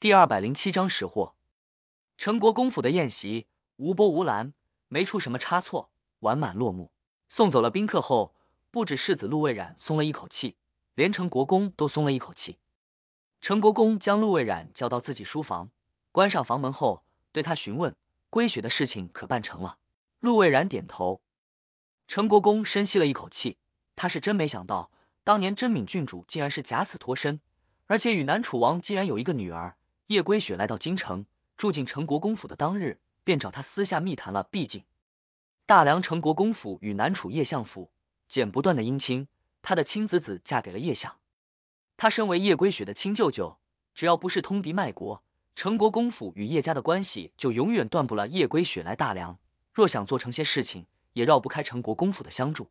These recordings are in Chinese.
第二百零七章识货。陈国公府的宴席无波无澜，没出什么差错，完满落幕。送走了宾客后，不止世子陆未染松了一口气，连陈国公都松了一口气。陈国公将陆未染叫到自己书房，关上房门后，对他询问：“归雪的事情可办成了？”陆未染点头。陈国公深吸了一口气，他是真没想到，当年真敏郡主竟然是假死脱身，而且与南楚王竟然有一个女儿。叶归雪来到京城，住进陈国公府的当日，便找他私下密谈了。毕竟大梁陈国公府与南楚叶相府剪不断的姻亲，他的亲子子嫁给了叶相。他身为叶归雪的亲舅舅，只要不是通敌卖国，陈国公府与叶家的关系就永远断不了。叶归雪来大梁，若想做成些事情，也绕不开陈国公府的相助。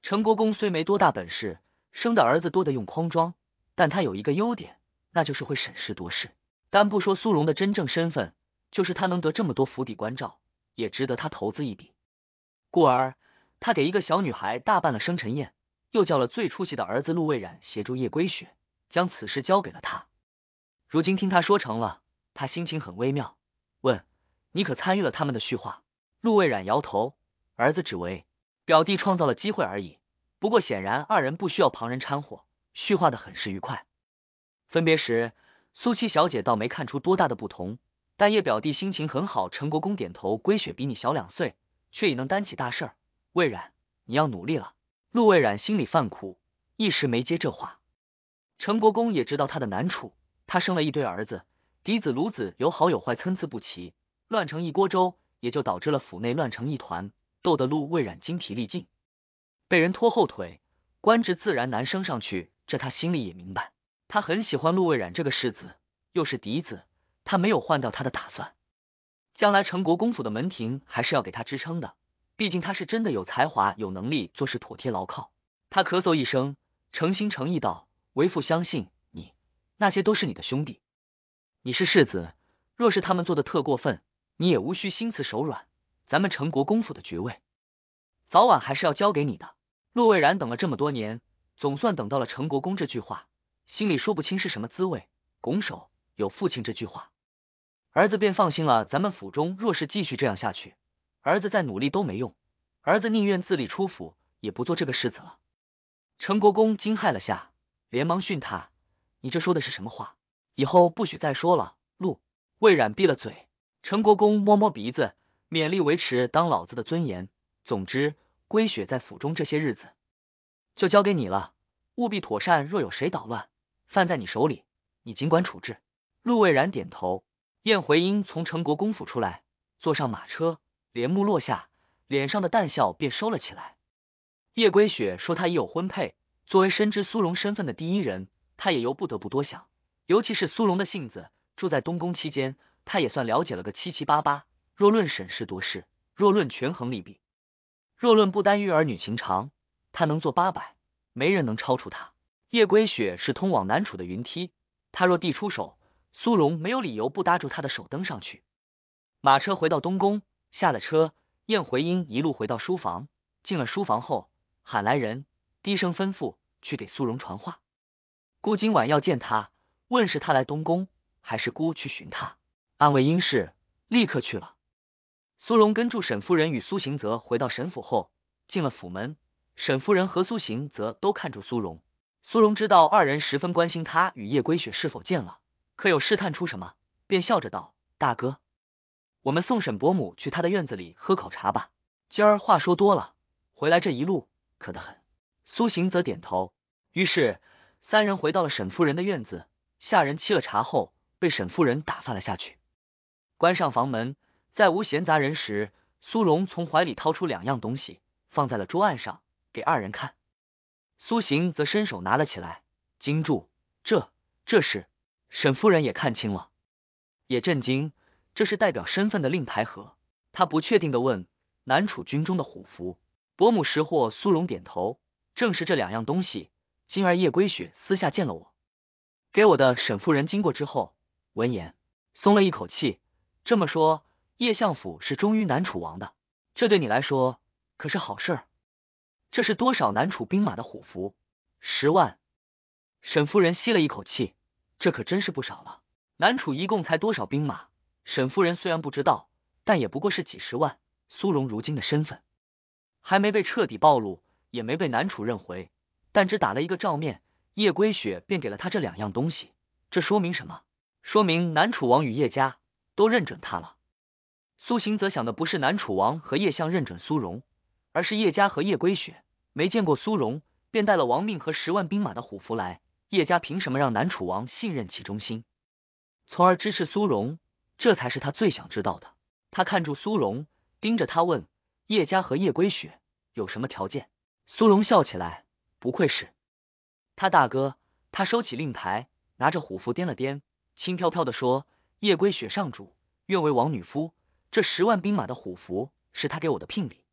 陈国公虽没多大本事，生的儿子多的用筐装，但他有一个优点，那就是会审时度势。单不说苏荣的真正身份，就是他能得这么多府邸关照，也值得他投资一笔。故而，他给一个小女孩大办了生辰宴，又叫了最出息的儿子陆未染协助叶归雪，将此事交给了他。如今听他说成了，他心情很微妙。问你可参与了他们的叙话？陆未染摇头，儿子只为表弟创造了机会而已。不过显然二人不需要旁人掺和，叙话的很是愉快。分别时。苏七小姐倒没看出多大的不同，但叶表弟心情很好。陈国公点头，归雪比你小两岁，却已能担起大事儿。魏冉，你要努力了。陆魏冉心里犯苦，一时没接这话。陈国公也知道他的难处，他生了一堆儿子，嫡子、卢子有好有坏，参差不齐，乱成一锅粥，也就导致了府内乱成一团，斗得陆魏冉精疲力尽，被人拖后腿，官职自然难升上去。这他心里也明白。他很喜欢陆未染这个世子，又是嫡子，他没有换掉他的打算。将来成国公府的门庭还是要给他支撑的，毕竟他是真的有才华、有能力，做事妥帖牢靠。他咳嗽一声，诚心诚意道：“为父相信你，那些都是你的兄弟，你是世子，若是他们做的特过分，你也无需心慈手软。咱们成国公府的爵位，早晚还是要交给你的。”陆未染等了这么多年，总算等到了成国公这句话。心里说不清是什么滋味，拱手有父亲这句话，儿子便放心了。咱们府中若是继续这样下去，儿子再努力都没用，儿子宁愿自立出府，也不做这个世子了。陈国公惊骇了下，连忙训他：“你这说的是什么话？以后不许再说了。”陆魏冉闭了嘴。陈国公摸摸鼻子，勉力维持当老子的尊严。总之，归雪在府中这些日子，就交给你了，务必妥善。若有谁捣乱，饭在你手里，你尽管处置。陆蔚然点头。燕回音从陈国公府出来，坐上马车，帘幕落下，脸上的淡笑便收了起来。叶归雪说他已有婚配，作为深知苏荣身份的第一人，他也由不得不多想。尤其是苏荣的性子，住在东宫期间，他也算了解了个七七八八。若论审时度势，若论权衡利弊，若论不耽于儿女情长，他能做八百，没人能超出他。夜归雪是通往南楚的云梯，他若递出手，苏荣没有理由不搭住他的手登上去。马车回到东宫，下了车，燕回英一路回到书房，进了书房后，喊来人，低声吩咐去给苏荣传话，姑今晚要见他，问是他来东宫，还是姑去寻他。暗卫应是立刻去了。苏荣跟住沈夫人与苏行泽回到沈府后，进了府门，沈夫人和苏行泽都看住苏荣。苏荣知道二人十分关心他与叶归雪是否见了，可有试探出什么，便笑着道：“大哥，我们送沈伯母去他的院子里喝口茶吧。今儿话说多了，回来这一路渴得很。”苏行则点头。于是三人回到了沈夫人的院子，下人沏了茶后，被沈夫人打发了下去，关上房门。再无闲杂人时，苏荣从怀里掏出两样东西，放在了桌案上，给二人看。苏行则伸手拿了起来，惊住，这这是沈夫人也看清了，也震惊，这是代表身份的令牌盒。他不确定的问：“南楚军中的虎符。”伯母识货，苏荣点头，正是这两样东西。今儿叶归雪私下见了我，给我的。沈夫人经过之后，闻言松了一口气，这么说，叶相府是忠于南楚王的，这对你来说可是好事。这是多少南楚兵马的虎符？十万。沈夫人吸了一口气，这可真是不少了。南楚一共才多少兵马？沈夫人虽然不知道，但也不过是几十万。苏荣如今的身份还没被彻底暴露，也没被南楚认回，但只打了一个照面，叶归雪便给了他这两样东西。这说明什么？说明南楚王与叶家都认准他了。苏行则想的不是南楚王和叶相认准苏荣，而是叶家和叶归雪。没见过苏荣，便带了王命和十万兵马的虎符来。叶家凭什么让南楚王信任其忠心，从而支持苏荣？这才是他最想知道的。他看住苏荣，盯着他问：叶家和叶归雪有什么条件？苏荣笑起来，不愧是他大哥。他收起令牌，拿着虎符掂了掂，轻飘飘的说：叶归雪上主，愿为王女夫。这十万兵马的虎符是他给我的聘礼。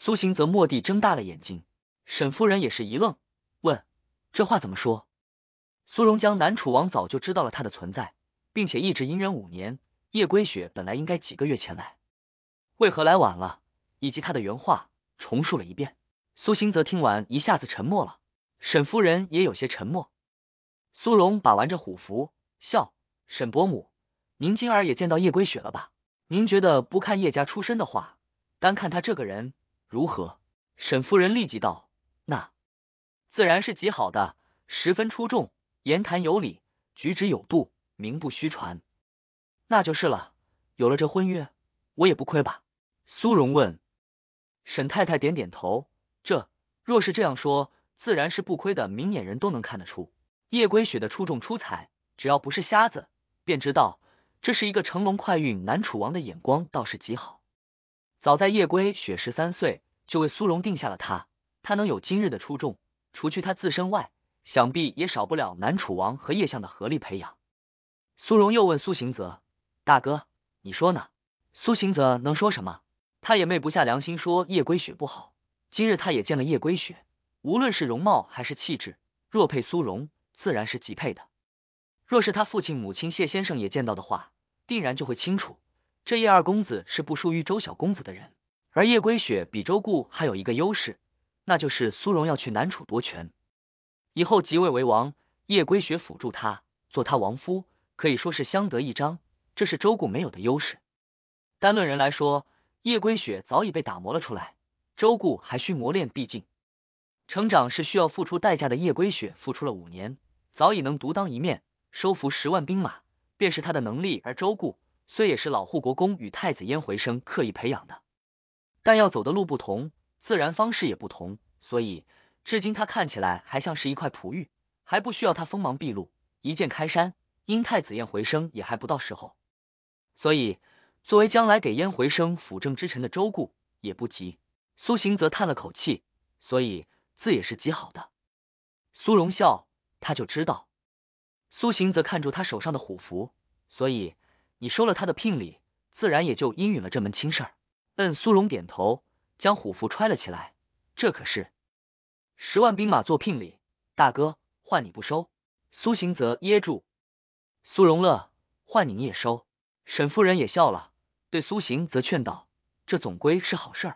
苏行则蓦地睁大了眼睛，沈夫人也是一愣，问：“这话怎么说？”苏荣江南楚王早就知道了他的存在，并且一直隐忍五年。叶归雪本来应该几个月前来，为何来晚了？以及他的原话重述了一遍。苏行则听完，一下子沉默了。沈夫人也有些沉默。苏荣把玩着虎符，笑：“沈伯母，您今儿也见到叶归雪了吧？您觉得不看叶家出身的话，单看他这个人。”如何？沈夫人立即道：“那自然是极好的，十分出众，言谈有礼，举止有度，名不虚传。”那就是了。有了这婚约，我也不亏吧？苏荣问。沈太太点点头：“这若是这样说，自然是不亏的。明眼人都能看得出，夜归雪的出众出彩，只要不是瞎子，便知道这是一个乘龙快运南楚王的眼光倒是极好。”早在叶归雪十三岁，就为苏荣定下了他。他能有今日的出众，除去他自身外，想必也少不了南楚王和叶相的合力培养。苏荣又问苏行泽：“大哥，你说呢？”苏行泽能说什么？他也昧不下良心说叶归雪不好。今日他也见了叶归雪，无论是容貌还是气质，若配苏荣，自然是极配的。若是他父亲、母亲谢先生也见到的话，定然就会清楚。这叶二公子是不输于周小公子的人，而叶归雪比周顾还有一个优势，那就是苏荣要去南楚夺权，以后即位为王，叶归雪辅助他做他王夫，可以说是相得益彰。这是周顾没有的优势。单论人来说，叶归雪早已被打磨了出来，周顾还需磨练。毕竟成长是需要付出代价的，叶归雪付出了五年，早已能独当一面，收服十万兵马，便是他的能力。而周顾。虽也是老护国公与太子燕回生刻意培养的，但要走的路不同，自然方式也不同，所以至今他看起来还像是一块璞玉，还不需要他锋芒毕露，一剑开山。因太子燕回生也还不到时候，所以作为将来给燕回生辅政之臣的周顾也不急。苏行则叹了口气，所以字也是极好的。苏荣笑，他就知道。苏行则看住他手上的虎符，所以。你收了他的聘礼，自然也就应允了这门亲事儿。嗯，苏荣点头，将虎符揣了起来。这可是十万兵马做聘礼，大哥，换你不收。苏行则噎住。苏荣乐，换你也收。沈夫人也笑了，对苏行则劝道：“这总归是好事，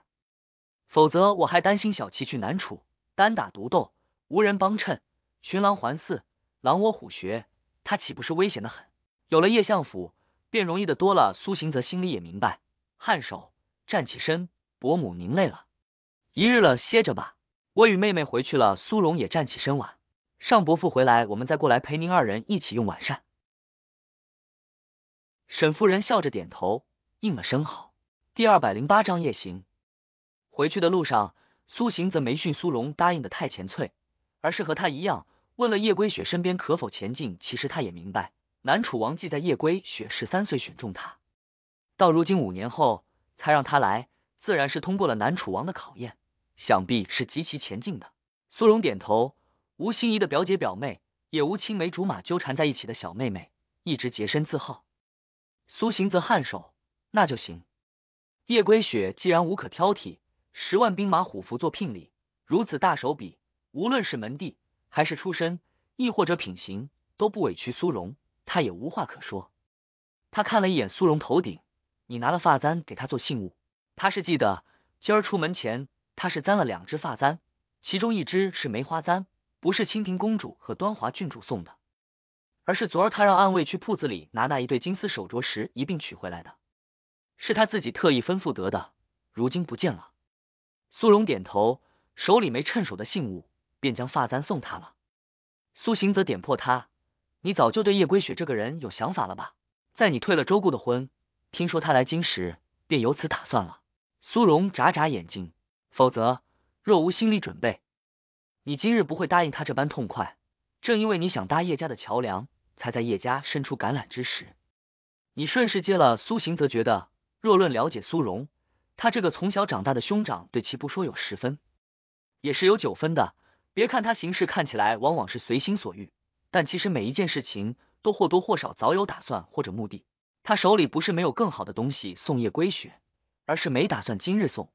否则我还担心小七去南楚单打独斗，无人帮衬，群狼环伺，狼窝虎穴，他岂不是危险的很？有了叶相府。”便容易的多了。苏行则心里也明白，颔首站起身：“伯母，您累了，一日了，歇着吧。我与妹妹回去了。”苏荣也站起身，晚上伯父回来，我们再过来陪您二人一起用晚膳。沈夫人笑着点头，应了声好。第二百零八章夜行。回去的路上，苏行则没训苏荣答应的太前脆，而是和他一样问了叶归雪身边可否前进。其实他也明白。南楚王记在夜归雪十三岁选中他，到如今五年后才让他来，自然是通过了南楚王的考验，想必是极其前进的。苏荣点头，吴心仪的表姐表妹，也无青梅竹马纠缠在一起的小妹妹，一直洁身自好。苏行则颔首，那就行。夜归雪既然无可挑剔，十万兵马虎符做聘礼，如此大手笔，无论是门第还是出身，亦或者品行，都不委屈苏荣。他也无话可说。他看了一眼苏荣头顶，你拿了发簪给他做信物。他是记得今儿出门前，他是簪了两只发簪，其中一只是梅花簪，不是清平公主和端华郡主送的，而是昨儿他让暗卫去铺子里拿那一对金丝手镯时一并取回来的，是他自己特意吩咐得的。如今不见了。苏荣点头，手里没趁手的信物，便将发簪送他了。苏行则点破他。你早就对叶归雪这个人有想法了吧？在你退了周顾的婚，听说他来京时，便有此打算了。苏荣眨眨眼睛，否则若无心理准备，你今日不会答应他这般痛快。正因为你想搭叶家的桥梁，才在叶家伸出橄榄枝时，你顺势接了。苏行则觉得，若论了解苏荣，他这个从小长大的兄长对其不说有十分，也是有九分的。别看他行事看起来往往是随心所欲。但其实每一件事情都或多或少早有打算或者目的。他手里不是没有更好的东西送叶归雪，而是没打算今日送，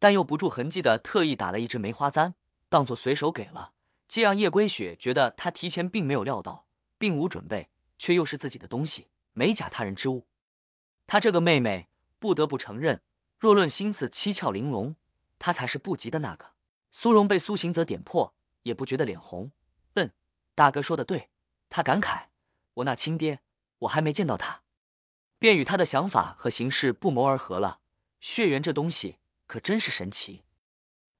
但又不住痕迹的特意打了一支梅花簪，当做随手给了，既让叶归雪觉得他提前并没有料到，并无准备，却又是自己的东西，没假他人之物。他这个妹妹不得不承认，若论心思七窍玲珑，他才是不及的那个。苏荣被苏行泽点破，也不觉得脸红。大哥说的对，他感慨，我那亲爹，我还没见到他，便与他的想法和行事不谋而合了。血缘这东西可真是神奇。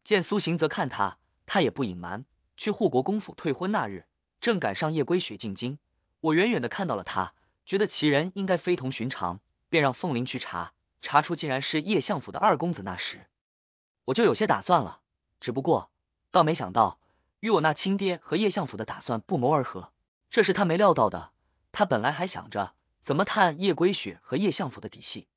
见苏行则看他，他也不隐瞒，去护国公府退婚那日，正赶上叶归雪进京，我远远的看到了他，觉得其人应该非同寻常，便让凤林去查，查出竟然是叶相府的二公子，那时我就有些打算了，只不过倒没想到。与我那亲爹和叶相府的打算不谋而合，这是他没料到的。他本来还想着怎么探叶归雪和叶相府的底细，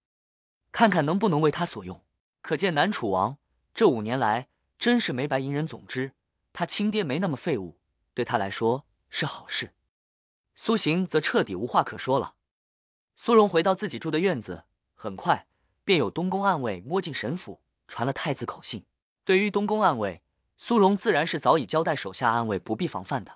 看看能不能为他所用。可见南楚王这五年来真是没白隐人。总之，他亲爹没那么废物，对他来说是好事。苏行则彻底无话可说了。苏荣回到自己住的院子，很快便有东宫暗卫摸进神府，传了太子口信。对于东宫暗卫。苏荣自然是早已交代手下暗卫不必防范的，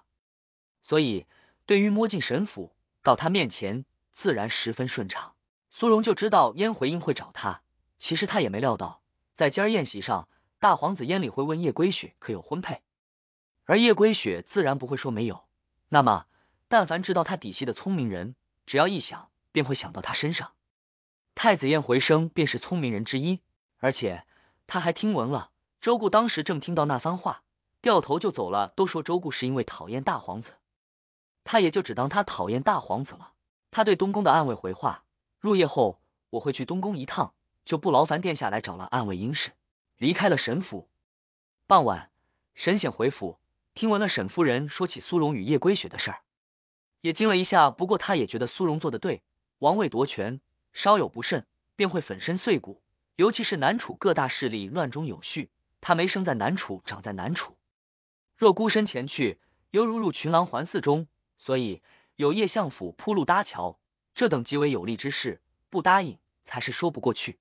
所以对于摸进神府到他面前，自然十分顺畅。苏荣就知道燕回英会找他，其实他也没料到，在今儿宴席上，大皇子燕里会问叶归雪可有婚配，而叶归雪自然不会说没有。那么，但凡知道他底细的聪明人，只要一想便会想到他身上。太子燕回生便是聪明人之一，而且他还听闻了。周顾当时正听到那番话，掉头就走了。都说周顾是因为讨厌大皇子，他也就只当他讨厌大皇子了。他对东宫的暗卫回话：“入夜后我会去东宫一趟，就不劳烦殿下来找了。”暗卫应是离开了沈府。傍晚，沈显回府，听闻了沈夫人说起苏荣与叶归雪的事儿，也惊了一下。不过他也觉得苏荣做的对，王位夺权，稍有不慎便会粉身碎骨，尤其是南楚各大势力乱中有序。他没生在南楚，长在南楚，若孤身前去，犹如入群狼环伺中。所以有叶相府铺路搭桥，这等极为有利之事，不答应才是说不过去。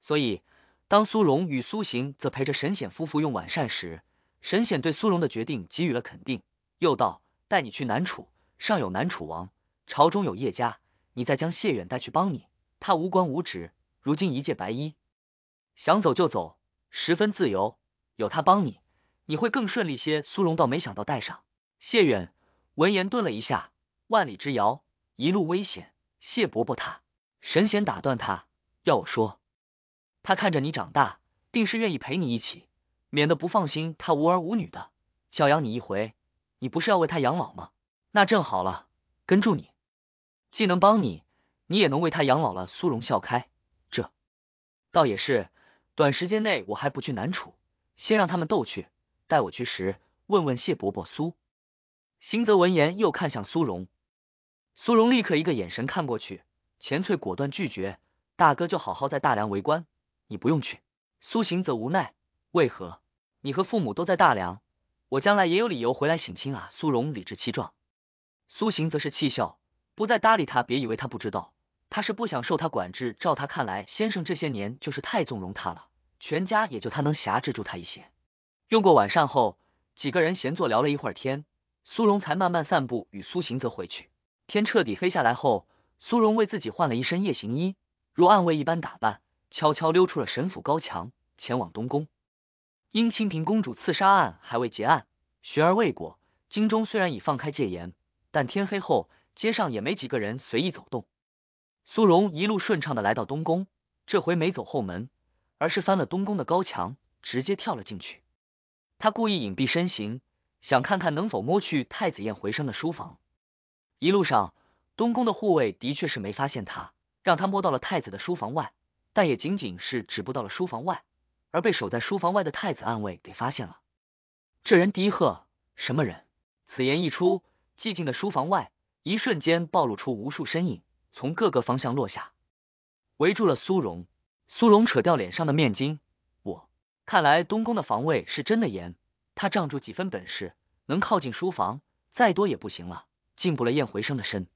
所以，当苏荣与苏行则陪着沈显夫妇用晚膳时，沈显对苏荣的决定给予了肯定，又道：“带你去南楚，上有南楚王，朝中有叶家，你再将谢远带去帮你。他无官无职，如今一介白衣，想走就走。”十分自由，有他帮你，你会更顺利些。苏荣倒没想到带上谢远，闻言顿了一下。万里之遥，一路危险。谢伯伯他神仙打断他，要我说，他看着你长大，定是愿意陪你一起，免得不放心。他无儿无女的，教养你一回，你不是要为他养老吗？那正好了，跟住你，既能帮你，你也能为他养老了。苏荣笑开，这倒也是。短时间内我还不去南楚，先让他们斗去。待我去时问问谢伯伯苏。行则闻言又看向苏荣，苏荣立刻一个眼神看过去，钱翠果断拒绝。大哥就好好在大梁为官，你不用去。苏行则无奈，为何？你和父母都在大梁，我将来也有理由回来省亲啊。苏荣理直气壮，苏行则是气笑，不再搭理他。别以为他不知道。他是不想受他管制，照他看来，先生这些年就是太纵容他了。全家也就他能辖制住他一些。用过晚膳后，几个人闲坐聊了一会儿天，苏荣才慢慢散步与苏行则回去。天彻底黑下来后，苏荣为自己换了一身夜行衣，如暗卫一般打扮，悄悄溜出了神府高墙，前往东宫。因清平公主刺杀案还未结案，悬而未果，京中虽然已放开戒严，但天黑后街上也没几个人随意走动。苏荣一路顺畅的来到东宫，这回没走后门，而是翻了东宫的高墙，直接跳了进去。他故意隐蔽身形，想看看能否摸去太子宴回生的书房。一路上，东宫的护卫的确是没发现他，让他摸到了太子的书房外，但也仅仅是止步到了书房外，而被守在书房外的太子暗卫给发现了。这人低喝：“什么人？”此言一出，寂静的书房外，一瞬间暴露出无数身影。从各个方向落下，围住了苏荣。苏荣扯掉脸上的面巾。我看来东宫的防卫是真的严。他仗住几分本事，能靠近书房，再多也不行了。进不了燕回生的身，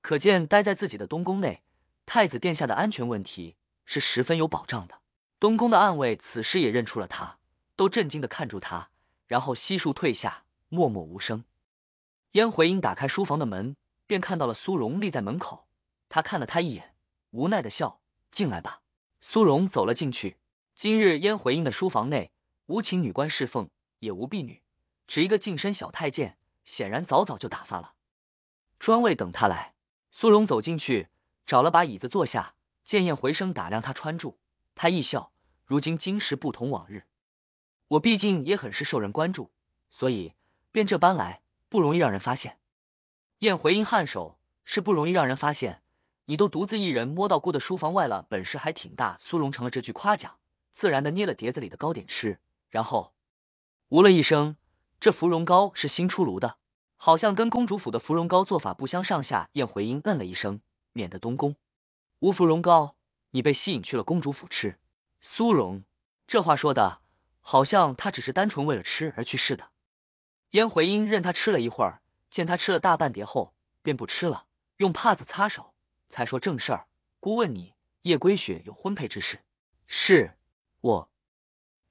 可见待在自己的东宫内，太子殿下的安全问题是十分有保障的。东宫的暗卫此时也认出了他，都震惊的看住他，然后悉数退下，默默无声。燕回英打开书房的门，便看到了苏荣立在门口。他看了他一眼，无奈的笑。进来吧，苏荣走了进去。今日燕回音的书房内，无情女官侍奉，也无婢女，只一个近身小太监，显然早早就打发了，专为等他来。苏荣走进去，找了把椅子坐下。见燕回声打量他穿住，他一笑。如今今时不同往日，我毕竟也很是受人关注，所以便这般来，不容易让人发现。燕回音颔首，是不容易让人发现。你都独自一人摸到姑的书房外了，本事还挺大。苏荣成了这句夸奖，自然的捏了碟子里的糕点吃，然后呜了一声。这芙蓉糕是新出炉的，好像跟公主府的芙蓉糕做法不相上下。燕回音嗯了一声，免得东宫无芙蓉糕，你被吸引去了公主府吃。苏荣这话说的，好像他只是单纯为了吃而去似的。燕回音任他吃了一会儿，见他吃了大半碟后，便不吃了，用帕子擦手。才说正事儿，姑问你，叶归雪有婚配之事？是，我。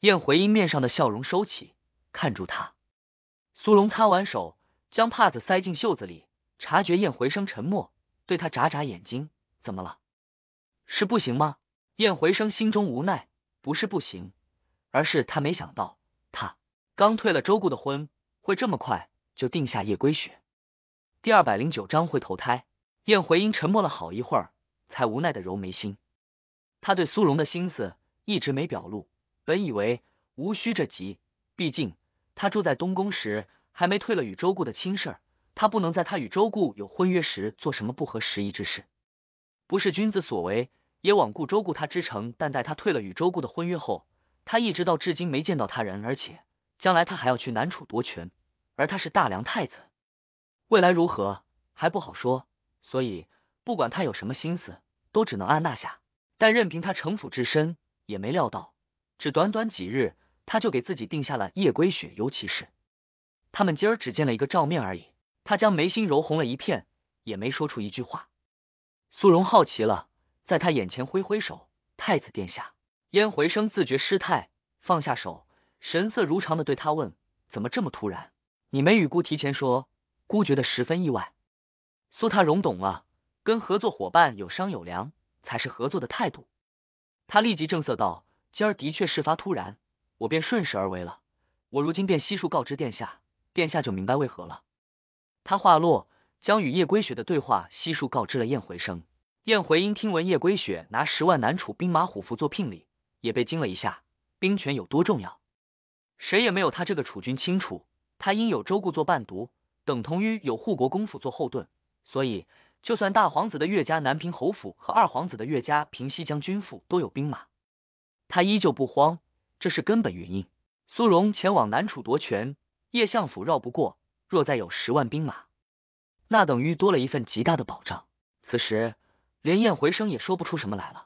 燕回音面上的笑容收起，看住他。苏龙擦完手，将帕子塞进袖子里，察觉燕回声沉默，对他眨眨眼睛，怎么了？是不行吗？燕回声心中无奈，不是不行，而是他没想到，他刚退了周顾的婚，会这么快就定下叶归雪。第二百零九章会投胎。燕回音沉默了好一会儿，才无奈的揉眉心。他对苏荣的心思一直没表露，本以为无需着急，毕竟他住在东宫时还没退了与周顾的亲事，他不能在他与周顾有婚约时做什么不合时宜之事，不是君子所为，也罔顾周顾他之诚。但待他退了与周顾的婚约后，他一直到至今没见到他人，而且将来他还要去南楚夺权，而他是大梁太子，未来如何还不好说。所以，不管他有什么心思，都只能按捺下。但任凭他城府之深，也没料到，只短短几日，他就给自己定下了夜归雪。尤其是他们今儿只见了一个照面而已，他将眉心揉红了一片，也没说出一句话。苏荣好奇了，在他眼前挥挥手，太子殿下。燕回生自觉失态，放下手，神色如常的对他问：怎么这么突然？你没与姑提前说，姑觉得十分意外。苏塔荣懂了，跟合作伙伴有商有量才是合作的态度。他立即正色道：“今儿的确事发突然，我便顺势而为了。我如今便悉数告知殿下，殿下就明白为何了。”他话落，将与夜归雪的对话悉数告知了燕回声。燕回音听闻夜归雪拿十万南楚兵马虎符做聘礼，也被惊了一下。兵权有多重要，谁也没有他这个楚君清楚。他因有周顾做伴读，等同于有护国公府做后盾。所以，就算大皇子的岳家南平侯府和二皇子的岳家平西将军府都有兵马，他依旧不慌。这是根本原因。苏荣前往南楚夺权，叶相府绕不过。若再有十万兵马，那等于多了一份极大的保障。此时，连燕回声也说不出什么来了。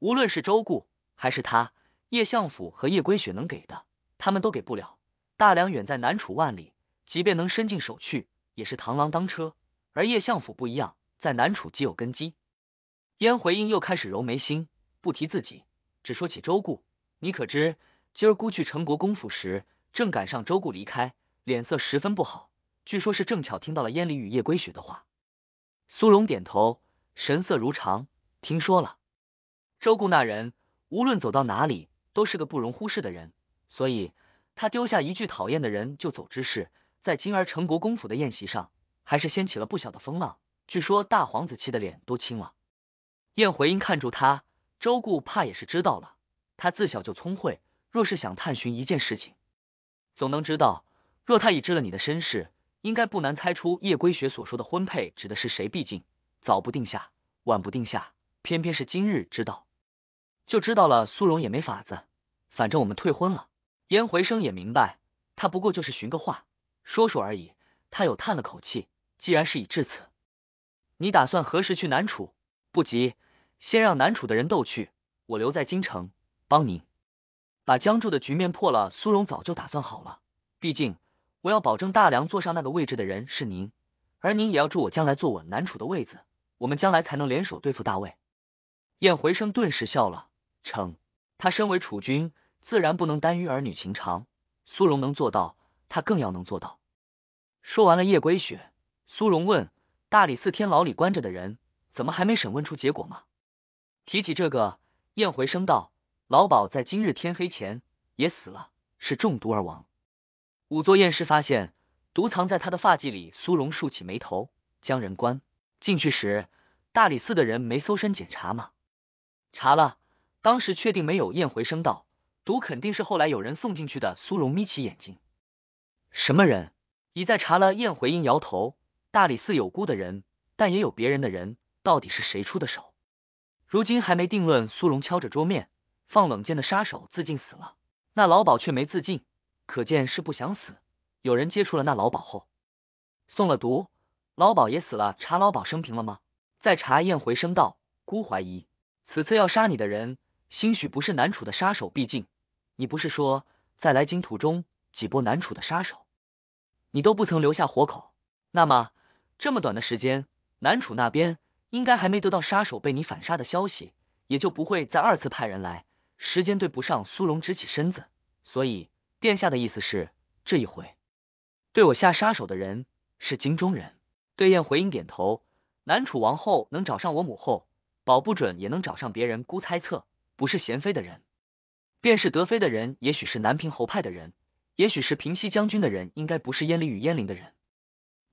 无论是周顾还是他，叶相府和叶归雪能给的，他们都给不了。大梁远在南楚万里，即便能伸进手去，也是螳螂当车。而叶相府不一样，在南楚既有根基。燕回应又开始揉眉心，不提自己，只说起周顾。你可知，今儿姑去陈国公府时，正赶上周顾离开，脸色十分不好。据说是正巧听到了燕离与叶归雪的话。苏荣点头，神色如常。听说了，周顾那人无论走到哪里都是个不容忽视的人，所以他丢下一句讨厌的人就走之事，在今儿陈国公府的宴席上。还是掀起了不小的风浪。据说大皇子气的脸都青了。燕回音看住他，周顾怕也是知道了。他自小就聪慧，若是想探寻一件事情，总能知道。若他已知了你的身世，应该不难猜出叶归雪所说的婚配指的是谁。毕竟早不定下，晚不定下，偏偏是今日知道，就知道了。苏荣也没法子，反正我们退婚了。燕回生也明白，他不过就是寻个话说说而已。他又叹了口气，既然事已至此，你打算何时去南楚？不急，先让南楚的人斗去，我留在京城帮您把江住的局面破了。苏荣早就打算好了，毕竟我要保证大梁坐上那个位置的人是您，而您也要助我将来坐稳南楚的位子，我们将来才能联手对付大魏。燕回生顿时笑了，称他身为储君，自然不能耽于儿女情长。苏荣能做到，他更要能做到。说完了，叶归雪。苏荣问，大理寺天牢里关着的人，怎么还没审问出结果吗？提起这个，燕回声道，老鸨在今日天黑前也死了，是中毒而亡。仵作验尸发现，毒藏在他的发髻里。苏荣竖起眉头，将人关进去时，大理寺的人没搜身检查吗？查了，当时确定没有。燕回声道，毒肯定是后来有人送进去的。苏荣眯起眼睛，什么人？已在查了，燕回音摇头。大理寺有孤的人，但也有别人的人，到底是谁出的手？如今还没定论。苏荣敲着桌面，放冷箭的杀手自尽死了，那老鸨却没自尽，可见是不想死。有人接触了那老鸨后，送了毒，老鸨也死了。查老鸨生平了吗？再查，燕回声道：“孤怀疑，此次要杀你的人，兴许不是南楚的杀手。毕竟，你不是说在来京途中几波南楚的杀手？”你都不曾留下活口，那么这么短的时间，南楚那边应该还没得到杀手被你反杀的消息，也就不会再二次派人来。时间对不上，苏荣直起身子，所以殿下的意思是，这一回对我下杀手的人是京中人。对燕回应点头，南楚王后能找上我母后，保不准也能找上别人。姑猜测，不是贤妃的人，便是德妃的人，也许是南平侯派的人。也许是平西将军的人，应该不是燕离与燕翎的人。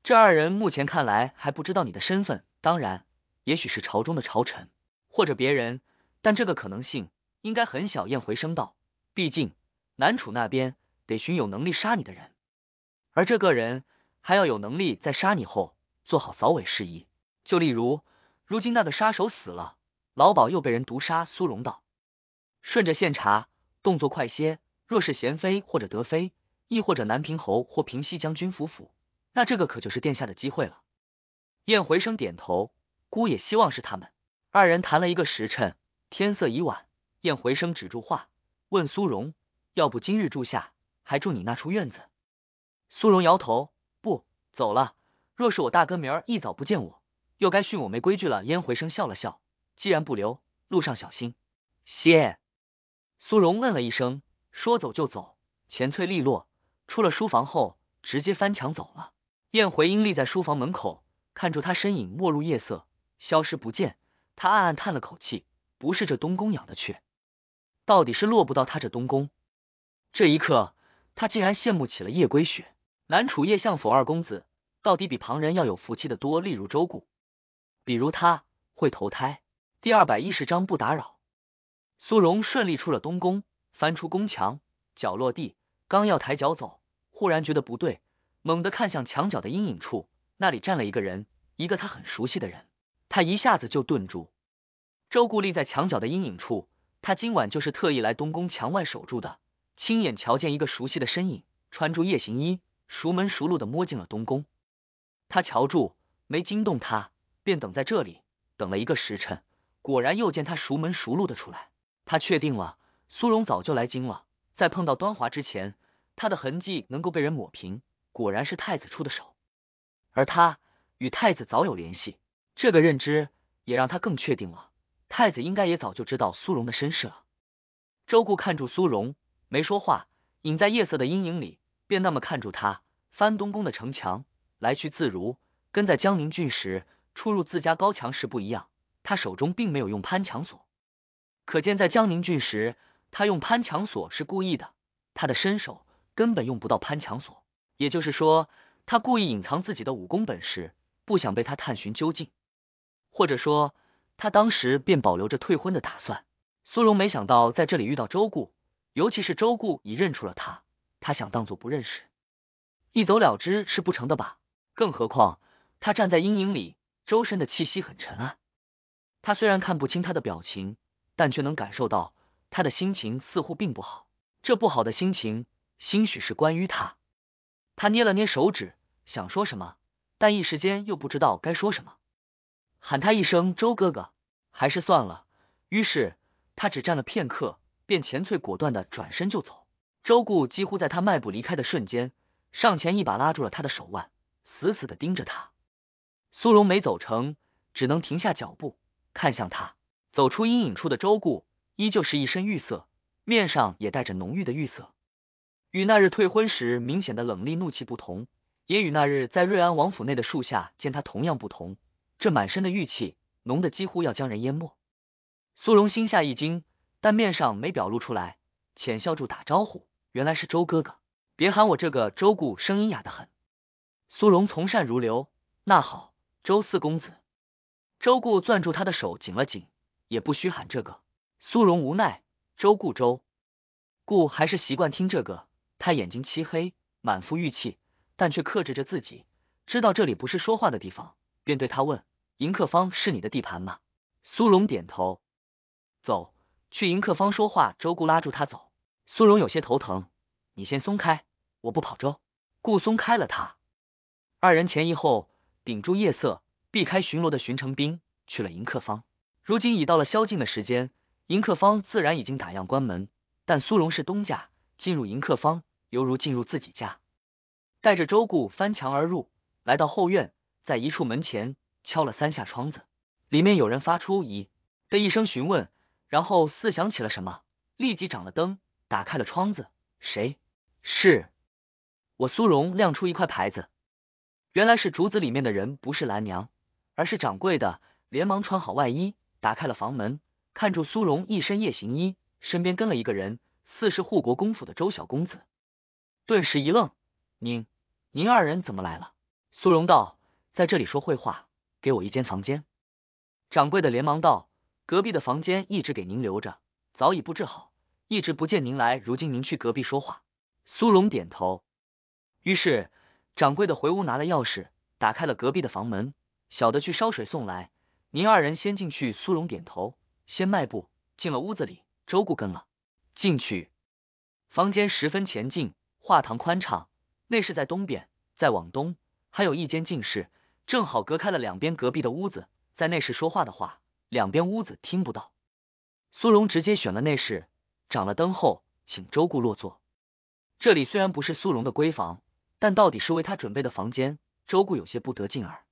这二人目前看来还不知道你的身份，当然，也许是朝中的朝臣或者别人，但这个可能性应该很小。燕回声道：“毕竟南楚那边得寻有能力杀你的人，而这个人还要有能力在杀你后做好扫尾事宜。就例如，如今那个杀手死了，老鸨又被人毒杀。”苏荣道：“顺着线查，动作快些。”若是贤妃或者德妃，亦或者南平侯或平西将军府府，那这个可就是殿下的机会了。燕回生点头，姑也希望是他们。二人谈了一个时辰，天色已晚，燕回生止住话，问苏荣：“要不今日住下，还住你那处院子？”苏荣摇头：“不，走了。若是我大哥明儿一早不见我，又该训我没规矩了。”燕回生笑了笑：“既然不留，路上小心。”谢。苏荣嗯了一声。说走就走，钱脆利落，出了书房后，直接翻墙走了。燕回英立在书房门口，看住他身影没入夜色，消失不见。他暗暗叹了口气，不是这东宫养的雀，到底是落不到他这东宫。这一刻，他竟然羡慕起了叶归雪，南楚叶相府二公子，到底比旁人要有福气的多。例如周顾，比如他会投胎。第二百一十章不打扰。苏荣顺利出了东宫。翻出宫墙，脚落地，刚要抬脚走，忽然觉得不对，猛地看向墙角的阴影处，那里站了一个人，一个他很熟悉的人。他一下子就顿住。周顾立在墙角的阴影处，他今晚就是特意来东宫墙外守住的，亲眼瞧见一个熟悉的身影穿住夜行衣，熟门熟路的摸进了东宫。他瞧住，没惊动他，便等在这里，等了一个时辰，果然又见他熟门熟路的出来。他确定了。苏荣早就来京了，在碰到端华之前，他的痕迹能够被人抹平，果然是太子出的手。而他与太子早有联系，这个认知也让他更确定了。太子应该也早就知道苏荣的身世了。周顾看住苏荣，没说话，隐在夜色的阴影里，便那么看住他。翻东宫的城墙，来去自如，跟在江宁郡时出入自家高墙时不一样。他手中并没有用攀墙锁，可见在江宁郡时。他用攀墙锁是故意的，他的身手根本用不到攀墙锁，也就是说，他故意隐藏自己的武功本事，不想被他探寻究竟，或者说，他当时便保留着退婚的打算。苏荣没想到在这里遇到周顾，尤其是周顾已认出了他，他想当做不认识，一走了之是不成的吧？更何况他站在阴影里，周身的气息很沉啊。他虽然看不清他的表情，但却能感受到。他的心情似乎并不好，这不好的心情，兴许是关于他。他捏了捏手指，想说什么，但一时间又不知道该说什么。喊他一声周哥哥，还是算了。于是他只站了片刻，便干脆果断的转身就走。周顾几乎在他迈步离开的瞬间，上前一把拉住了他的手腕，死死的盯着他。苏荣没走成，只能停下脚步，看向他走出阴影处的周顾。依旧是一身玉色，面上也带着浓郁的玉色，与那日退婚时明显的冷厉怒气不同，也与那日在瑞安王府内的树下见他同样不同。这满身的玉气浓得几乎要将人淹没。苏荣心下一惊，但面上没表露出来，浅笑住打招呼：“原来是周哥哥，别喊我这个周顾，声音哑得很。”苏荣从善如流：“那好，周四公子。”周顾攥住他的手紧了紧，也不需喊这个。苏荣无奈，周顾周顾还是习惯听这个。他眼睛漆黑，满腹郁气，但却克制着自己，知道这里不是说话的地方，便对他问：“迎客方是你的地盘吗？”苏荣点头，走去迎客方说话。周顾拉住他走，苏荣有些头疼：“你先松开，我不跑。”周顾松开了他，二人前一后，顶住夜色，避开巡逻的巡城兵，去了迎客方。如今已到了宵禁的时间。迎客方自然已经打烊关门，但苏荣是东家，进入迎客方犹如进入自己家。带着周顾翻墙而入，来到后院，在一处门前敲了三下窗子，里面有人发出“咦”的一声询问，然后似想起了什么，立即掌了灯，打开了窗子。谁？是我苏荣。亮出一块牌子，原来是竹子里面的人，不是兰娘，而是掌柜的。连忙穿好外衣，打开了房门。看住苏荣一身夜行衣，身边跟了一个人，似是护国公府的周小公子，顿时一愣：“您，您二人怎么来了？”苏荣道：“在这里说会话，给我一间房间。”掌柜的连忙道：“隔壁的房间一直给您留着，早已布置好，一直不见您来，如今您去隔壁说话。”苏荣点头，于是掌柜的回屋拿了钥匙，打开了隔壁的房门：“小的去烧水送来，您二人先进去。”苏荣点头。先迈步进了屋子里，周顾跟了进去。房间十分前进，画堂宽敞。内室在东边，再往东还有一间进室，正好隔开了两边隔壁的屋子。在内室说话的话，两边屋子听不到。苏荣直接选了内室，掌了灯后，请周顾落座。这里虽然不是苏荣的闺房，但到底是为他准备的房间。周顾有些不得劲儿，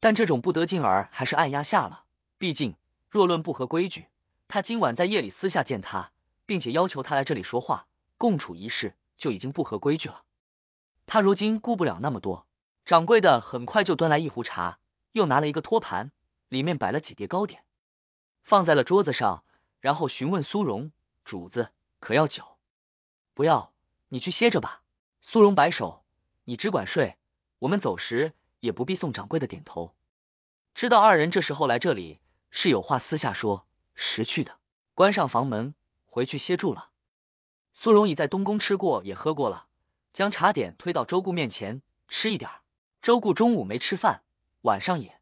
但这种不得劲儿还是按压下了，毕竟。若论不合规矩，他今晚在夜里私下见他，并且要求他来这里说话、共处一室，就已经不合规矩了。他如今顾不了那么多。掌柜的很快就端来一壶茶，又拿了一个托盘，里面摆了几碟糕点，放在了桌子上，然后询问苏荣：“主子可要酒？不要，你去歇着吧。”苏荣摆手：“你只管睡，我们走时也不必送。”掌柜的点头，知道二人这时候来这里。是有话私下说，识趣的，关上房门回去歇住了。苏荣已在东宫吃过，也喝过了，将茶点推到周顾面前，吃一点儿。周顾中午没吃饭，晚上也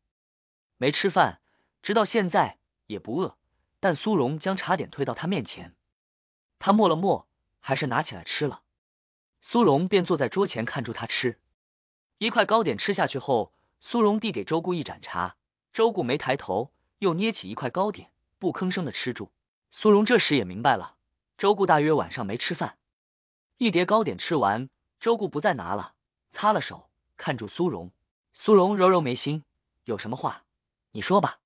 没吃饭，直到现在也不饿。但苏荣将茶点推到他面前，他默了默，还是拿起来吃了。苏荣便坐在桌前看住他吃一块糕点，吃下去后，苏荣递给周顾一盏茶，周顾没抬头。又捏起一块糕点，不吭声的吃住。苏荣这时也明白了，周顾大约晚上没吃饭。一碟糕点吃完，周顾不再拿了，擦了手，看住苏荣。苏荣揉揉眉心，有什么话你说吧。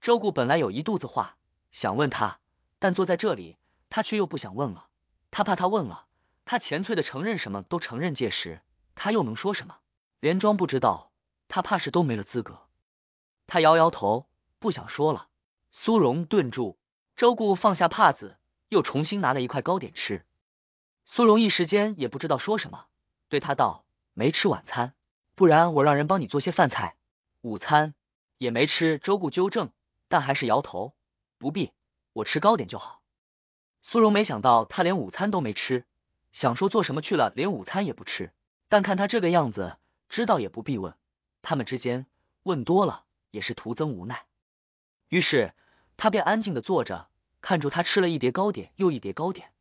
周顾本来有一肚子话想问他，但坐在这里，他却又不想问了。他怕他问了，他憔脆的承认什么都承认，届时他又能说什么？连装不知道，他怕是都没了资格。他摇摇头。不想说了。苏荣顿住，周顾放下帕子，又重新拿了一块糕点吃。苏荣一时间也不知道说什么，对他道：“没吃晚餐，不然我让人帮你做些饭菜。午餐也没吃。”周顾纠正，但还是摇头：“不必，我吃糕点就好。”苏荣没想到他连午餐都没吃，想说做什么去了，连午餐也不吃，但看他这个样子，知道也不必问。他们之间问多了也是徒增无奈。于是他便安静的坐着，看着他吃了一叠糕点，又一叠糕点，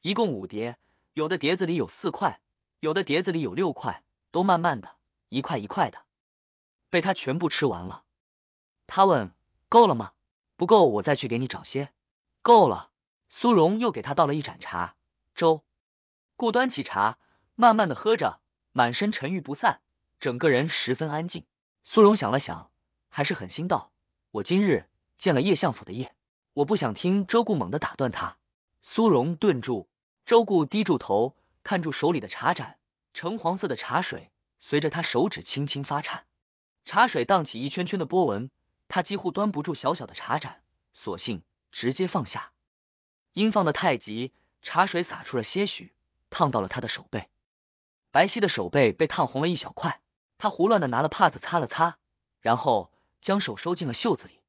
一共五碟，有的碟子里有四块，有的碟子里有六块，都慢慢的，一块一块的被他全部吃完了。他问：“够了吗？”“不够，我再去给你找些。”“够了。”苏荣又给他倒了一盏茶粥，顾端起茶，慢慢的喝着，满身沉郁不散，整个人十分安静。苏荣想了想，还是狠心道。我今日见了叶相府的叶，我不想听。周顾猛地打断他，苏荣顿住，周顾低住头，看住手里的茶盏，橙黄色的茶水随着他手指轻轻发颤，茶水荡起一圈圈的波纹，他几乎端不住小小的茶盏，索性直接放下。因放的太急，茶水洒出了些许，烫到了他的手背，白皙的手背被烫红了一小块，他胡乱的拿了帕子擦了擦，然后。将手收进了袖子里。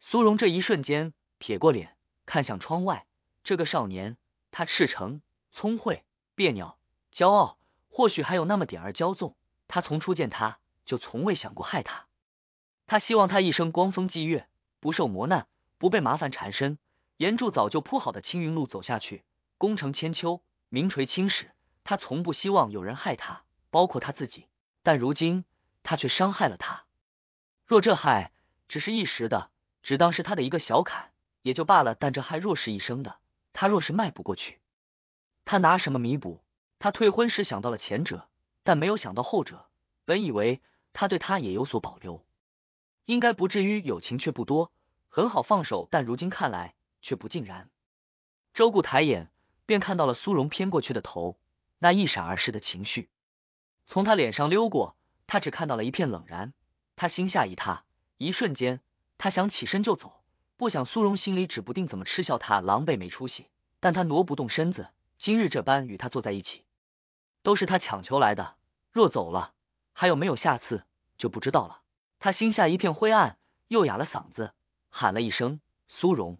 苏荣这一瞬间撇过脸，看向窗外。这个少年，他赤诚、聪慧、别扭、骄傲，或许还有那么点儿骄纵。他从初见他就从未想过害他。他希望他一生光风霁月，不受磨难，不被麻烦缠身，沿着早就铺好的青云路走下去，功成千秋，名垂青史。他从不希望有人害他，包括他自己。但如今，他却伤害了他。若这害只是一时的，只当是他的一个小坎，也就罢了。但这害若是一生的，他若是迈不过去，他拿什么弥补？他退婚时想到了前者，但没有想到后者。本以为他对他也有所保留，应该不至于友情却不多，很好放手。但如今看来却不尽然。周顾抬眼，便看到了苏荣偏过去的头，那一闪而逝的情绪从他脸上溜过，他只看到了一片冷然。他心下一塌，一瞬间，他想起身就走，不想苏荣心里指不定怎么嗤笑他狼狈没出息，但他挪不动身子，今日这般与他坐在一起，都是他强求来的，若走了，还有没有下次就不知道了。他心下一片灰暗，又哑了嗓子，喊了一声苏荣。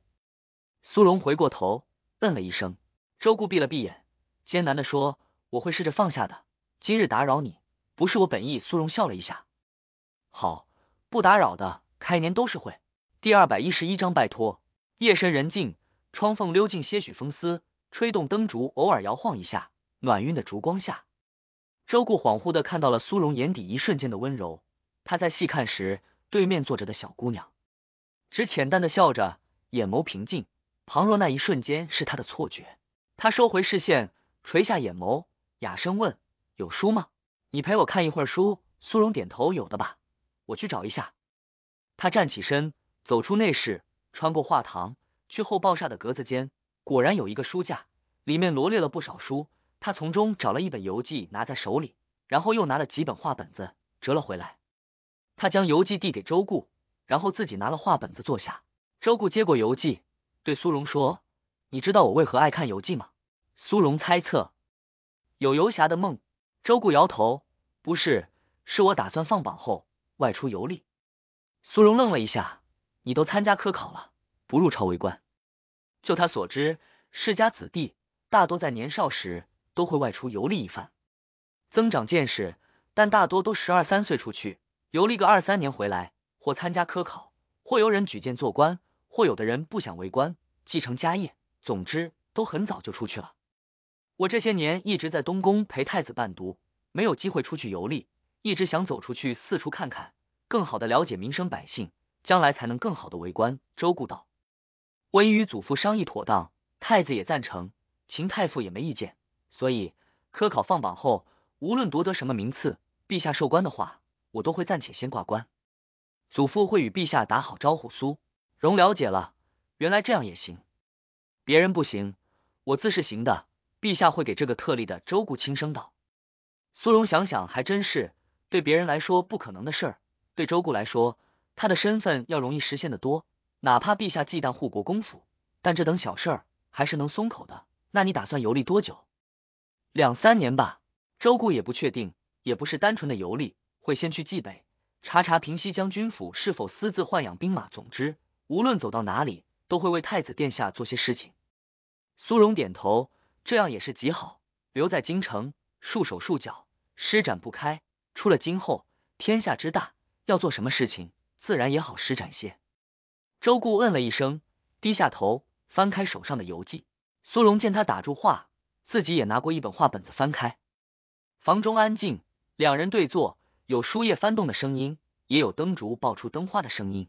苏荣回过头，嗯了一声。周顾闭了闭眼，艰难的说：“我会试着放下的。今日打扰你，不是我本意。”苏荣笑了一下。好，不打扰的。开年都是会。第二百一十一章，拜托。夜深人静，窗缝溜进些许风丝，吹动灯烛，偶尔摇晃一下。暖晕的烛光下，周顾恍惚的看到了苏荣眼底一瞬间的温柔。他在细看时，对面坐着的小姑娘，只浅淡的笑着，眼眸平静，旁若那一瞬间是他的错觉。他收回视线，垂下眼眸，哑声问：“有书吗？你陪我看一会儿书。”苏荣点头：“有的吧。”我去找一下。他站起身，走出内室，穿过画堂，去后爆厦的格子间，果然有一个书架，里面罗列了不少书。他从中找了一本游记，拿在手里，然后又拿了几本画本子，折了回来。他将游记递给周顾，然后自己拿了画本子坐下。周顾接过游记，对苏荣说：“你知道我为何爱看游记吗？”苏荣猜测：“有游侠的梦。”周顾摇头：“不是，是我打算放榜后。”外出游历，苏荣愣了一下。你都参加科考了，不入朝为官。就他所知，世家子弟大多在年少时都会外出游历一番，增长见识。但大多都十二三岁出去游历个二三年回来，或参加科考，或有人举荐做官，或有的人不想为官，继承家业。总之，都很早就出去了。我这些年一直在东宫陪太子伴读，没有机会出去游历，一直想走出去四处看看。更好的了解民生百姓，将来才能更好的为官。周顾道，我已与祖父商议妥当，太子也赞成，秦太傅也没意见，所以科考放榜后，无论夺得什么名次，陛下授官的话，我都会暂且先挂官。祖父会与陛下打好招呼。苏荣了解了，原来这样也行，别人不行，我自是行的。陛下会给这个特例的。周顾轻声道。苏荣想想，还真是对别人来说不可能的事儿。对周顾来说，他的身份要容易实现的多。哪怕陛下忌惮护国公府，但这等小事儿还是能松口的。那你打算游历多久？两三年吧。周顾也不确定，也不是单纯的游历，会先去蓟北查查平西将军府是否私自豢养兵马。总之，无论走到哪里，都会为太子殿下做些事情。苏荣点头，这样也是极好。留在京城，束手束脚，施展不开。出了京后，天下之大。要做什么事情，自然也好施展些。周顾嗯了一声，低下头翻开手上的游记。苏荣见他打住话，自己也拿过一本画本子翻开。房中安静，两人对坐，有书页翻动的声音，也有灯烛爆出灯花的声音。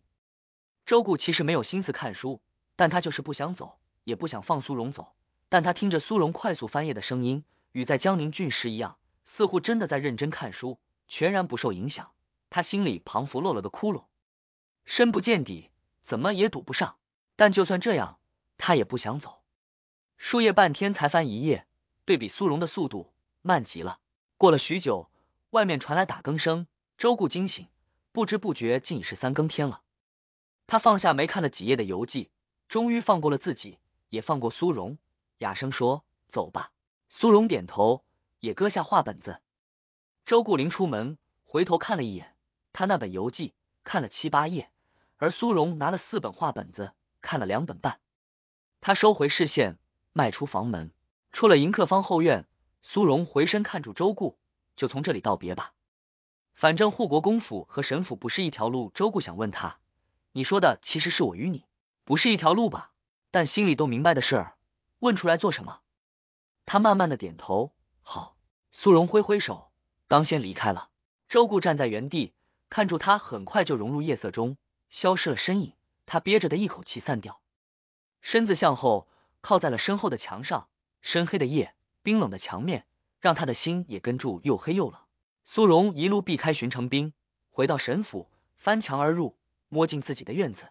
周顾其实没有心思看书，但他就是不想走，也不想放苏荣走。但他听着苏荣快速翻页的声音，与在江宁郡时一样，似乎真的在认真看书，全然不受影响。他心里彷佛落了个窟窿，深不见底，怎么也堵不上。但就算这样，他也不想走。树叶半天才翻一页，对比苏荣的速度，慢极了。过了许久，外面传来打更声，周顾惊醒，不知不觉竟已是三更天了。他放下没看了几页的游记，终于放过了自己，也放过苏荣，哑声说：“走吧。”苏荣点头，也搁下画本子。周顾临出门，回头看了一眼。他那本游记看了七八页，而苏荣拿了四本画本子看了两本半。他收回视线，迈出房门，出了迎客坊后院。苏荣回身看住周顾，就从这里道别吧。反正护国公府和神府不是一条路。周顾想问他，你说的其实是我与你不是一条路吧？但心里都明白的事，问出来做什么？他慢慢的点头，好。苏荣挥挥手，当先离开了。周顾站在原地。看住他，很快就融入夜色中，消失了身影。他憋着的一口气散掉，身子向后靠在了身后的墙上。深黑的夜，冰冷的墙面，让他的心也跟住又黑又冷。苏荣一路避开巡城兵，回到神府，翻墙而入，摸进自己的院子，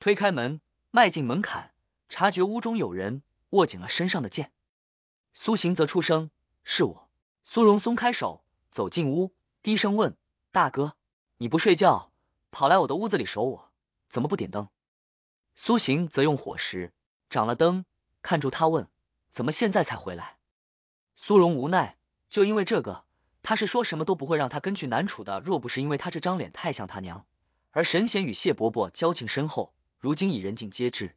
推开门，迈进门槛，察觉屋中有人，握紧了身上的剑。苏行则出声：“是我。”苏荣松开手，走进屋，低声问：“大哥。”你不睡觉，跑来我的屋子里守我，怎么不点灯？苏醒则用火石长了灯，看住他问，怎么现在才回来？苏荣无奈，就因为这个，他是说什么都不会让他跟去南楚的。若不是因为他这张脸太像他娘，而神仙与谢伯伯交情深厚，如今已人尽皆知，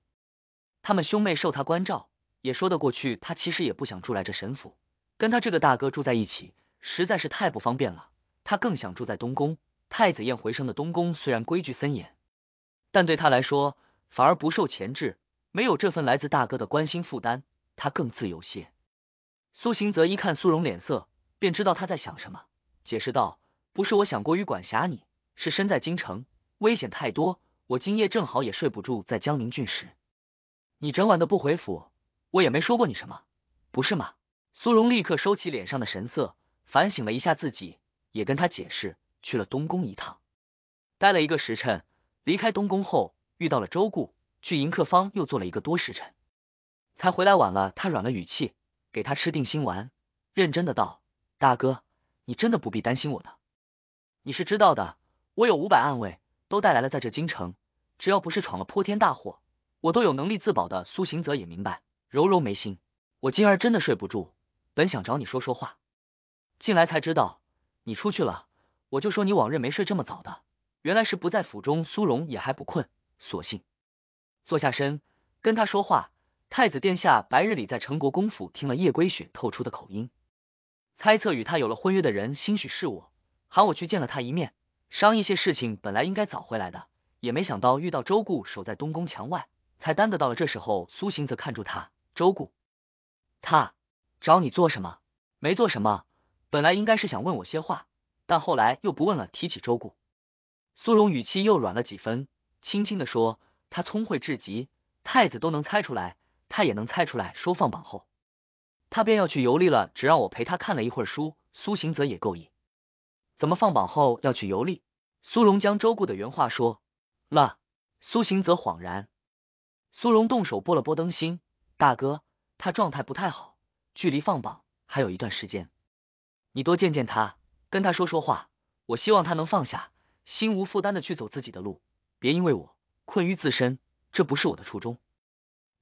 他们兄妹受他关照也说得过去。他其实也不想住来这神府，跟他这个大哥住在一起实在是太不方便了。他更想住在东宫。太子宴回生的东宫虽然规矩森严，但对他来说反而不受钳制，没有这份来自大哥的关心负担，他更自由些。苏行则一看苏荣脸色，便知道他在想什么，解释道：“不是我想过于管辖你，是身在京城，危险太多。我今夜正好也睡不住，在江宁郡时，你整晚的不回府，我也没说过你什么，不是吗？”苏荣立刻收起脸上的神色，反省了一下自己，也跟他解释。去了东宫一趟，待了一个时辰。离开东宫后，遇到了周顾，去迎客坊又坐了一个多时辰，才回来晚了。他软了语气，给他吃定心丸，认真的道：“大哥，你真的不必担心我的。你是知道的，我有五百暗卫，都带来了，在这京城，只要不是闯了破天大祸，我都有能力自保的。”苏行泽也明白，揉揉眉心，我今儿真的睡不住，本想找你说说话，进来才知道你出去了。我就说你往日没睡这么早的，原来是不在府中。苏荣也还不困，索性坐下身跟他说话。太子殿下白日里在成国公府听了叶归雪透出的口音，猜测与他有了婚约的人，兴许是我，喊我去见了他一面，商议些事情。本来应该早回来的，也没想到遇到周顾守在东宫墙外，才耽得到了这时候。苏行则看住他，周顾，他找你做什么？没做什么，本来应该是想问我些话。但后来又不问了。提起周顾，苏荣语气又软了几分，轻轻的说：“他聪慧至极，太子都能猜出来，他也能猜出来。”说放榜后，他便要去游历了，只让我陪他看了一会儿书。苏行则也够意，怎么放榜后要去游历？苏荣将周顾的原话说了。苏行则恍然。苏荣动手拨了拨灯芯：“大哥，他状态不太好，距离放榜还有一段时间，你多见见他。”跟他说说话，我希望他能放下心无负担的去走自己的路，别因为我困于自身，这不是我的初衷。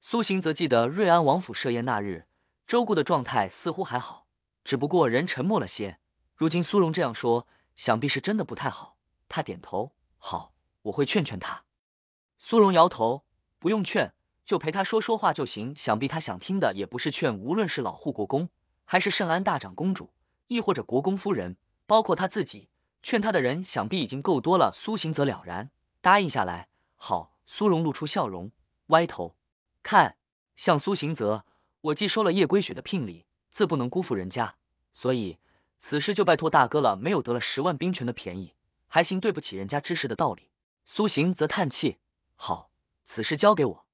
苏行则记得瑞安王府设宴那日，周顾的状态似乎还好，只不过人沉默了些。如今苏荣这样说，想必是真的不太好。他点头，好，我会劝劝他。苏荣摇头，不用劝，就陪他说说话就行。想必他想听的也不是劝。无论是老护国公，还是圣安大长公主，亦或者国公夫人。包括他自己，劝他的人想必已经够多了。苏行则了然，答应下来。好，苏荣露出笑容，歪头看，向苏行泽。我既收了叶归雪的聘礼，自不能辜负人家，所以此事就拜托大哥了。没有得了十万兵权的便宜，还行对不起人家之事的道理。苏行则叹气，好，此事交给我。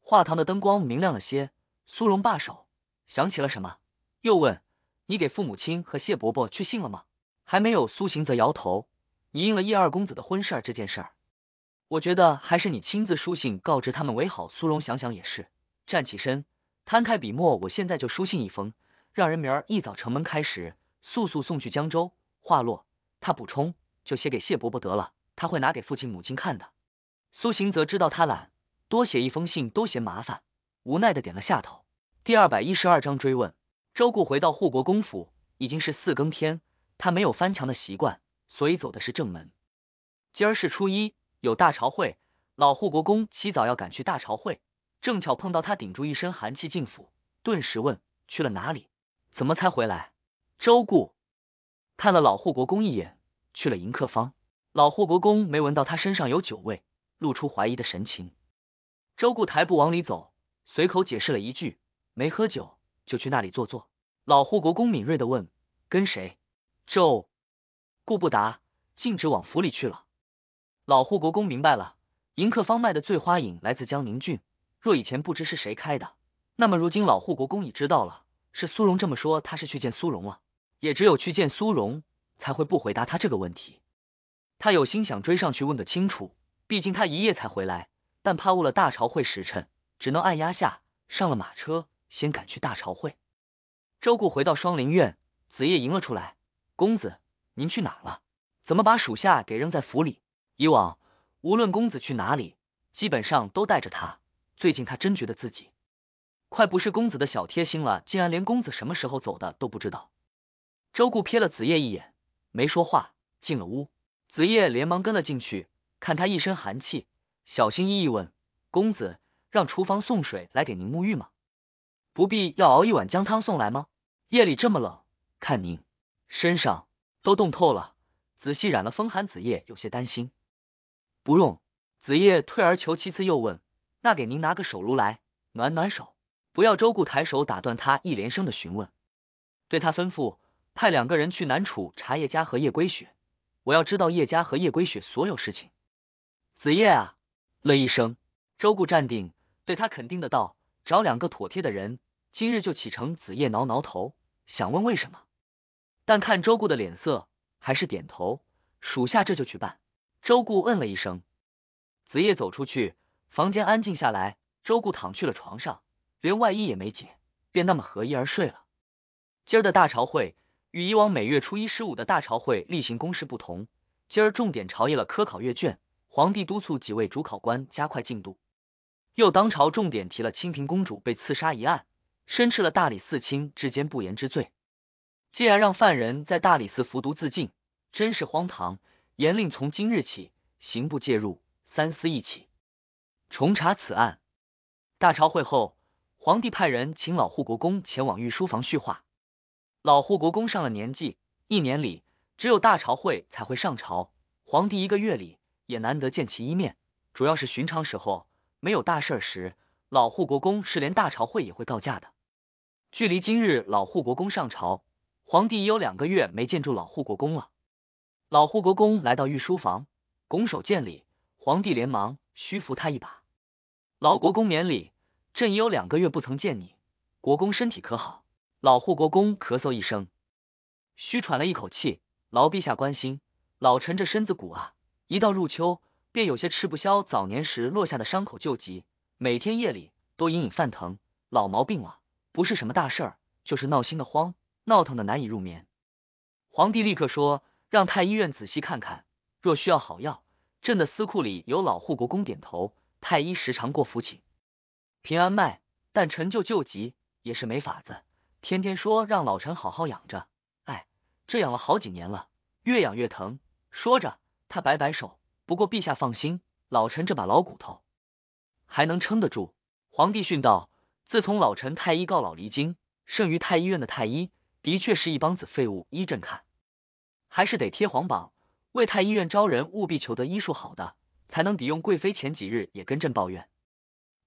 画堂的灯光明亮了些，苏荣罢手，想起了什么，又问：你给父母亲和谢伯伯去信了吗？还没有，苏行则摇头。你应了叶二公子的婚事儿，这件事儿，我觉得还是你亲自书信告知他们为好。苏荣想想也是，站起身，摊开笔墨，我现在就书信一封，让人明儿一早城门开时，速速送去江州。话落，他补充，就写给谢伯伯得了，他会拿给父亲母亲看的。苏行则知道他懒，多写一封信都嫌麻烦，无奈的点了下头。第二百一十二章追问。周顾回到护国公府，已经是四更天。他没有翻墙的习惯，所以走的是正门。今儿是初一，有大朝会，老护国公起早要赶去大朝会，正巧碰到他顶住一身寒气进府，顿时问去了哪里，怎么才回来。周顾看了老护国公一眼，去了迎客方。老护国公没闻到他身上有酒味，露出怀疑的神情。周顾抬步往里走，随口解释了一句，没喝酒就去那里坐坐。老护国公敏锐的问跟谁。纣，顾不答，径直往府里去了。老护国公明白了，迎客方卖的醉花影来自江宁郡。若以前不知是谁开的，那么如今老护国公已知道了，是苏荣这么说。他是去见苏荣了，也只有去见苏荣才会不回答他这个问题。他有心想追上去问个清楚，毕竟他一夜才回来，但怕误了大朝会时辰，只能按压下。上了马车，先赶去大朝会。周顾回到双林院，子夜迎了出来。公子，您去哪了？怎么把属下给扔在府里？以往无论公子去哪里，基本上都带着他。最近他真觉得自己快不是公子的小贴心了，竟然连公子什么时候走的都不知道。周顾瞥了子夜一眼，没说话，进了屋。子夜连忙跟了进去，看他一身寒气，小心翼翼问：“公子，让厨房送水来给您沐浴吗？不必要熬一碗姜汤送来吗？夜里这么冷，看您。”身上都冻透了，仔细染了风寒。子夜有些担心，不用。子夜退而求其次，又问：“那给您拿个手炉来，暖暖手。”不要。周顾抬手打断他一连声的询问，对他吩咐：“派两个人去南楚查叶家和叶归雪，我要知道叶家和叶归雪所有事情。”子夜啊了一声，周顾站定，对他肯定的道：“找两个妥帖的人，今日就启程。”子夜挠挠头，想问为什么。但看周顾的脸色，还是点头。属下这就去办。周顾嗯了一声。子夜走出去，房间安静下来。周顾躺去了床上，连外衣也没解，便那么合衣而睡了。今儿的大朝会与以往每月初一、十五的大朝会例行公事不同，今儿重点朝议了科考阅卷，皇帝督促几位主考官加快进度，又当朝重点提了清平公主被刺杀一案，申斥了大理寺卿之间不言之罪。既然让犯人在大理寺服毒自尽，真是荒唐！严令从今日起，刑部介入，三思一起，重查此案。大朝会后，皇帝派人请老护国公前往御书房叙话。老护国公上了年纪，一年里只有大朝会才会上朝，皇帝一个月里也难得见其一面。主要是寻常时候没有大事时，老护国公是连大朝会也会告假的。距离今日，老护国公上朝。皇帝已有两个月没见住老护国公了。老护国公来到御书房，拱手见礼。皇帝连忙虚扶他一把：“老国公免礼，朕已有两个月不曾见你。国公身体可好？”老护国公咳嗽一声，虚喘了一口气：“劳陛下关心。老臣这身子骨啊，一到入秋便有些吃不消。早年时落下的伤口旧疾，每天夜里都隐隐犯疼，老毛病了。不是什么大事儿，就是闹心的慌。”闹腾的难以入眠，皇帝立刻说：“让太医院仔细看看，若需要好药，朕的私库里有。”老护国公点头。太医时常过府请平安脉，但陈旧救急也是没法子。天天说让老臣好好养着，哎，这养了好几年了，越养越疼。说着，他摆摆手。不过陛下放心，老臣这把老骨头还能撑得住。皇帝训道：“自从老臣太医告老离京，剩余太医院的太医。”的确是一帮子废物，依朕看，还是得贴黄榜，为太医院招人，务必求得医术好的，才能抵用。贵妃前几日也跟朕抱怨，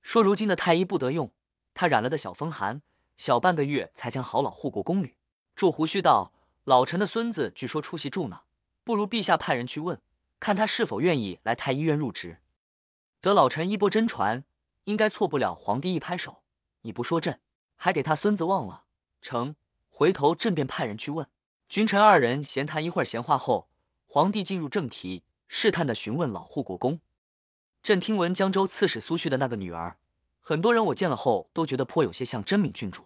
说如今的太医不得用，他染了的小风寒，小半个月才将好老护过宫女。祝胡须道，老臣的孙子据说出席住呢，不如陛下派人去问，看他是否愿意来太医院入职，得老臣一波真传，应该错不了。皇帝一拍手，你不说朕，还给他孙子忘了成。回头，朕便派人去问。君臣二人闲谈一会儿闲话后，皇帝进入正题，试探的询问老护国公：“朕听闻江州刺史苏旭的那个女儿，很多人我见了后都觉得颇有些像真敏郡主。”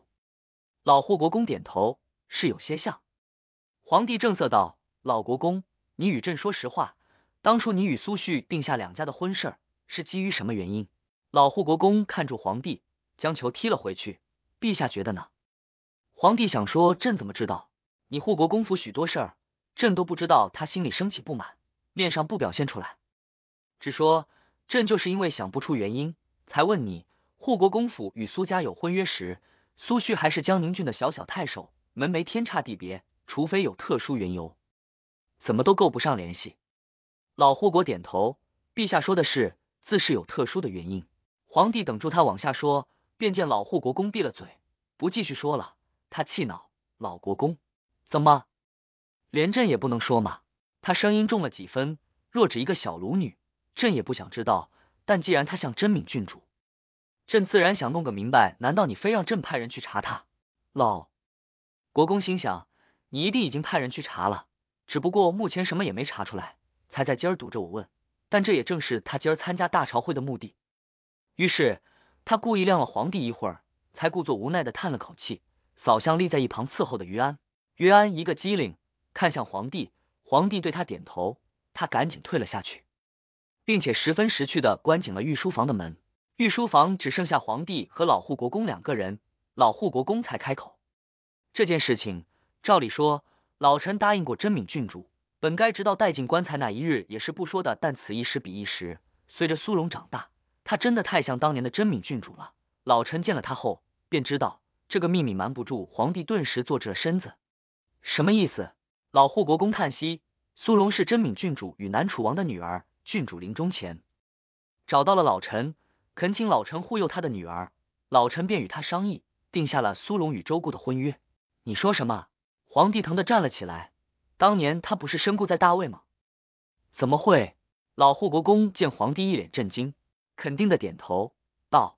老护国公点头，是有些像。皇帝正色道：“老国公，你与朕说实话，当初你与苏旭定下两家的婚事，是基于什么原因？”老护国公看住皇帝，将球踢了回去：“陛下觉得呢？”皇帝想说：“朕怎么知道你护国公府许多事儿，朕都不知道。”他心里升起不满，面上不表现出来，只说：“朕就是因为想不出原因，才问你护国公府与苏家有婚约时，苏旭还是江宁郡的小小太守，门楣天差地别，除非有特殊缘由，怎么都够不上联系。”老护国点头：“陛下说的是，自是有特殊的原因。”皇帝等住他往下说，便见老护国公闭了嘴，不继续说了。他气恼，老国公，怎么连朕也不能说吗？他声音重了几分。若只一个小卢女，朕也不想知道。但既然她像真敏郡主，朕自然想弄个明白。难道你非让朕派人去查她？老国公心想，你一定已经派人去查了，只不过目前什么也没查出来，才在今儿堵着我问。但这也正是他今儿参加大朝会的目的。于是他故意晾了皇帝一会儿，才故作无奈的叹了口气。扫向立在一旁伺候的于安，于安一个机灵，看向皇帝，皇帝对他点头，他赶紧退了下去，并且十分识趣的关紧了御书房的门。御书房只剩下皇帝和老护国公两个人，老护国公才开口：“这件事情，照理说老臣答应过真敏郡主，本该直到带进棺材那一日也是不说的。但此一时彼一时，随着苏荣长大，他真的太像当年的真敏郡主了。老臣见了他后，便知道。”这个秘密瞒不住皇帝，顿时坐直了身子。什么意思？老护国公叹息：“苏荣是真敏郡主与南楚王的女儿。郡主临终前找到了老臣，恳请老臣护佑他的女儿。老臣便与他商议，定下了苏荣与周顾的婚约。”你说什么？皇帝疼的站了起来。当年他不是身故在大魏吗？怎么会？老护国公见皇帝一脸震惊，肯定的点头道：“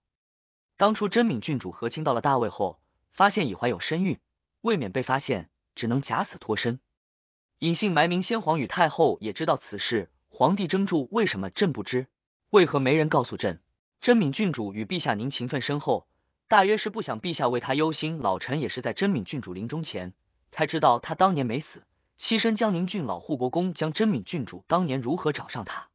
当初真敏郡主和亲到了大魏后。”发现已怀有身孕，未免被发现，只能假死脱身，隐姓埋名。先皇与太后也知道此事，皇帝怔住，为什么朕不知？为何没人告诉朕？真敏郡主与陛下您情分深厚，大约是不想陛下为他忧心。老臣也是在真敏郡主临终前才知道他当年没死，栖身江宁郡老护国公将真敏郡主当年如何找上他，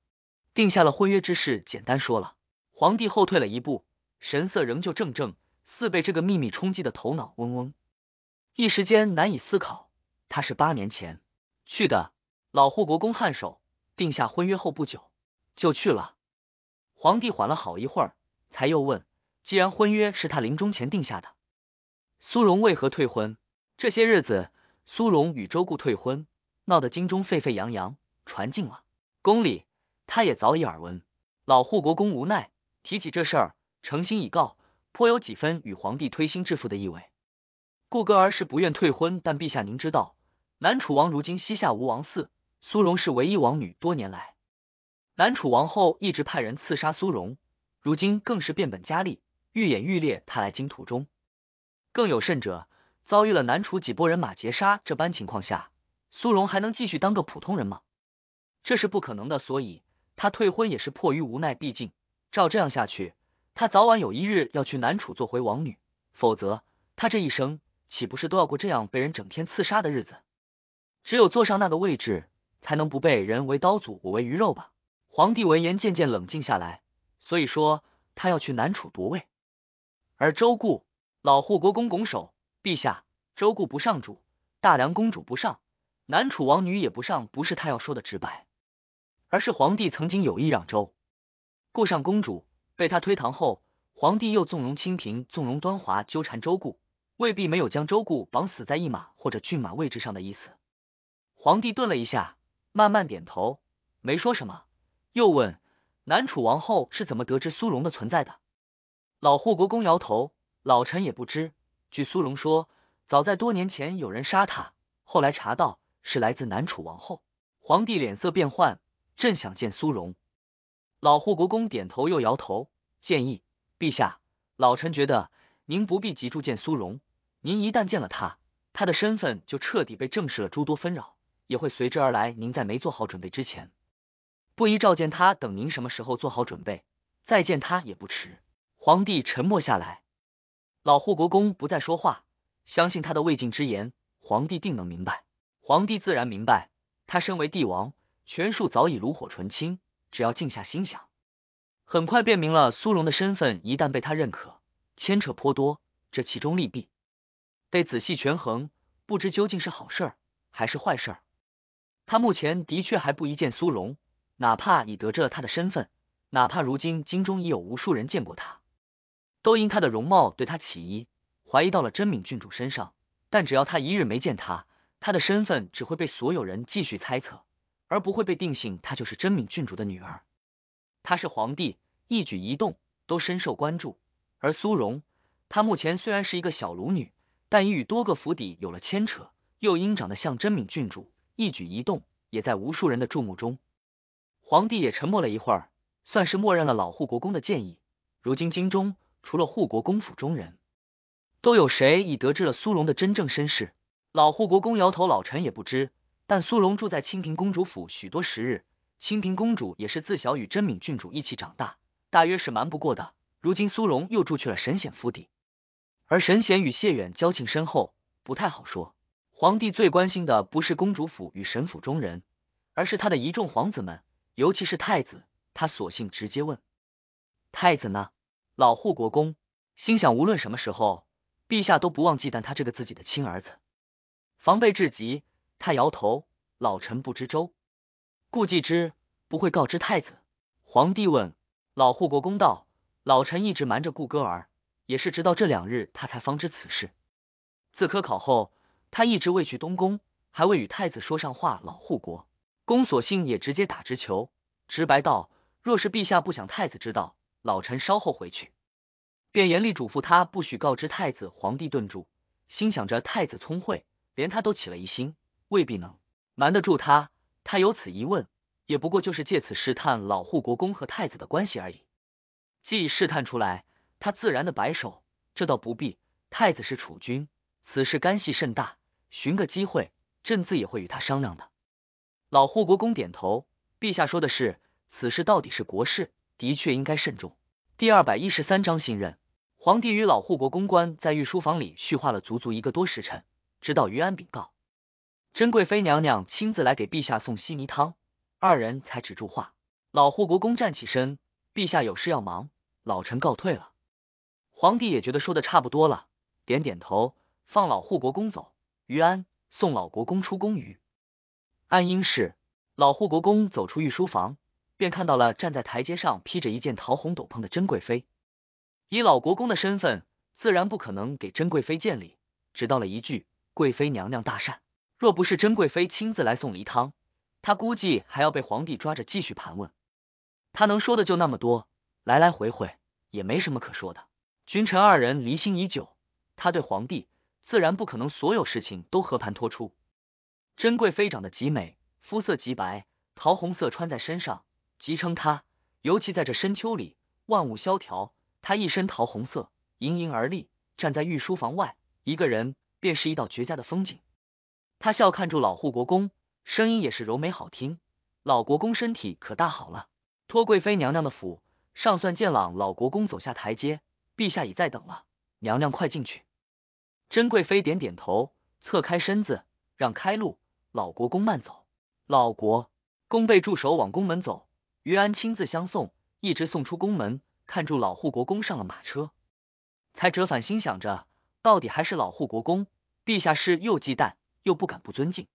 定下了婚约之事，简单说了。皇帝后退了一步，神色仍旧正正。似被这个秘密冲击的头脑嗡嗡，一时间难以思考。他是八年前去的，老护国公颔首，定下婚约后不久就去了。皇帝缓了好一会儿，才又问：“既然婚约是他临终前定下的，苏荣为何退婚？”这些日子，苏荣与周顾退婚闹得京中沸沸扬扬，传进了宫里，他也早已耳闻。老护国公无奈提起这事儿，诚心已告。颇有几分与皇帝推心置腹的意味。顾歌儿是不愿退婚，但陛下您知道，南楚王如今膝下无王嗣，苏荣是唯一王女。多年来，南楚王后一直派人刺杀苏荣，如今更是变本加厉，愈演愈烈。他来京途中，更有甚者遭遇了南楚几波人马劫杀。这般情况下，苏荣还能继续当个普通人吗？这是不可能的。所以他退婚也是迫于无奈。毕竟照这样下去。他早晚有一日要去南楚做回王女，否则他这一生岂不是都要过这样被人整天刺杀的日子？只有坐上那个位置，才能不被人为刀俎我为鱼肉吧。皇帝闻言渐渐冷静下来，所以说他要去南楚夺位。而周固，老护国公拱手：“陛下，周固不上主，大梁公主不上，南楚王女也不上，不是他要说的直白，而是皇帝曾经有意让周顾上公主。”被他推堂后，皇帝又纵容清平，纵容端华纠缠周顾，未必没有将周顾绑死在一马或者骏马位置上的意思。皇帝顿了一下，慢慢点头，没说什么，又问：“南楚王后是怎么得知苏荣的存在的？”老护国公摇头，老臣也不知。据苏荣说，早在多年前有人杀他，后来查到是来自南楚王后。皇帝脸色变幻，朕想见苏荣。老护国公点头又摇头，建议陛下：老臣觉得您不必急着见苏荣，您一旦见了他，他的身份就彻底被正视了，诸多纷扰也会随之而来。您在没做好准备之前，不宜召见他。等您什么时候做好准备，再见他也不迟。皇帝沉默下来，老护国公不再说话。相信他的未尽之言，皇帝定能明白。皇帝自然明白，他身为帝王，权术早已炉火纯青。只要静下心想，很快便明了苏荣的身份。一旦被他认可，牵扯颇多，这其中利弊得仔细权衡，不知究竟是好事还是坏事。他目前的确还不一见苏荣，哪怕已得知了他的身份，哪怕如今京中已有无数人见过他，都因他的容貌对他起疑，怀疑到了真敏郡主身上。但只要他一日没见他，他的身份只会被所有人继续猜测。而不会被定性，她就是真敏郡主的女儿。她是皇帝，一举一动都深受关注。而苏荣，她目前虽然是一个小卢女，但已与多个府邸有了牵扯，又因长得像真敏郡主，一举一动也在无数人的注目中。皇帝也沉默了一会儿，算是默认了老护国公的建议。如今京中除了护国公府中人，都有谁已得知了苏荣的真正身世？老护国公摇头，老臣也不知。但苏荣住在清平公主府许多时日，清平公主也是自小与真敏郡主一起长大，大约是瞒不过的。如今苏荣又住去了神显府邸，而神显与谢远交情深厚，不太好说。皇帝最关心的不是公主府与神府中人，而是他的一众皇子们，尤其是太子。他索性直接问：“太子呢？”老护国公心想，无论什么时候，陛下都不忘忌惮他这个自己的亲儿子，防备至极。他摇头，老臣不知周，顾忌之不会告知太子。皇帝问老护国公道，老臣一直瞒着顾歌儿，也是直到这两日他才方知此事。自科考后，他一直未去东宫，还未与太子说上话。老护国公索性也直接打直球，直白道：若是陛下不想太子知道，老臣稍后回去，便严厉嘱咐他不许告知太子。皇帝顿住，心想着太子聪慧，连他都起了疑心。未必能瞒得住他，他有此一问，也不过就是借此试探老护国公和太子的关系而已。既试探出来，他自然的摆手，这倒不必。太子是储君，此事干系甚大，寻个机会，朕自也会与他商量的。老护国公点头，陛下说的是，此事到底是国事，的确应该慎重。第二百一十三章信任。皇帝与老护国公关在御书房里叙话了足足一个多时辰，直到于安禀告。甄贵妃娘娘亲自来给陛下送稀泥汤，二人才止住话。老护国公站起身，陛下有事要忙，老臣告退了。皇帝也觉得说的差不多了，点点头，放老护国公走。于安送老国公出宫于暗应是，老护国公走出御书房，便看到了站在台阶上披着一件桃红斗篷的甄贵妃。以老国公的身份，自然不可能给甄贵妃见礼，只道了一句：“贵妃娘娘大善。”若不是甄贵妃亲自来送梨汤，他估计还要被皇帝抓着继续盘问。他能说的就那么多，来来回回也没什么可说的。君臣二人离心已久，他对皇帝自然不可能所有事情都和盘托出。甄贵妃长得极美，肤色极白，桃红色穿在身上即称她。尤其在这深秋里，万物萧条，她一身桃红色，盈盈而立，站在御书房外，一个人便是一道绝佳的风景。他笑看住老护国公，声音也是柔美好听。老国公身体可大好了，托贵妃娘娘的福，尚算健朗。老国公走下台阶，陛下已在等了。娘娘快进去。甄贵妃点点头，侧开身子让开路。老国公慢走。老国公被助手往宫门走，于安亲自相送，一直送出宫门，看住老护国公上了马车，才折返，心想着到底还是老护国公，陛下是又忌惮。又不敢不尊敬，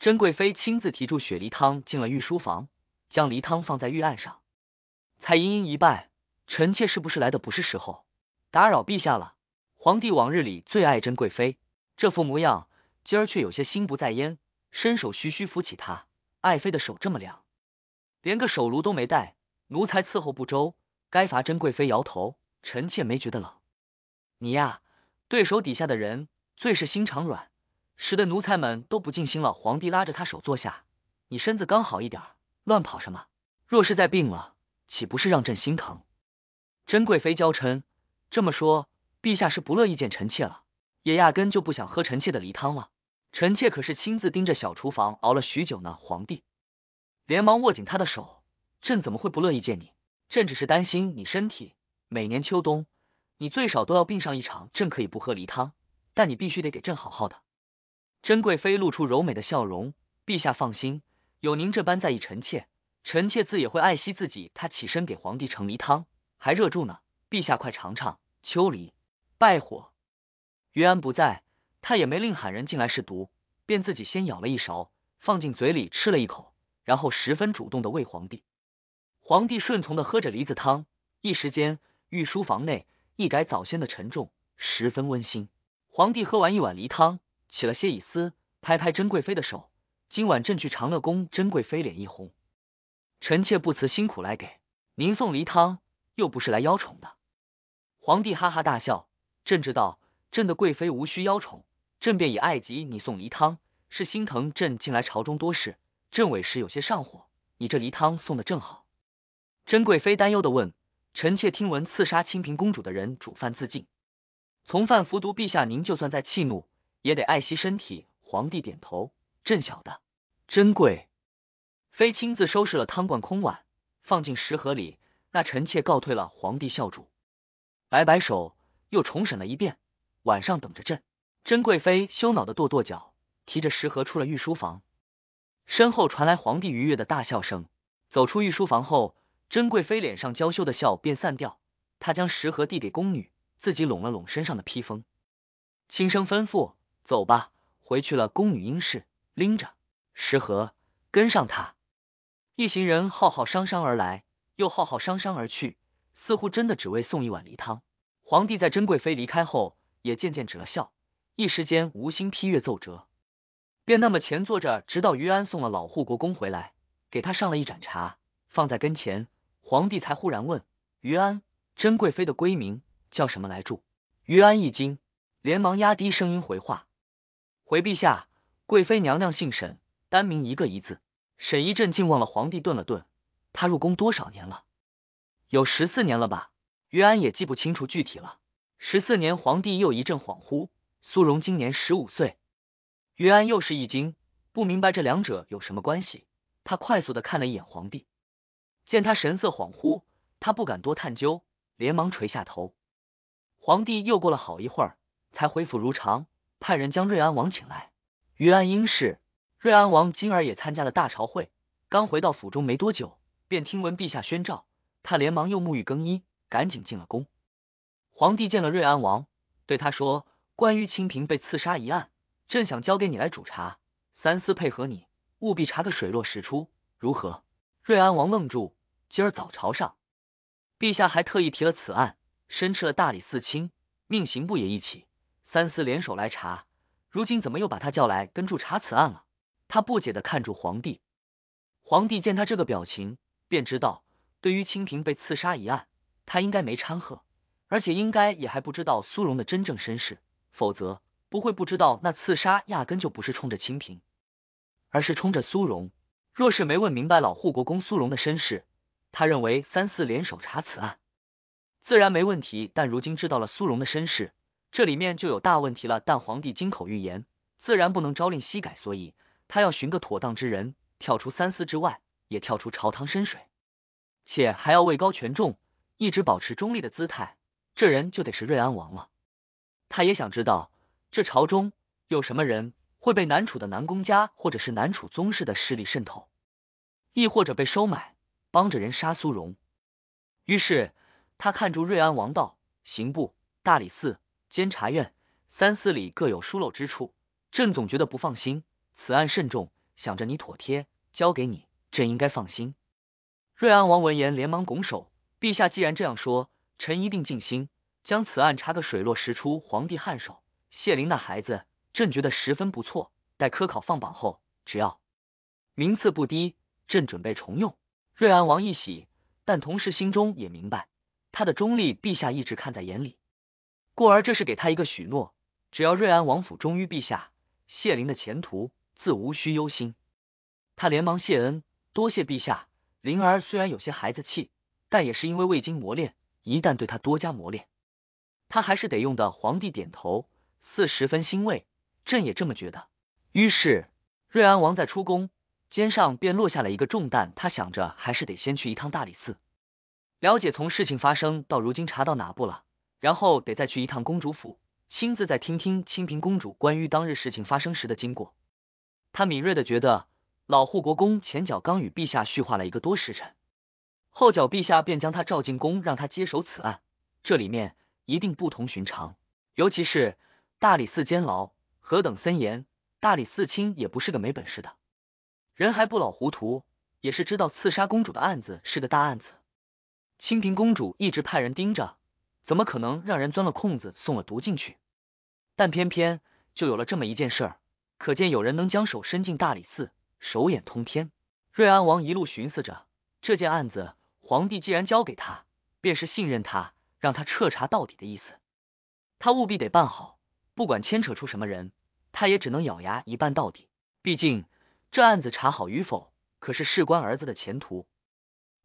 甄贵妃亲自提住雪梨汤进了御书房，将梨汤放在御案上。蔡盈盈一拜，臣妾是不是来的不是时候，打扰陛下了？皇帝往日里最爱甄贵妃这副模样，今儿却有些心不在焉，伸手徐徐扶起她。爱妃的手这么凉，连个手炉都没带，奴才伺候不周，该罚。甄贵妃摇头，臣妾没觉得冷。你呀，对手底下的人最是心肠软。使得奴才们都不尽心了。皇帝拉着他手坐下，你身子刚好一点，乱跑什么？若是再病了，岂不是让朕心疼？珍贵妃娇嗔：“这么说，陛下是不乐意见臣妾了，也压根就不想喝臣妾的梨汤了？臣妾可是亲自盯着小厨房熬了许久呢。”皇帝连忙握紧他的手：“朕怎么会不乐意见你？朕只是担心你身体。每年秋冬，你最少都要病上一场。朕可以不喝梨汤，但你必须得给朕好好的。”甄贵妃露出柔美的笑容，陛下放心，有您这般在意臣妾，臣妾自也会爱惜自己。她起身给皇帝盛梨汤，还热着呢，陛下快尝尝。秋梨，败火。于安不在，他也没令喊人进来试毒，便自己先舀了一勺，放进嘴里吃了一口，然后十分主动的喂皇帝。皇帝顺从的喝着梨子汤，一时间，御书房内一改早先的沉重，十分温馨。皇帝喝完一碗梨汤。起了些意思，拍拍甄贵妃的手。今晚朕去长乐宫，甄贵妃脸一红，臣妾不辞辛苦来给您送梨汤，又不是来邀宠的。皇帝哈哈大笑，朕知道，朕的贵妃无需邀宠，朕便也爱及你送梨汤，是心疼朕近来朝中多事，朕委时有些上火，你这梨汤送的正好。甄贵妃担忧的问，臣妾听闻刺杀清平公主的人主犯自尽，从犯服毒，陛下您就算再气怒。也得爱惜身体。皇帝点头：“朕晓得。”珍贵妃亲自收拾了汤罐、空碗，放进食盒里。那臣妾告退了。皇帝笑主，摆摆手，又重审了一遍。晚上等着朕。珍贵妃羞恼的跺跺脚，提着食盒出了御书房。身后传来皇帝愉悦的大笑声。走出御书房后，珍贵妃脸上娇羞的笑便散掉。她将食盒递给宫女，自己拢了拢身上的披风，轻声吩咐。走吧，回去了。宫女应是拎着食盒，跟上他。一行人浩浩汤汤而来，又浩浩汤汤而去，似乎真的只为送一碗梨汤。皇帝在甄贵妃离开后，也渐渐止了笑，一时间无心批阅奏折，便那么前坐着，直到于安送了老护国公回来，给他上了一盏茶，放在跟前，皇帝才忽然问于安：“甄贵妃的闺名叫什么？”来住？于安一惊，连忙压低声音回话。回陛下，贵妃娘娘姓沈，单名一个一字沈一朕竟忘了。皇帝顿了顿，他入宫多少年了？有十四年了吧？于安也记不清楚具体了。十四年，皇帝又一阵恍惚。苏荣今年十五岁，于安又是一惊，不明白这两者有什么关系。他快速的看了一眼皇帝，见他神色恍惚，他不敢多探究，连忙垂下头。皇帝又过了好一会儿，才恢复如常。派人将瑞安王请来，于安应是。瑞安王今儿也参加了大朝会，刚回到府中没多久，便听闻陛下宣召，他连忙又沐浴更衣，赶紧进了宫。皇帝见了瑞安王，对他说：“关于清平被刺杀一案，朕想交给你来主查，三思配合你，务必查个水落石出，如何？”瑞安王愣住，今儿早朝上，陛下还特意提了此案，申斥了大理寺卿，命刑部也一起。三司联手来查，如今怎么又把他叫来跟住查此案了？他不解的看住皇帝。皇帝见他这个表情，便知道对于清平被刺杀一案，他应该没掺和，而且应该也还不知道苏荣的真正身世，否则不会不知道那刺杀压根就不是冲着清平，而是冲着苏荣。若是没问明白老护国公苏荣的身世，他认为三司联手查此案，自然没问题。但如今知道了苏荣的身世。这里面就有大问题了。但皇帝金口玉言，自然不能朝令夕改，所以他要寻个妥当之人，跳出三司之外，也跳出朝堂深水，且还要位高权重，一直保持中立的姿态。这人就得是瑞安王了。他也想知道这朝中有什么人会被南楚的南宫家或者是南楚宗室的势力渗透，亦或者被收买，帮着人杀苏荣。于是他看住瑞安王道：“刑部、大理寺。”监察院、三司里各有疏漏之处，朕总觉得不放心。此案慎重，想着你妥帖，交给你，朕应该放心。瑞安王闻言连忙拱手，陛下既然这样说，臣一定尽心将此案查个水落石出。皇帝颔首，谢灵那孩子，朕觉得十分不错。待科考放榜后，只要名次不低，朕准备重用。瑞安王一喜，但同时心中也明白，他的中立，陛下一直看在眼里。故而这是给他一个许诺，只要瑞安王府忠于陛下，谢灵的前途自无需忧心。他连忙谢恩，多谢陛下。灵儿虽然有些孩子气，但也是因为未经磨练，一旦对他多加磨练，他还是得用的。皇帝点头，似十分欣慰，朕也这么觉得。于是瑞安王在出宫，肩上便落下了一个重担。他想着，还是得先去一趟大理寺，了解从事情发生到如今查到哪步了。然后得再去一趟公主府，亲自再听听清平公主关于当日事情发生时的经过。他敏锐的觉得，老护国公前脚刚与陛下叙话了一个多时辰，后脚陛下便将他召进宫，让他接手此案，这里面一定不同寻常。尤其是大理寺监牢何等森严，大理寺卿也不是个没本事的人，还不老糊涂，也是知道刺杀公主的案子是个大案子。清平公主一直派人盯着。怎么可能让人钻了空子送了毒进去？但偏偏就有了这么一件事儿，可见有人能将手伸进大理寺，手眼通天。瑞安王一路寻思着，这件案子皇帝既然交给他，便是信任他，让他彻查到底的意思。他务必得办好，不管牵扯出什么人，他也只能咬牙一办到底。毕竟这案子查好与否，可是事关儿子的前途。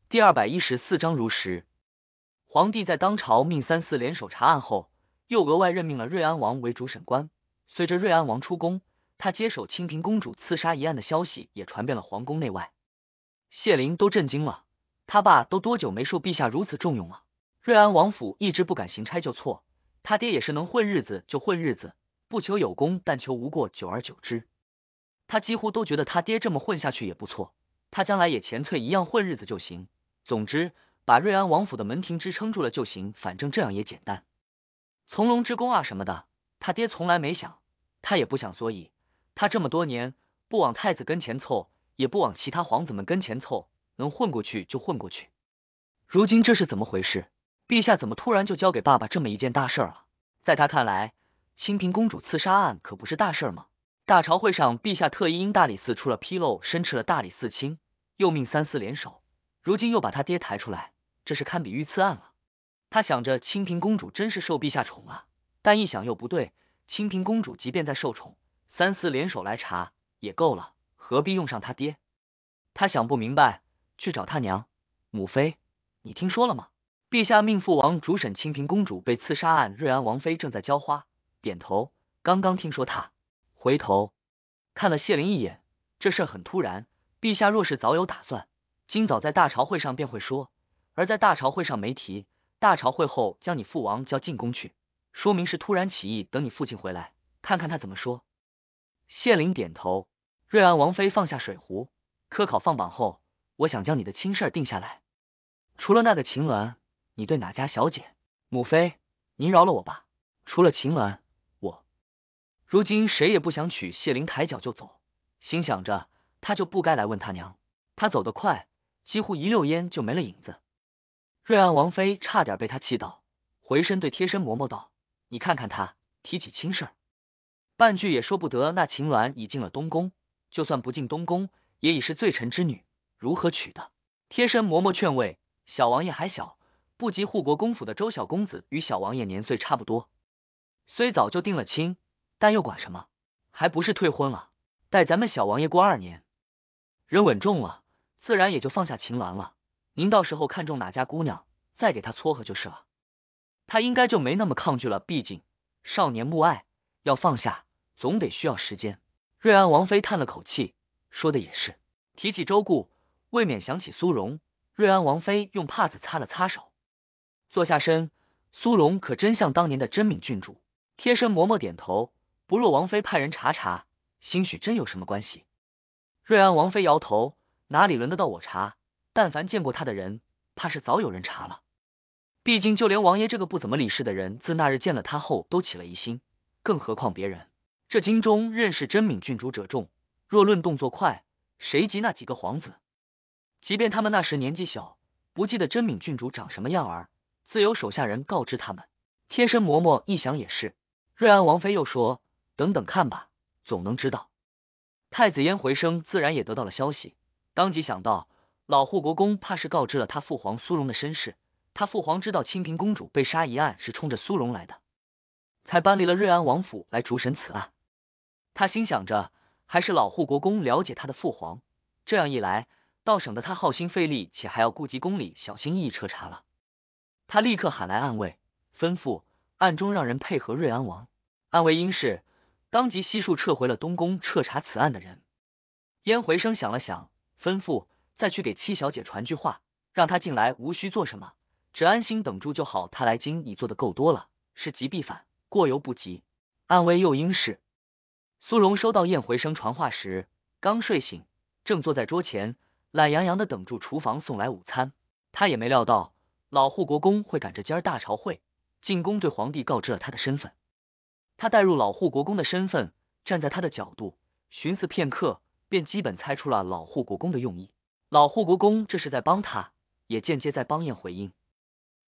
第二百一十四章，如实。皇帝在当朝命三司联手查案后，又额外任命了瑞安王为主审官。随着瑞安王出宫，他接手清平公主刺杀一案的消息也传遍了皇宫内外。谢灵都震惊了，他爸都多久没受陛下如此重用了？瑞安王府一直不敢行差就错，他爹也是能混日子就混日子，不求有功，但求无过。久而久之，他几乎都觉得他爹这么混下去也不错，他将来也前翠一样混日子就行。总之。把瑞安王府的门庭支撑住了就行，反正这样也简单。从龙之宫啊什么的，他爹从来没想，他也不想，所以他这么多年不往太子跟前凑，也不往其他皇子们跟前凑，能混过去就混过去。如今这是怎么回事？陛下怎么突然就交给爸爸这么一件大事儿了？在他看来，清平公主刺杀案可不是大事儿吗？大朝会上，陛下特意因大理寺出了纰漏，申斥了大理寺卿，又命三司联手，如今又把他爹抬出来。这是堪比遇刺案了。他想着，清平公主真是受陛下宠啊，但一想又不对。清平公主即便在受宠，三司联手来查也够了，何必用上他爹？他想不明白，去找他娘母妃。你听说了吗？陛下命父王主审清平公主被刺杀案。瑞安王妃正在浇花，点头。刚刚听说他回头看了谢灵一眼。这事很突然，陛下若是早有打算，今早在大朝会上便会说。而在大朝会上没提，大朝会后将你父王叫进宫去，说明是突然起义。等你父亲回来，看看他怎么说。谢灵点头。瑞安王妃放下水壶，科考放榜后，我想将你的亲事定下来。除了那个秦鸾，你对哪家小姐？母妃，您饶了我吧。除了秦鸾，我如今谁也不想娶。谢灵抬脚就走，心想着他就不该来问他娘。他走得快，几乎一溜烟就没了影子。瑞安王妃差点被他气到，回身对贴身嬷嬷道：“你看看他，提起亲事儿，半句也说不得。那秦鸾已进了东宫，就算不进东宫，也已是罪臣之女，如何娶的？”贴身嬷嬷劝慰：“小王爷还小，不及护国公府的周小公子与小王爷年岁差不多，虽早就定了亲，但又管什么？还不是退婚了？待咱们小王爷过二年，人稳重了，自然也就放下秦鸾了。”您到时候看中哪家姑娘，再给她撮合就是了。她应该就没那么抗拒了，毕竟少年慕爱要放下，总得需要时间。瑞安王妃叹了口气，说的也是。提起周顾，未免想起苏荣。瑞安王妃用帕子擦了擦手，坐下身。苏荣可真像当年的真敏郡主。贴身嬷嬷点头，不若王妃派人查查，兴许真有什么关系。瑞安王妃摇头，哪里轮得到我查？但凡见过他的人，怕是早有人查了。毕竟就连王爷这个不怎么理事的人，自那日见了他后都起了疑心，更何况别人。这京中认识真敏郡主者众，若论动作快，谁及那几个皇子？即便他们那时年纪小，不记得真敏郡主长什么样儿，自有手下人告知他们。贴身嬷嬷一想也是，瑞安王妃又说：“等等看吧，总能知道。”太子嫣回声自然也得到了消息，当即想到。老护国公怕是告知了他父皇苏荣的身世，他父皇知道清平公主被杀一案是冲着苏荣来的，才搬离了瑞安王府来主审此案。他心想着，还是老护国公了解他的父皇，这样一来，倒省得他耗心费力，且还要顾及宫里小心翼翼彻查了。他立刻喊来暗卫，吩咐暗中让人配合瑞安王。暗卫因是，当即悉数撤回了东宫彻查此案的人。燕回生想了想，吩咐。再去给七小姐传句话，让她进来，无需做什么，只安心等住就好。她来京已做的够多了，是急必反，过犹不及。暗卫又应是苏荣收到燕回声传话时，刚睡醒，正坐在桌前，懒洋洋的等住厨房送来午餐。他也没料到老护国公会赶着今儿大朝会进宫，对皇帝告知了他的身份。他代入老护国公的身份，站在他的角度，寻思片刻，便基本猜出了老护国公的用意。老护国公这是在帮他，也间接在帮燕回音。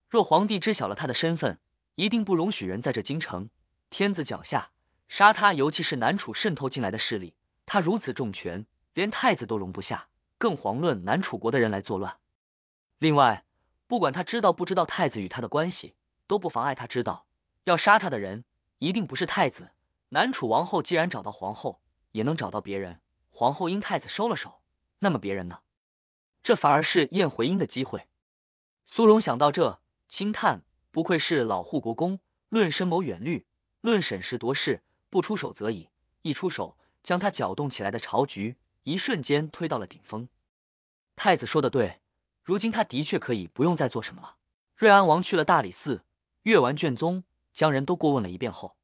若皇帝知晓了他的身份，一定不容许人在这京城天子脚下杀他，尤其是南楚渗透进来的势力。他如此重权，连太子都容不下，更遑论南楚国的人来作乱。另外，不管他知道不知道太子与他的关系，都不妨碍他知道要杀他的人一定不是太子。南楚王后既然找到皇后，也能找到别人。皇后因太子收了手，那么别人呢？这反而是验回音的机会。苏荣想到这，轻叹：不愧是老护国公，论深谋远虑，论审时度势，不出手则已，一出手将他搅动起来的朝局，一瞬间推到了顶峰。太子说的对，如今他的确可以不用再做什么了。瑞安王去了大理寺，阅完卷宗，将人都过问了一遍后，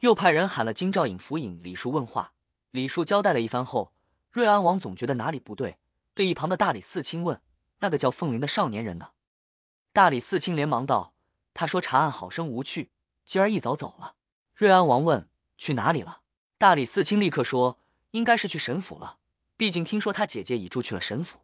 又派人喊了京兆尹府尹李树问话。李树交代了一番后，瑞安王总觉得哪里不对。对一旁的大理寺卿问：“那个叫凤玲的少年人呢？”大理寺卿连忙道：“他说查案好生无趣，今儿一早走了。”瑞安王问：“去哪里了？”大理寺卿立刻说：“应该是去神府了，毕竟听说他姐姐已住去了神府，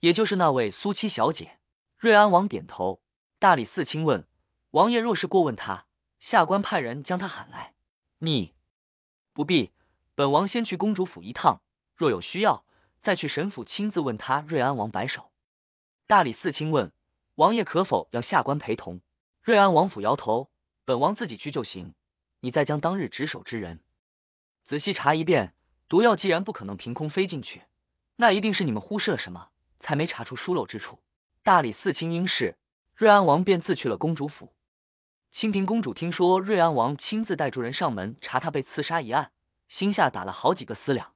也就是那位苏七小姐。”瑞安王点头。大理寺卿问：“王爷若是过问他，下官派人将他喊来。”你不必，本王先去公主府一趟，若有需要。再去神府亲自问他。瑞安王摆手，大理寺卿问王爷可否要下官陪同。瑞安王府摇头，本王自己去就行。你再将当日值守之人仔细查一遍。毒药既然不可能凭空飞进去，那一定是你们忽视了什么，才没查出疏漏之处。大理寺卿应是，瑞安王便自去了公主府。清平公主听说瑞安王亲自带人上门查他被刺杀一案，心下打了好几个思量，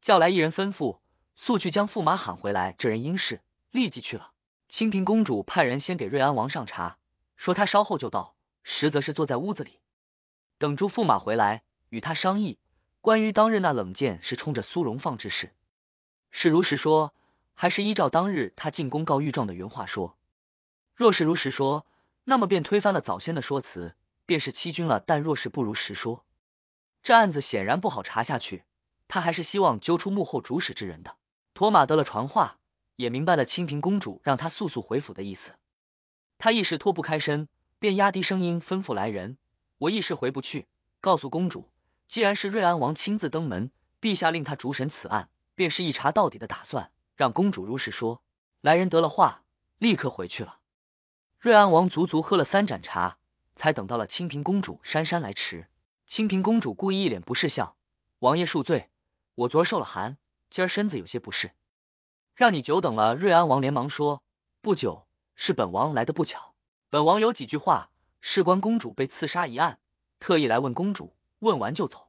叫来一人吩咐。速去将驸马喊回来，这人应是立即去了。清平公主派人先给瑞安王上茶，说他稍后就到，实则是坐在屋子里等朱驸马回来，与他商议关于当日那冷箭是冲着苏荣放之事，是如实说还是依照当日他进宫告御状的原话说？若是如实说，那么便推翻了早先的说辞，便是欺君了；但若是不如实说，这案子显然不好查下去。他还是希望揪出幕后主使之人的。托马得了传话，也明白了清平公主让他速速回府的意思。他一时脱不开身，便压低声音吩咐来人：“我一时回不去，告诉公主，既然是瑞安王亲自登门，陛下令他主审此案，便是一查到底的打算。让公主如实说。”来人得了话，立刻回去了。瑞安王足足喝了三盏茶，才等到了清平公主姗姗来迟。清平公主故意一脸不适相：“王爷恕罪，我昨受了寒。”今儿身子有些不适，让你久等了。瑞安王连忙说：“不久是本王来的不巧，本王有几句话事关公主被刺杀一案，特意来问公主。问完就走。”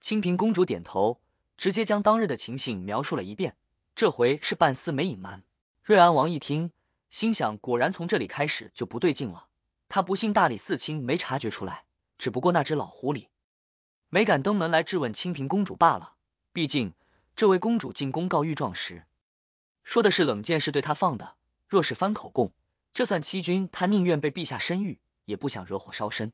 清平公主点头，直接将当日的情形描述了一遍。这回是半丝没隐瞒。瑞安王一听，心想：果然从这里开始就不对劲了。他不信大理寺卿没察觉出来，只不过那只老狐狸没敢登门来质问清平公主罢了。毕竟。这位公主进宫告御状时，说的是冷箭是对她放的。若是翻口供，这算欺君，她宁愿被陛下深狱，也不想惹火烧身。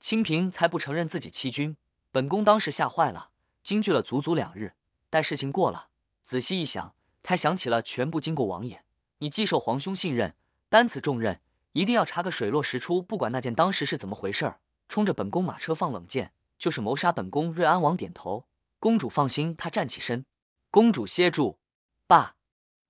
清平才不承认自己欺君，本宫当时吓坏了，惊惧了足足两日。待事情过了，仔细一想，才想起了全部经过。王爷，你既受皇兄信任，担此重任，一定要查个水落石出。不管那件当时是怎么回事，冲着本宫马车放冷箭，就是谋杀本宫。瑞安王点头。公主放心，她站起身。公主歇住，爸，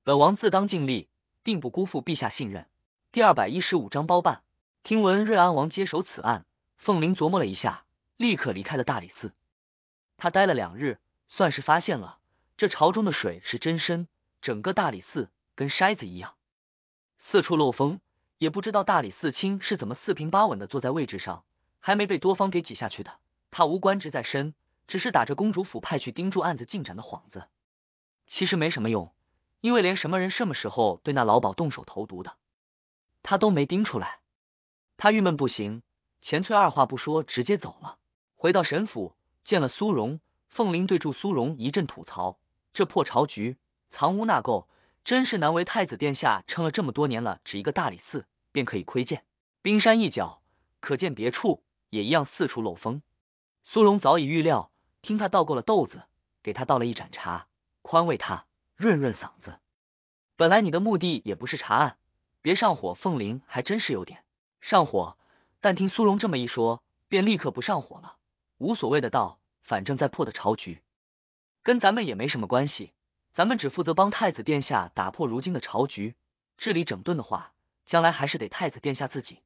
本王自当尽力，定不辜负陛下信任。第二百一十五章包办。听闻瑞安王接手此案，凤玲琢磨了一下，立刻离开了大理寺。他待了两日，算是发现了这朝中的水是真深，整个大理寺跟筛子一样，四处漏风。也不知道大理寺卿是怎么四平八稳的坐在位置上，还没被多方给挤下去的。他无官职在身。只是打着公主府派去盯住案子进展的幌子，其实没什么用，因为连什么人、什么时候对那老鸨动手投毒的，他都没盯出来。他郁闷不行，钱翠二话不说直接走了。回到沈府，见了苏荣，凤玲对住苏荣一阵吐槽：这破朝局，藏污纳垢，真是难为太子殿下撑了这么多年了，只一个大理寺便可以窥见冰山一角，可见别处也一样四处漏风。苏荣早已预料。听他倒够了豆子，给他倒了一盏茶，宽慰他，润润嗓子。本来你的目的也不是查案，别上火。凤玲还真是有点上火，但听苏荣这么一说，便立刻不上火了，无所谓的道，反正在破的朝局，跟咱们也没什么关系，咱们只负责帮太子殿下打破如今的朝局，治理整顿的话，将来还是得太子殿下自己。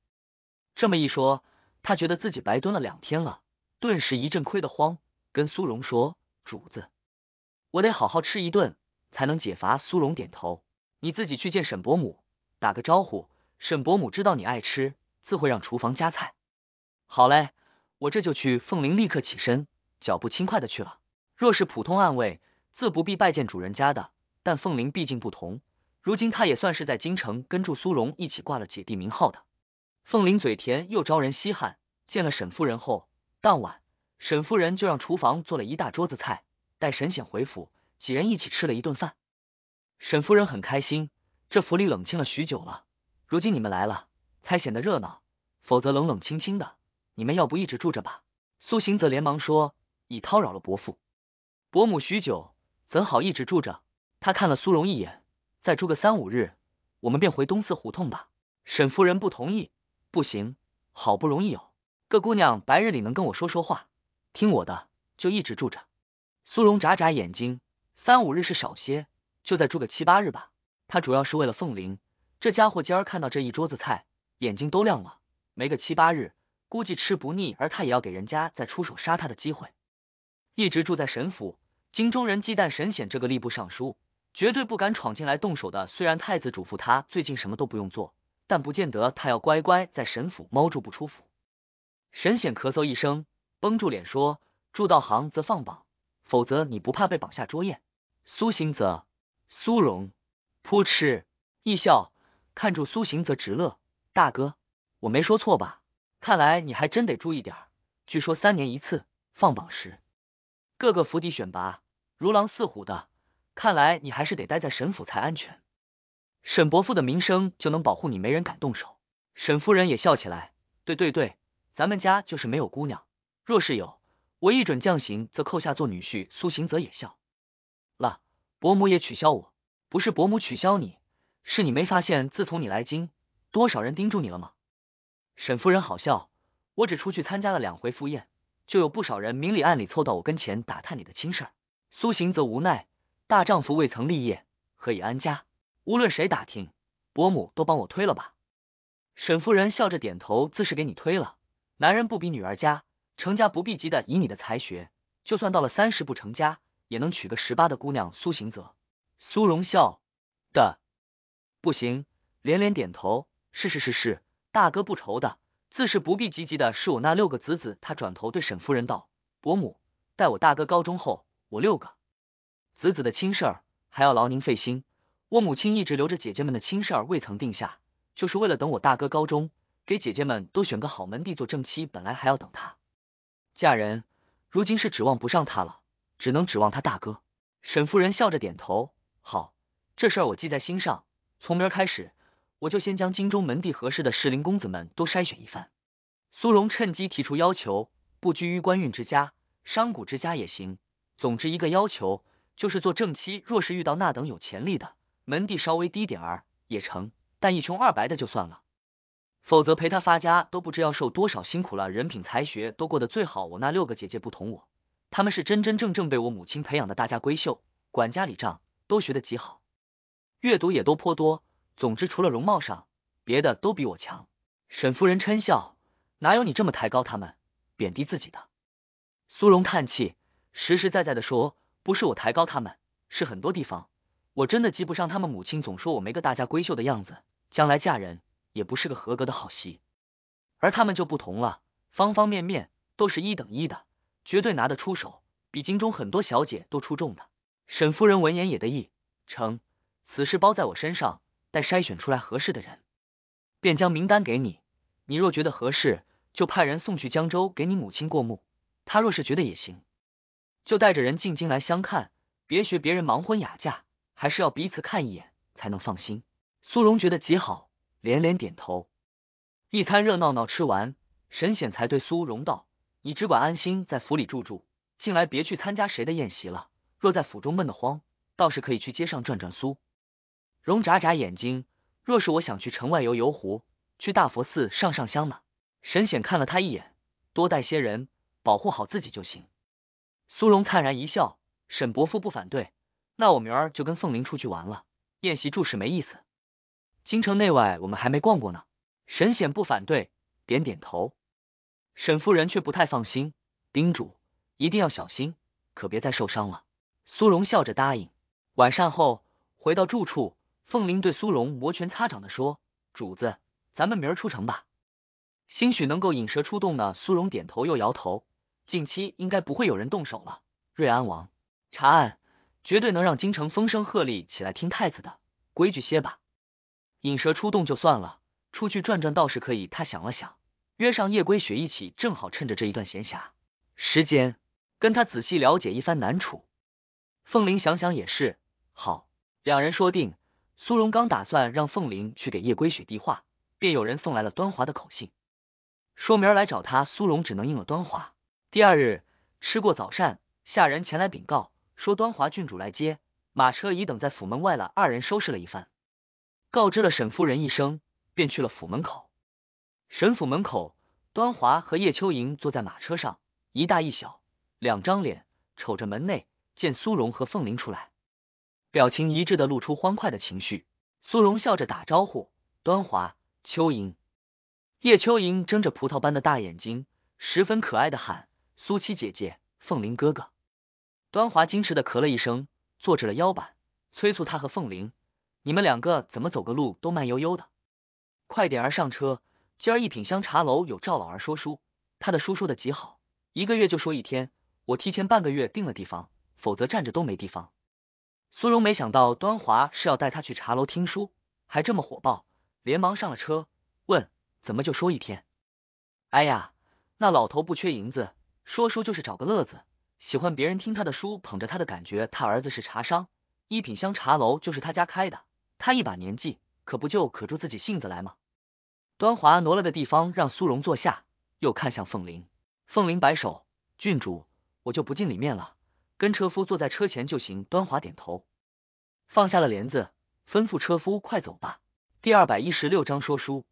这么一说，他觉得自己白蹲了两天了，顿时一阵亏得慌。跟苏荣说：“主子，我得好好吃一顿，才能解乏。”苏荣点头：“你自己去见沈伯母，打个招呼。沈伯母知道你爱吃，自会让厨房加菜。”好嘞，我这就去。凤玲立刻起身，脚步轻快的去了。若是普通暗卫，自不必拜见主人家的。但凤玲毕竟不同，如今她也算是在京城跟住苏荣一起挂了姐弟名号的。凤玲嘴甜又招人稀罕，见了沈夫人后，当晚。沈夫人就让厨房做了一大桌子菜，带沈显回府，几人一起吃了一顿饭。沈夫人很开心，这府里冷清了许久了，如今你们来了，才显得热闹。否则冷冷清清的，你们要不一直住着吧？苏醒则连忙说：“已叨扰了伯父、伯母许久，怎好一直住着？”他看了苏荣一眼，再住个三五日，我们便回东四胡同吧。沈夫人不同意：“不行，好不容易有个姑娘白日里能跟我说说话。”听我的，就一直住着。苏荣眨眨眼睛，三五日是少些，就再住个七八日吧。他主要是为了凤玲，这家伙今儿看到这一桌子菜，眼睛都亮了。没个七八日，估计吃不腻。而他也要给人家再出手杀他的机会。一直住在神府，京中人忌惮神显这个吏部尚书，绝对不敢闯进来动手的。虽然太子嘱咐他最近什么都不用做，但不见得他要乖乖在神府猫住不出府。神显咳嗽一声。绷住脸说：“住道行则放榜，否则你不怕被绑下捉宴。”苏行则、苏荣扑哧一笑，看住苏行则直乐。大哥，我没说错吧？看来你还真得注意点。据说三年一次放榜时，各个府邸选拔，如狼似虎的。看来你还是得待在沈府才安全。沈伯父的名声就能保护你，没人敢动手。沈夫人也笑起来：“对对对，咱们家就是没有姑娘。”若是有，我一准降刑，则扣下做女婿。苏行则也笑了，伯母也取消我，不是伯母取消你，是你没发现，自从你来京，多少人盯住你了吗？沈夫人好笑，我只出去参加了两回赴宴，就有不少人明里暗里凑到我跟前打探你的亲事儿。苏行则无奈，大丈夫未曾立业，何以安家？无论谁打听，伯母都帮我推了吧。沈夫人笑着点头，自是给你推了。男人不比女儿家。成家不必急的，以你的才学，就算到了三十不成家，也能娶个十八的姑娘。苏行泽，苏荣笑的不行，连连点头。是是是是，大哥不愁的，自是不必急急的。是我那六个子子，他转头对沈夫人道：“伯母，待我大哥高中后，我六个子子的亲事儿还要劳您费心。我母亲一直留着姐姐们的亲事儿未曾定下，就是为了等我大哥高中，给姐姐们都选个好门第做正妻。本来还要等他。”嫁人，如今是指望不上他了，只能指望他大哥。沈夫人笑着点头，好，这事儿我记在心上。从明儿开始，我就先将京中门第合适的适龄公子们多筛选一番。苏荣趁机提出要求，不拘于官运之家，商贾之家也行。总之一个要求，就是做正妻。若是遇到那等有潜力的，门第稍微低点儿也成，但一穷二白的就算了。否则陪他发家都不知要受多少辛苦了。人品才学都过得最好。我那六个姐姐不同我，他们是真真正正被我母亲培养的大家闺秀，管家理账都学得极好，阅读也都颇多。总之除了容貌上，别的都比我强。沈夫人嗔笑，哪有你这么抬高他们，贬低自己的？苏荣叹气，实实在在的说，不是我抬高他们，是很多地方我真的及不上他们。母亲总说我没个大家闺秀的样子，将来嫁人。也不是个合格的好媳，而他们就不同了，方方面面都是一等一的，绝对拿得出手，比京中很多小姐都出众的。沈夫人闻言也得意，称此事包在我身上，待筛选出来合适的人，便将名单给你，你若觉得合适，就派人送去江州给你母亲过目，她若是觉得也行，就带着人进京来相看，别学别人盲婚哑嫁，还是要彼此看一眼才能放心。苏荣觉得极好。连连点头，一餐热闹闹吃完，沈显才对苏荣道：“你只管安心在府里住住，近来别去参加谁的宴席了。若在府中闷得慌，倒是可以去街上转转。”苏荣眨眨眼睛：“若是我想去城外游游湖，去大佛寺上上香呢？”沈显看了他一眼：“多带些人，保护好自己就行。”苏荣灿然一笑：“沈伯父不反对，那我明儿就跟凤玲出去玩了。宴席住是没意思。”京城内外，我们还没逛过呢。沈显不反对，点点头。沈夫人却不太放心，叮嘱：“一定要小心，可别再受伤了。”苏荣笑着答应。晚膳后回到住处，凤玲对苏荣摩拳擦掌的说：“主子，咱们明儿出城吧，兴许能够引蛇出洞呢。”苏荣点头又摇头，近期应该不会有人动手了。瑞安王查案，绝对能让京城风声鹤唳起来，听太子的规矩些吧。引蛇出洞就算了，出去转转倒是可以。他想了想，约上夜归雪一起，正好趁着这一段闲暇时间，跟他仔细了解一番难处。凤玲想想也是，好，两人说定。苏荣刚打算让凤玲去给夜归雪递话，便有人送来了端华的口信，说明儿来找他。苏荣只能应了端华。第二日吃过早膳，下人前来禀告，说端华郡主来接，马车已等在府门外了。二人收拾了一番。告知了沈夫人一声，便去了府门口。沈府门口，端华和叶秋莹坐在马车上，一大一小，两张脸瞅着门内，见苏荣和凤玲出来，表情一致的露出欢快的情绪。苏荣笑着打招呼，端华、秋莹、叶秋莹睁着葡萄般的大眼睛，十分可爱的喊：“苏七姐姐，凤玲哥哥。”端华矜持的咳了一声，坐直了腰板，催促他和凤玲。你们两个怎么走个路都慢悠悠的？快点儿上车！今儿一品香茶楼有赵老儿说书，他的书说的极好，一个月就说一天。我提前半个月定了地方，否则站着都没地方。苏荣没想到端华是要带他去茶楼听书，还这么火爆，连忙上了车，问怎么就说一天？哎呀，那老头不缺银子，说书就是找个乐子，喜欢别人听他的书，捧着他的感觉。他儿子是茶商，一品香茶楼就是他家开的。他一把年纪，可不就可住自己性子来吗？端华挪了个地方让苏荣坐下，又看向凤玲。凤玲摆手，郡主，我就不进里面了，跟车夫坐在车前就行。端华点头，放下了帘子，吩咐车夫快走吧。第二百一十六章说书。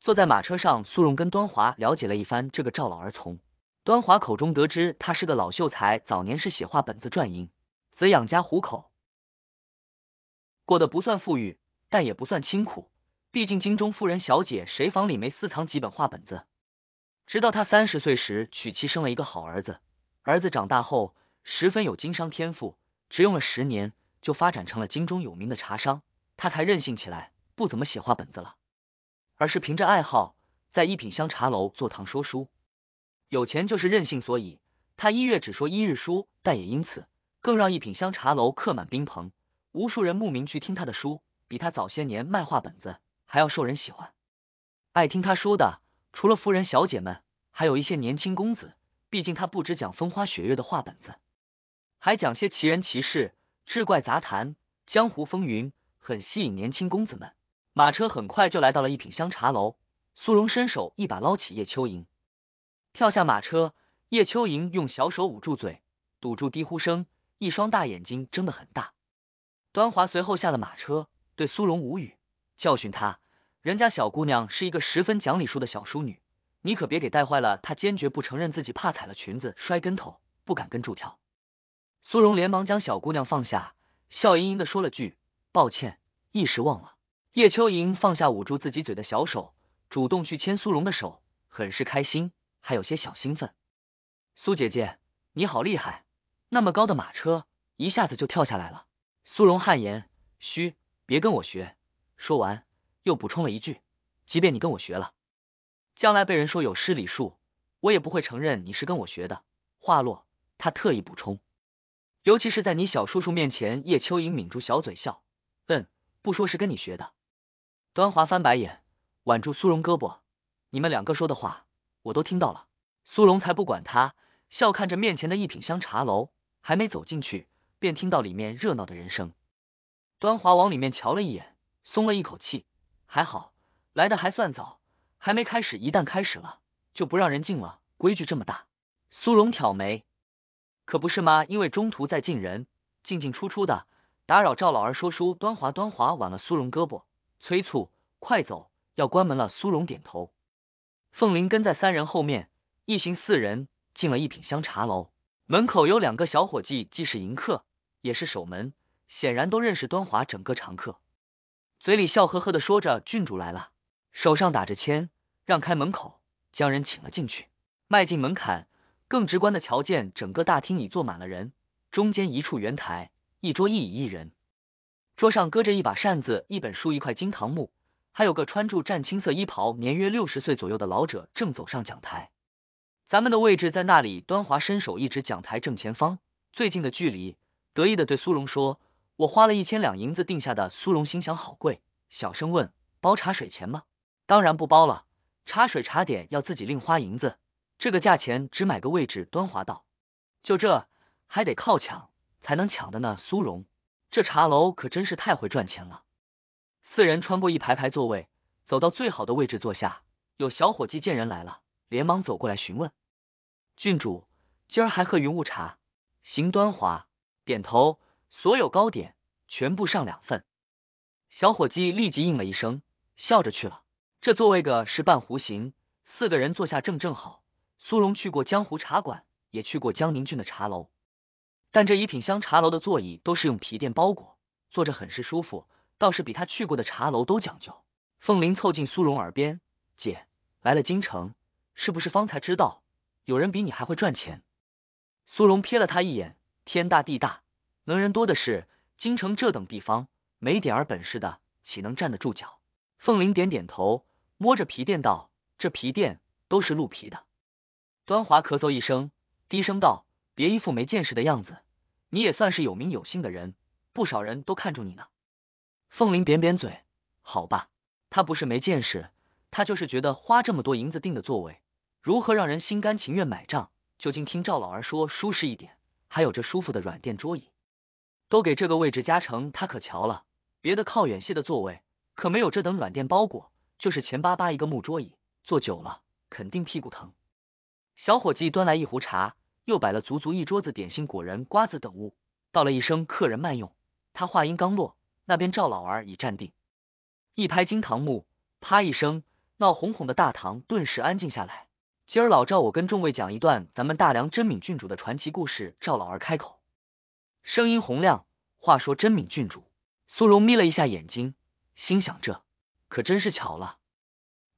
坐在马车上，苏荣跟端华了解了一番这个赵老儿。从端华口中得知，他是个老秀才，早年是写画本子赚银子养家糊口。过得不算富裕，但也不算清苦。毕竟京中富人小姐，谁房里没私藏几本画本子？直到他三十岁时娶妻生了一个好儿子，儿子长大后十分有经商天赋，只用了十年就发展成了京中有名的茶商，他才任性起来，不怎么写画本子了，而是凭着爱好在一品香茶楼坐堂说书。有钱就是任性，所以他一月只说一日书，但也因此更让一品香茶楼客满宾朋。无数人慕名去听他的书，比他早些年卖画本子还要受人喜欢。爱听他书的除了夫人小姐们，还有一些年轻公子。毕竟他不只讲风花雪月的画本子，还讲些奇人奇事、志怪杂谈、江湖风云，很吸引年轻公子们。马车很快就来到了一品香茶楼。苏荣伸手一把捞起叶秋莹，跳下马车。叶秋莹用小手捂住嘴，堵住低呼声，一双大眼睛睁得很大。端华随后下了马车，对苏荣无语，教训他：“人家小姑娘是一个十分讲礼数的小淑女，你可别给带坏了。”她坚决不承认自己怕踩了裙子摔跟头，不敢跟住跳。苏荣连忙将小姑娘放下，笑盈盈的说了句：“抱歉，一时忘了。”叶秋莹放下捂住自己嘴的小手，主动去牵苏荣的手，很是开心，还有些小兴奋。苏姐姐，你好厉害，那么高的马车一下子就跳下来了。苏荣汗颜，嘘，别跟我学。说完，又补充了一句：“即便你跟我学了，将来被人说有失礼数，我也不会承认你是跟我学的。”话落，他特意补充：“尤其是在你小叔叔面前。”叶秋莹抿住小嘴笑，嗯，不说是跟你学的。端华翻白眼，挽住苏荣胳膊：“你们两个说的话，我都听到了。”苏荣才不管他，笑看着面前的一品香茶楼，还没走进去。便听到里面热闹的人声，端华往里面瞧了一眼，松了一口气，还好来的还算早，还没开始，一旦开始了就不让人进了，规矩这么大。苏荣挑眉，可不是吗？因为中途再进人，进进出出的，打扰赵老儿说书。端华端华挽了苏荣胳膊，催促，快走，要关门了。苏荣点头，凤玲跟在三人后面，一行四人进了一品香茶楼。门口有两个小伙计，既是迎客，也是守门，显然都认识端华整个常客，嘴里笑呵呵的说着：“郡主来了。”手上打着签，让开门口，将人请了进去。迈进门槛，更直观的瞧见整个大厅已坐满了人，中间一处圆台，一桌一椅一人，桌上搁着一把扇子、一本书、一块金堂木，还有个穿住湛青色衣袍、年约六十岁左右的老者正走上讲台。咱们的位置在那里。端华伸手一指讲台正前方最近的距离，得意的对苏荣说：“我花了一千两银子定下的。”苏荣心想好贵，小声问：“包茶水钱吗？”“当然不包了，茶水茶点要自己另花银子。这个价钱只买个位置。”端华道：“就这，还得靠抢才能抢的呢。”苏荣，这茶楼可真是太会赚钱了。四人穿过一排排座位，走到最好的位置坐下。有小伙计见人来了，连忙走过来询问。郡主，今儿还喝云雾茶。行端华点头，所有糕点全部上两份。小伙计立即应了一声，笑着去了。这座位个是半弧形，四个人坐下正正好。苏荣去过江湖茶馆，也去过江宁郡的茶楼，但这一品香茶楼的座椅都是用皮垫包裹，坐着很是舒服，倒是比他去过的茶楼都讲究。凤玲凑近苏荣耳边，姐来了京城，是不是方才知道？有人比你还会赚钱。苏荣瞥了他一眼，天大地大，能人多的是，京城这等地方，没点儿本事的，岂能站得住脚？凤玲点点头，摸着皮垫道：“这皮垫都是鹿皮的。”端华咳嗽一声，低声道：“别一副没见识的样子，你也算是有名有姓的人，不少人都看中你呢。”凤玲扁扁嘴：“好吧，他不是没见识，他就是觉得花这么多银子订的座位。”如何让人心甘情愿买账？就竟听赵老儿说舒适一点，还有这舒服的软垫桌椅，都给这个位置加成。他可瞧了，别的靠远些的座位可没有这等软垫包裹，就是钱巴巴一个木桌椅，坐久了肯定屁股疼。小伙计端来一壶茶，又摆了足足一桌子点心、果仁、瓜子等物，道了一声客人慢用。他话音刚落，那边赵老儿已站定，一拍惊堂木，啪一声，闹哄哄的大堂顿时安静下来。今儿老赵，我跟众位讲一段咱们大梁真敏郡主的传奇故事。赵老儿开口，声音洪亮。话说真敏郡主，苏荣眯了一下眼睛，心想这可真是巧了。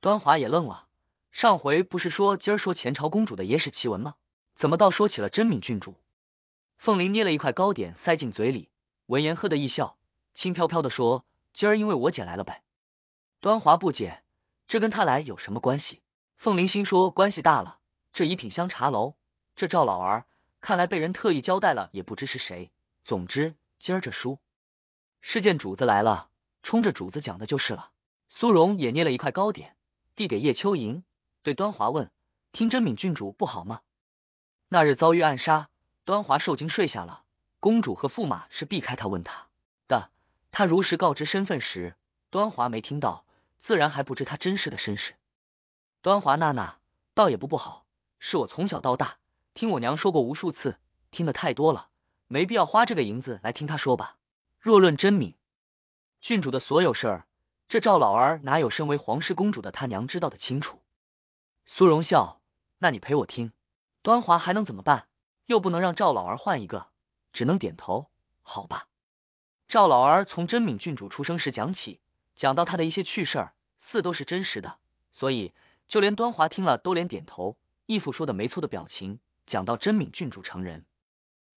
端华也愣了，上回不是说今儿说前朝公主的野史奇闻吗？怎么倒说起了真敏郡主？凤玲捏了一块糕点塞进嘴里，闻言呵的一笑，轻飘飘的说：“今儿因为我姐来了呗。”端华不解，这跟她来有什么关系？凤灵心说：“关系大了，这一品香茶楼，这赵老儿看来被人特意交代了，也不知是谁。总之，今儿这书是见主子来了，冲着主子讲的就是了。”苏荣也捏了一块糕点，递给叶秋莹，对端华问：“听真敏郡主不好吗？那日遭遇暗杀，端华受惊睡下了。公主和驸马是避开他问他的，他如实告知身份时，端华没听到，自然还不知他真实的身世。”端华娜娜倒也不不好，是我从小到大听我娘说过无数次，听得太多了，没必要花这个银子来听她说吧。若论真敏郡主的所有事儿，这赵老儿哪有身为皇室公主的他娘知道的清楚？苏荣笑，那你陪我听。端华还能怎么办？又不能让赵老儿换一个，只能点头。好吧。赵老儿从真敏郡主出生时讲起，讲到他的一些趣事儿，似都是真实的，所以。就连端华听了都连点头，义父说的没错的表情。讲到真敏郡主成人，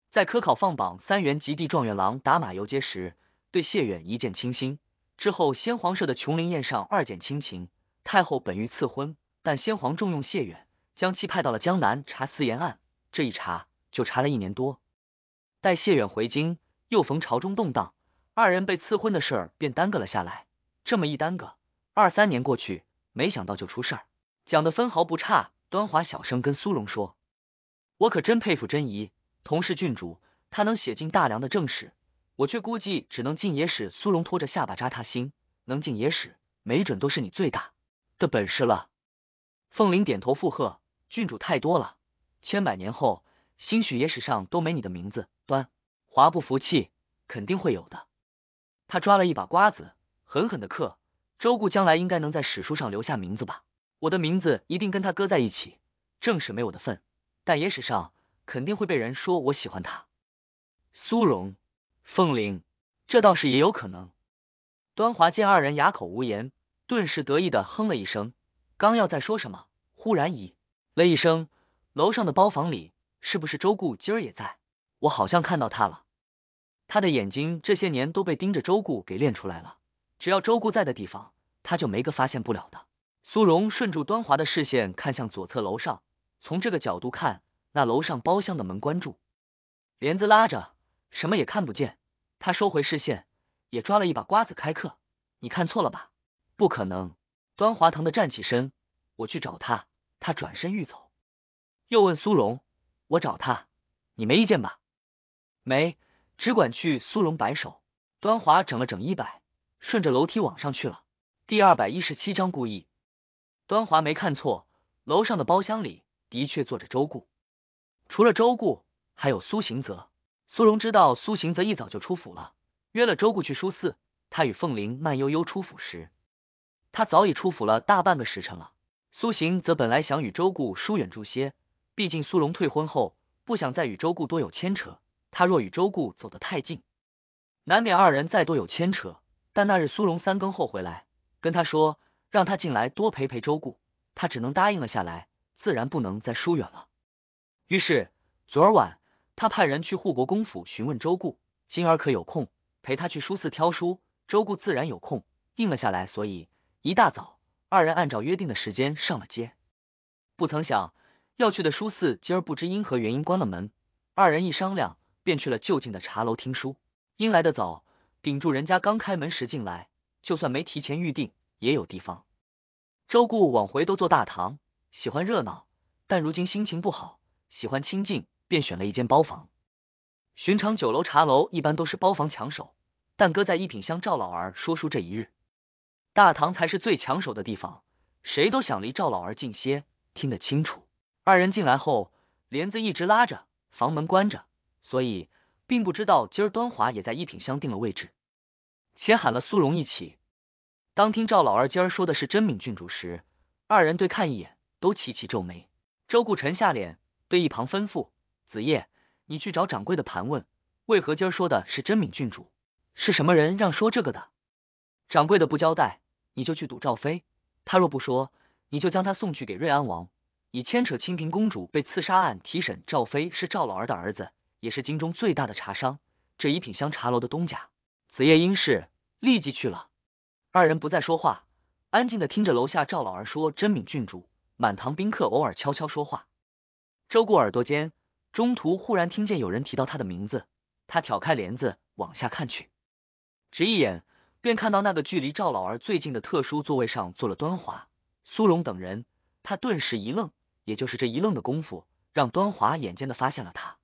在科考放榜三元及第状元郎打马游街时，对谢远一见倾心。之后，先皇设的琼林宴上二见亲情，太后本欲赐婚，但先皇重用谢远，将其派到了江南查私盐案。这一查就查了一年多，待谢远回京，又逢朝中动荡，二人被赐婚的事儿便耽搁了下来。这么一耽搁，二三年过去，没想到就出事儿。讲的分毫不差，端华小声跟苏荣说：“我可真佩服真姨，同是郡主，她能写进大梁的正史，我却估计只能进野史。”苏荣拖着下巴扎他心：“能进野史，没准都是你最大的本事了。”凤玲点头附和：“郡主太多了，千百年后，兴许野史上都没你的名字。”端华不服气：“肯定会有的。”他抓了一把瓜子，狠狠的嗑。周顾将来应该能在史书上留下名字吧？我的名字一定跟他搁在一起，正史没我的份，但野史上肯定会被人说我喜欢他。苏荣、凤玲，这倒是也有可能。端华见二人哑口无言，顿时得意的哼了一声，刚要再说什么，忽然咦了一声。楼上的包房里是不是周顾今儿也在？我好像看到他了。他的眼睛这些年都被盯着周顾给练出来了，只要周顾在的地方，他就没个发现不了的。苏荣顺住端华的视线看向左侧楼上，从这个角度看，那楼上包厢的门关住，帘子拉着，什么也看不见。他收回视线，也抓了一把瓜子开嗑。你看错了吧？不可能！端华疼的站起身，我去找他。他转身欲走，又问苏荣：“我找他，你没意见吧？”“没，只管去。”苏荣摆手。端华整了整衣摆，顺着楼梯往上去了。第二百一十七章故意。端华没看错，楼上的包厢里的确坐着周顾。除了周顾，还有苏行泽。苏荣知道苏行泽一早就出府了，约了周顾去书寺。他与凤玲慢悠悠出府时，他早已出府了大半个时辰了。苏行则本来想与周顾疏远住些，毕竟苏荣退婚后不想再与周顾多有牵扯。他若与周顾走得太近，难免二人再多有牵扯。但那日苏荣三更后回来，跟他说。让他进来多陪陪周顾，他只能答应了下来，自然不能再疏远了。于是昨儿晚，他派人去护国公府询问周顾今儿可有空陪他去书肆挑书，周顾自然有空，应了下来。所以一大早，二人按照约定的时间上了街。不曾想，要去的书肆今儿不知因何原因关了门，二人一商量，便去了就近的茶楼听书。因来的早，顶住人家刚开门时进来，就算没提前预定。也有地方，周顾往回都坐大堂，喜欢热闹，但如今心情不好，喜欢清静，便选了一间包房。寻常酒楼茶楼一般都是包房抢手，但搁在一品香赵老儿说书这一日，大堂才是最抢手的地方，谁都想离赵老儿近些，听得清楚。二人进来后，帘子一直拉着，房门关着，所以并不知道今儿端华也在一品香定了位置，且喊了苏荣一起。当听赵老二今儿说的是真敏郡主时，二人对看一眼，都齐齐皱眉。周顾沉下脸，对一旁吩咐：“子夜，你去找掌柜的盘问，为何今儿说的是真敏郡主？是什么人让说这个的？掌柜的不交代，你就去堵赵飞。他若不说，你就将他送去给瑞安王，以牵扯清平公主被刺杀案。提审赵飞是赵老儿的儿子，也是京中最大的茶商，这一品香茶楼的东家。”子夜应是，立即去了。二人不再说话，安静的听着楼下赵老儿说。真敏郡主，满堂宾客偶尔悄悄说话。周顾耳朵尖，中途忽然听见有人提到他的名字，他挑开帘子往下看去，只一眼便看到那个距离赵老儿最近的特殊座位上坐了端华、苏荣等人。他顿时一愣，也就是这一愣的功夫，让端华眼尖的发现了他。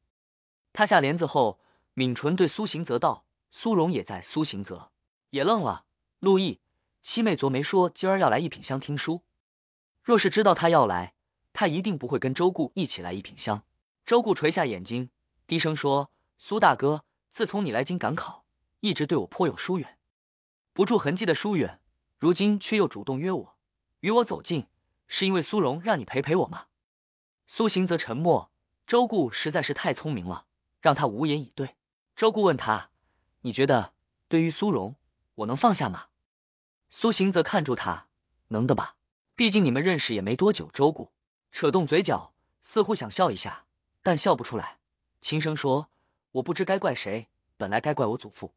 他下帘子后，抿唇对苏行泽道：“苏荣也在。”苏行泽也愣了。陆毅，七妹昨没说今儿要来一品香听书，若是知道她要来，她一定不会跟周顾一起来一品香。周顾垂下眼睛，低声说：“苏大哥，自从你来京赶考，一直对我颇有疏远，不住痕迹的疏远。如今却又主动约我，与我走近，是因为苏荣让你陪陪我吗？”苏行则沉默。周顾实在是太聪明了，让他无言以对。周顾问他：“你觉得对于苏荣，我能放下吗？”苏行则看住他，能的吧？毕竟你们认识也没多久。周顾扯动嘴角，似乎想笑一下，但笑不出来，轻声说：“我不知该怪谁，本来该怪我祖父，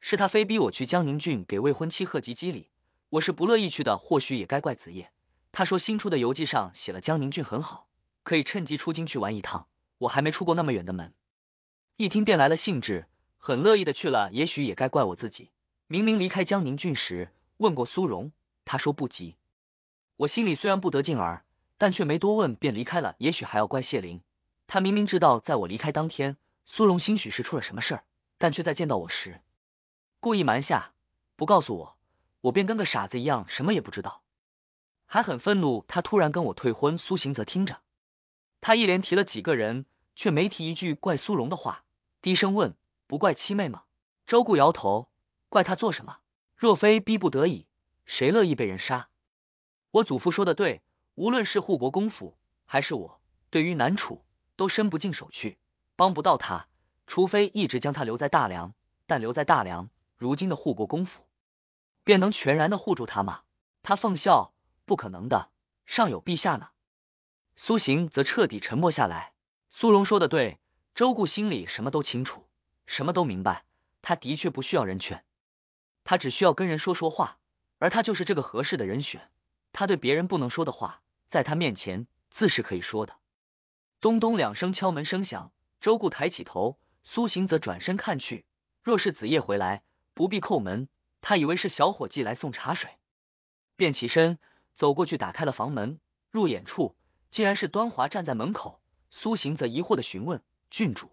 是他非逼我去江宁郡给未婚妻贺吉笄礼，我是不乐意去的。或许也该怪子夜，他说新出的游记上写了江宁郡很好，可以趁机出京去玩一趟。我还没出过那么远的门，一听便来了兴致，很乐意的去了。也许也该怪我自己，明明离开江宁郡时。”问过苏荣，他说不急。我心里虽然不得劲儿，但却没多问，便离开了。也许还要怪谢玲，他明明知道在我离开当天，苏荣兴许是出了什么事儿，但却在见到我时故意瞒下，不告诉我，我便跟个傻子一样，什么也不知道，还很愤怒。他突然跟我退婚。苏行则听着，他一连提了几个人，却没提一句怪苏荣的话，低声问：“不怪七妹吗？”周顾摇头，怪他做什么？若非逼不得已，谁乐意被人杀？我祖父说的对，无论是护国公府还是我，对于南楚都伸不进手去，帮不到他。除非一直将他留在大梁，但留在大梁，如今的护国公府便能全然的护住他吗？他奉孝不可能的，上有陛下呢。苏行则彻底沉默下来。苏荣说的对，周顾心里什么都清楚，什么都明白，他的确不需要人劝。他只需要跟人说说话，而他就是这个合适的人选。他对别人不能说的话，在他面前自是可以说的。咚咚两声敲门声响，周顾抬起头，苏行则转身看去。若是子夜回来，不必叩门。他以为是小伙计来送茶水，便起身走过去打开了房门。入眼处竟然是端华站在门口。苏行则疑惑的询问：“郡主？”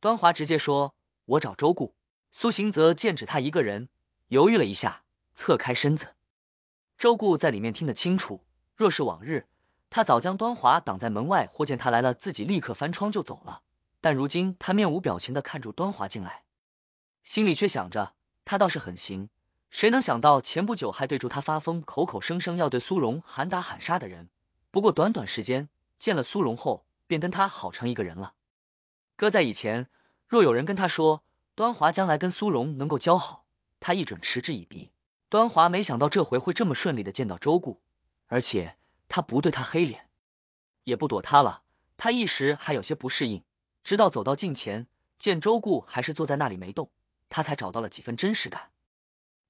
端华直接说：“我找周顾。”苏行则见只他一个人。犹豫了一下，侧开身子。周顾在里面听得清楚。若是往日，他早将端华挡在门外，或见他来了，自己立刻翻窗就走了。但如今他面无表情的看住端华进来，心里却想着，他倒是很行。谁能想到，前不久还对住他发疯，口口声声要对苏荣喊打喊杀的人，不过短短时间，见了苏荣后，便跟他好成一个人了。搁在以前，若有人跟他说，端华将来跟苏荣能够交好。他一准嗤之以鼻。端华没想到这回会这么顺利的见到周顾，而且他不对他黑脸，也不躲他了。他一时还有些不适应，直到走到近前，见周顾还是坐在那里没动，他才找到了几分真实感。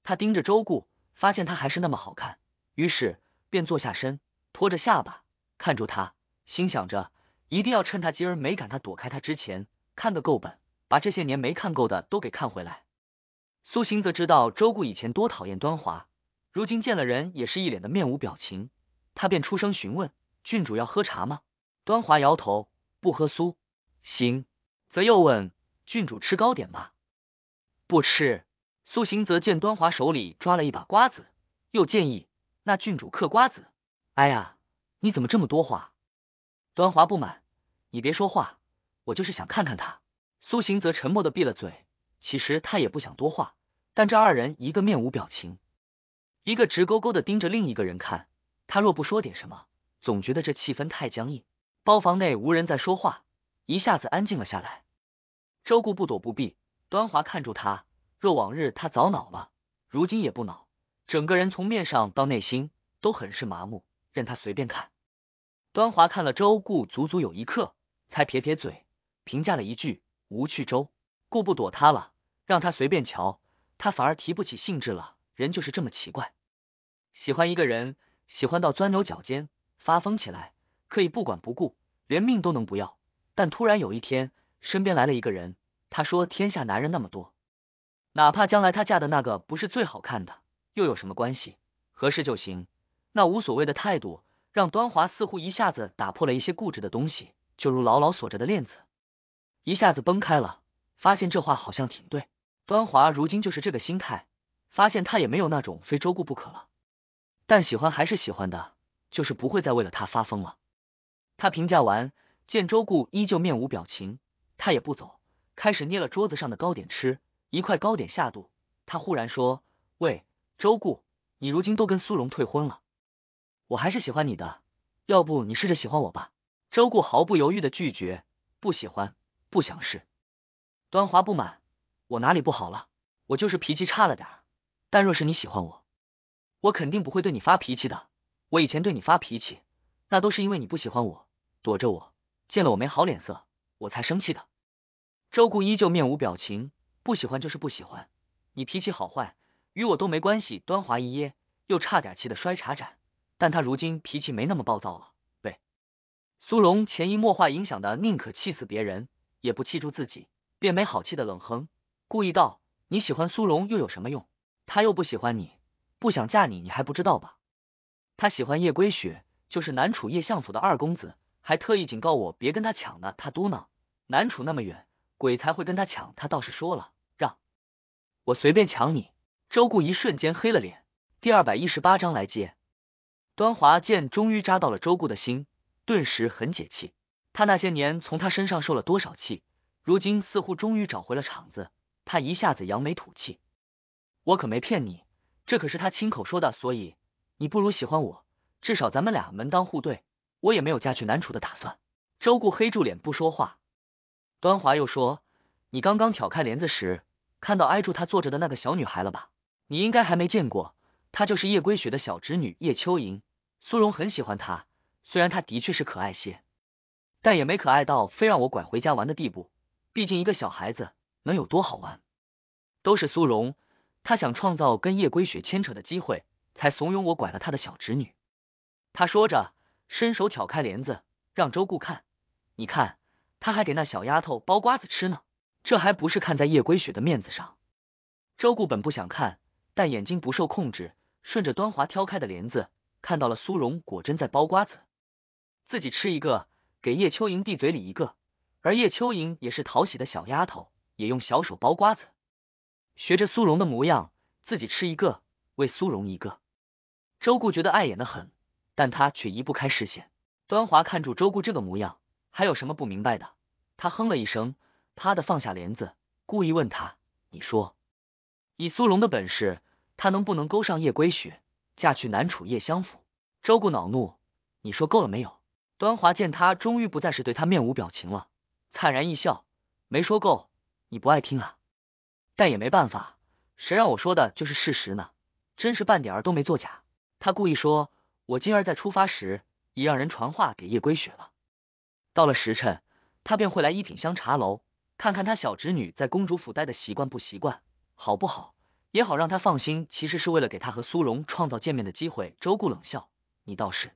他盯着周顾，发现他还是那么好看，于是便坐下身，托着下巴看住他，心想着一定要趁他今儿没赶他躲开他之前，看个够本，把这些年没看够的都给看回来。苏行则知道周顾以前多讨厌端华，如今见了人也是一脸的面无表情，他便出声询问：“郡主要喝茶吗？”端华摇头，不喝。苏行则又问：“郡主吃糕点吗？”不吃。苏行则见端华手里抓了一把瓜子，又建议：“那郡主嗑瓜子。”哎呀，你怎么这么多话？端华不满：“你别说话，我就是想看看他。”苏行则沉默的闭了嘴。其实他也不想多话，但这二人一个面无表情，一个直勾勾的盯着另一个人看，他若不说点什么，总觉得这气氛太僵硬。包房内无人在说话，一下子安静了下来。周顾不躲不避，端华看住他。若往日他早恼了，如今也不恼，整个人从面上到内心都很是麻木，任他随便看。端华看了周顾足足有一刻，才撇撇嘴，评价了一句：“无趣。”周顾不躲他了。让他随便瞧，他反而提不起兴致了。人就是这么奇怪，喜欢一个人，喜欢到钻牛角尖，发疯起来，可以不管不顾，连命都能不要。但突然有一天，身边来了一个人，他说：“天下男人那么多，哪怕将来他嫁的那个不是最好看的，又有什么关系？合适就行。”那无所谓的态度，让端华似乎一下子打破了一些固执的东西，就如牢牢锁着的链子，一下子崩开了，发现这话好像挺对。端华如今就是这个心态，发现他也没有那种非周顾不可了，但喜欢还是喜欢的，就是不会再为了他发疯了。他评价完，见周顾依旧面无表情，他也不走，开始捏了桌子上的糕点吃。一块糕点下肚，他忽然说：“喂，周顾，你如今都跟苏荣退婚了，我还是喜欢你的，要不你试着喜欢我吧。”周顾毫不犹豫的拒绝，不喜欢，不想试。端华不满。我哪里不好了？我就是脾气差了点。但若是你喜欢我，我肯定不会对你发脾气的。我以前对你发脾气，那都是因为你不喜欢我，躲着我，见了我没好脸色，我才生气的。周顾依旧面无表情，不喜欢就是不喜欢，你脾气好坏与我都没关系。端华一噎，又差点气得摔茶盏，但他如今脾气没那么暴躁了。对，苏荣潜移默化影响的，宁可气死别人，也不气住自己，便没好气的冷哼。故意道：“你喜欢苏荣又有什么用？他又不喜欢你，不想嫁你，你还不知道吧？他喜欢叶归雪，就是南楚叶相府的二公子，还特意警告我别跟他抢呢。”他嘟囔：“南楚那么远，鬼才会跟他抢。”他倒是说了，让我随便抢你。周顾一瞬间黑了脸。第二百一十八章来接。端华剑终于扎到了周顾的心，顿时很解气。他那些年从他身上受了多少气，如今似乎终于找回了场子。他一下子扬眉吐气，我可没骗你，这可是他亲口说的。所以你不如喜欢我，至少咱们俩门当户对，我也没有嫁去南楚的打算。周顾黑住脸不说话，端华又说：“你刚刚挑开帘子时，看到挨住他坐着的那个小女孩了吧？你应该还没见过，她就是叶归雪的小侄女叶秋莹。苏荣很喜欢她，虽然她的确是可爱些，但也没可爱到非让我拐回家玩的地步。毕竟一个小孩子。”能有多好玩？都是苏荣，他想创造跟叶归雪牵扯的机会，才怂恿我拐了他的小侄女。他说着，伸手挑开帘子，让周顾看。你看，他还给那小丫头剥瓜子吃呢，这还不是看在叶归雪的面子上。周顾本不想看，但眼睛不受控制，顺着端华挑开的帘子，看到了苏荣果真在剥瓜子，自己吃一个，给叶秋莹递嘴里一个，而叶秋莹也是讨喜的小丫头。也用小手剥瓜子，学着苏荣的模样，自己吃一个，喂苏荣一个。周顾觉得碍眼的很，但他却移不开视线。端华看住周顾这个模样，还有什么不明白的？他哼了一声，啪的放下帘子，故意问他：“你说，以苏荣的本事，他能不能勾上夜归雪，嫁去南楚叶相府？”周顾恼怒：“你说够了没有？”端华见他终于不再是对他面无表情了，灿然一笑：“没说够。”你不爱听啊，但也没办法，谁让我说的就是事实呢？真是半点儿都没作假。他故意说，我今儿在出发时已让人传话给叶归雪了，到了时辰，他便会来一品香茶楼看看他小侄女在公主府待的习惯不习惯，好不好？也好让他放心。其实是为了给他和苏荣创造见面的机会。周顾冷笑，你倒是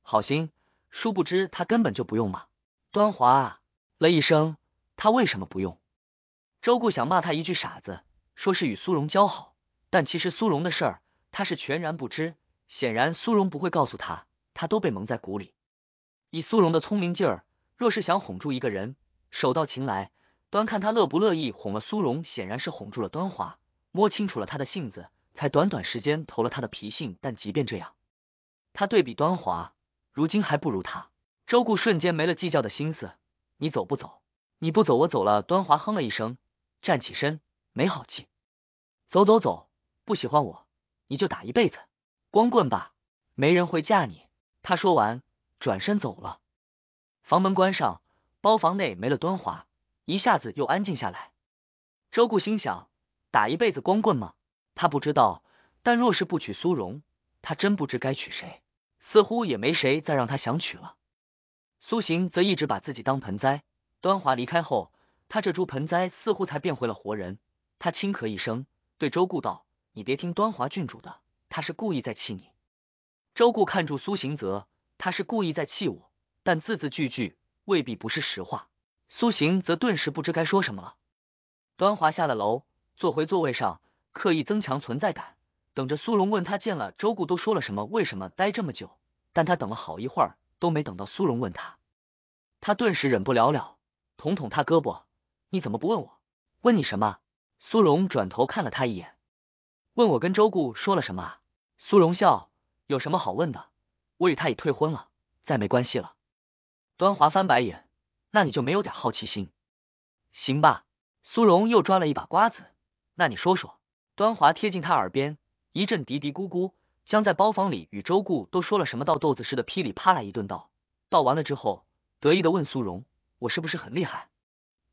好心，殊不知他根本就不用嘛。端华啊了一声，他为什么不用？周顾想骂他一句傻子，说是与苏荣交好，但其实苏荣的事儿他是全然不知。显然苏荣不会告诉他，他都被蒙在鼓里。以苏荣的聪明劲儿，若是想哄住一个人，手到擒来。端看他乐不乐意，哄了苏荣，显然是哄住了端华，摸清楚了他的性子，才短短时间投了他的脾性。但即便这样，他对比端华，如今还不如他。周顾瞬间没了计较的心思。你走不走？你不走，我走了。端华哼了一声。站起身，没好气：“走走走，不喜欢我你就打一辈子光棍吧，没人会嫁你。”他说完，转身走了。房门关上，包房内没了端华，一下子又安静下来。周顾心想：打一辈子光棍吗？他不知道，但若是不娶苏荣，他真不知该娶谁，似乎也没谁再让他想娶了。苏行则一直把自己当盆栽。端华离开后。他这株盆栽似乎才变回了活人。他轻咳一声，对周顾道：“你别听端华郡主的，他是故意在气你。”周顾看住苏行泽，他是故意在气我，但字字句句未必不是实话。苏行则顿时不知该说什么了。端华下了楼，坐回座位上，刻意增强存在感，等着苏荣问他见了周顾都说了什么，为什么待这么久。但他等了好一会儿，都没等到苏荣问他，他顿时忍不了了，捅捅他胳膊。你怎么不问我？问你什么？苏荣转头看了他一眼，问我跟周顾说了什么？苏荣笑，有什么好问的？我与他已退婚了，再没关系了。端华翻白眼，那你就没有点好奇心？行吧。苏荣又抓了一把瓜子，那你说说。端华贴近他耳边一阵嘀嘀咕咕，将在包房里与周顾都说了什么，倒豆子似的噼里啪啦一顿倒。倒完了之后，得意的问苏荣，我是不是很厉害？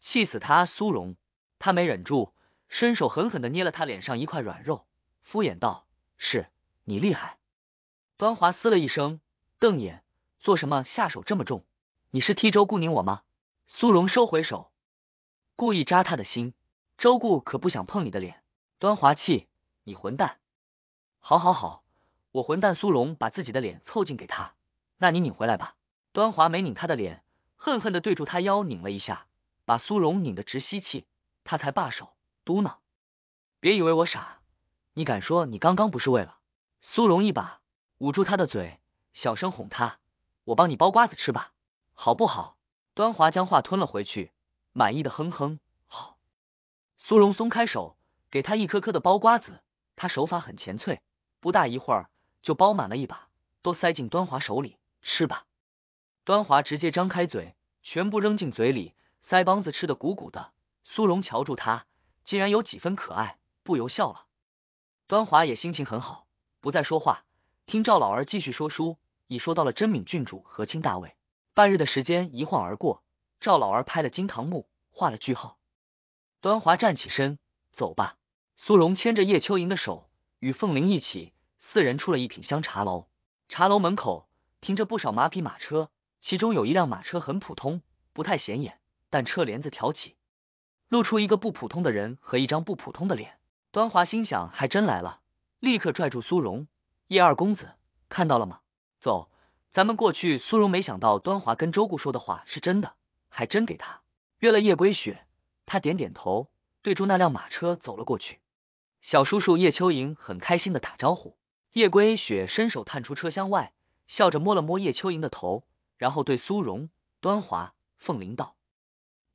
气死他！苏荣，他没忍住，伸手狠狠的捏了他脸上一块软肉，敷衍道：“是你厉害。”端华嘶了一声，瞪眼：“做什么下手这么重？你是替周顾拧我吗？”苏荣收回手，故意扎他的心。周顾可不想碰你的脸。端华气：“你混蛋！”好，好，好，我混蛋。苏荣把自己的脸凑近给他：“那你拧回来吧。”端华没拧他的脸，恨恨的对住他腰拧了一下。把苏荣拧得直吸气，他才罢手，嘟囔：“别以为我傻，你敢说你刚刚不是为了苏荣？”一把捂住他的嘴，小声哄他：“我帮你剥瓜子吃吧，好不好？”端华将话吞了回去，满意的哼哼：“好。”苏荣松开手，给他一颗颗的剥瓜子，他手法很前脆，不大一会儿就剥满了一把，都塞进端华手里吃吧。端华直接张开嘴，全部扔进嘴里。腮帮子吃得鼓鼓的，苏荣瞧住他，竟然有几分可爱，不由笑了。端华也心情很好，不再说话，听赵老儿继续说书，已说到了真敏郡主和亲大位。半日的时间一晃而过，赵老儿拍了金堂木，画了句号。端华站起身，走吧。苏荣牵着叶秋莹的手，与凤玲一起，四人出了一品香茶楼。茶楼门口停着不少马匹马车，其中有一辆马车很普通，不太显眼。但车帘子挑起，露出一个不普通的人和一张不普通的脸。端华心想，还真来了，立刻拽住苏荣。叶二公子看到了吗？走，咱们过去。苏荣没想到端华跟周顾说的话是真的，还真给他约了叶归雪。他点点头，对住那辆马车走了过去。小叔叔叶秋莹很开心的打招呼。叶归雪伸手探出车厢外，笑着摸了摸叶秋莹的头，然后对苏荣、端华、凤玲道。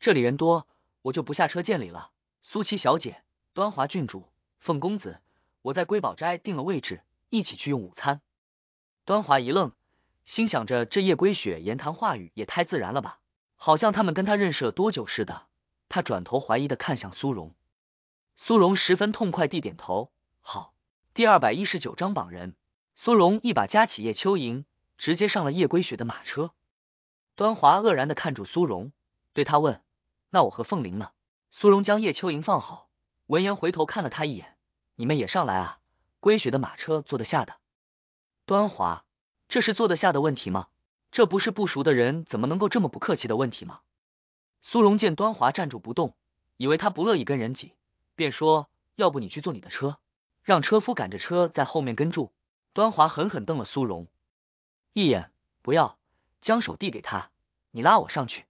这里人多，我就不下车见礼了。苏七小姐，端华郡主，凤公子，我在瑰宝斋定了位置，一起去用午餐。端华一愣，心想着这叶归雪言谈话语也太自然了吧，好像他们跟他认识了多久似的。他转头怀疑的看向苏荣，苏荣十分痛快地点头，好。第二百一十九章绑人。苏荣一把夹起叶秋莹，直接上了叶归雪的马车。端华愕然的看住苏荣，对他问。那我和凤玲呢？苏荣将叶秋莹放好，闻言回头看了他一眼，你们也上来啊！归雪的马车坐得下的。端华，这是坐得下的问题吗？这不是不熟的人怎么能够这么不客气的问题吗？苏荣见端华站住不动，以为他不乐意跟人挤，便说，要不你去坐你的车，让车夫赶着车在后面跟住。端华狠狠瞪了苏荣一眼，不要，将手递给他，你拉我上去。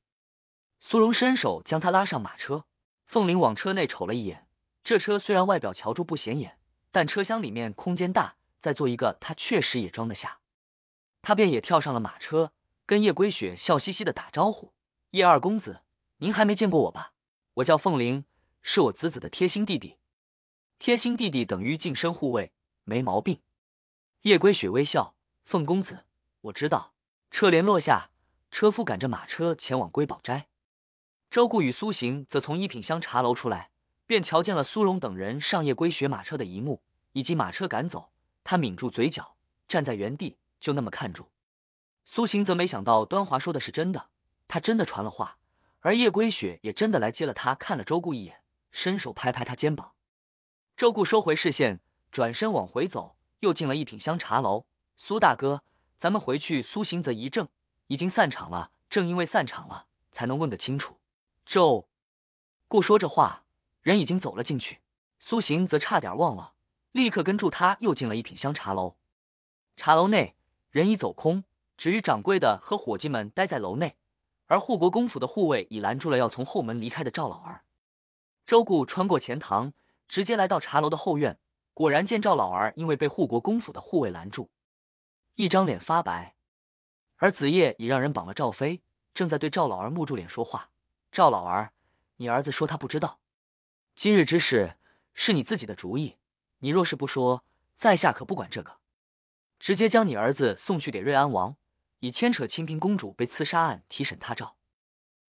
苏荣伸手将他拉上马车，凤玲往车内瞅了一眼，这车虽然外表瞧着不显眼，但车厢里面空间大，再坐一个他确实也装得下。他便也跳上了马车，跟叶归雪笑嘻嘻的打招呼：“叶二公子，您还没见过我吧？我叫凤玲，是我子子的贴心弟弟。贴心弟弟等于近身护卫，没毛病。”叶归雪微笑：“凤公子，我知道。”车帘落下，车夫赶着马车前往瑰宝斋。周顾与苏行则从一品香茶楼出来，便瞧见了苏荣等人上夜归雪马车的一幕，以及马车赶走。他抿住嘴角，站在原地，就那么看住。苏行则没想到端华说的是真的，他真的传了话，而夜归雪也真的来接了他。看了周顾一眼，伸手拍拍他肩膀。周顾收回视线，转身往回走，又进了一品香茶楼。苏大哥，咱们回去。苏行则一怔，已经散场了，正因为散场了，才能问得清楚。周顾说着话，人已经走了进去。苏行则差点忘了，立刻跟住他又进了一品香茶楼。茶楼内人已走空，只余掌柜的和伙计们待在楼内。而护国公府的护卫已拦住了要从后门离开的赵老儿。周顾穿过前堂，直接来到茶楼的后院，果然见赵老儿因为被护国公府的护卫拦住，一张脸发白。而子夜已让人绑了赵飞，正在对赵老儿木住脸说话。赵老儿，你儿子说他不知道，今日之事是你自己的主意。你若是不说，在下可不管这个，直接将你儿子送去给瑞安王，以牵扯清平公主被刺杀案提审他。赵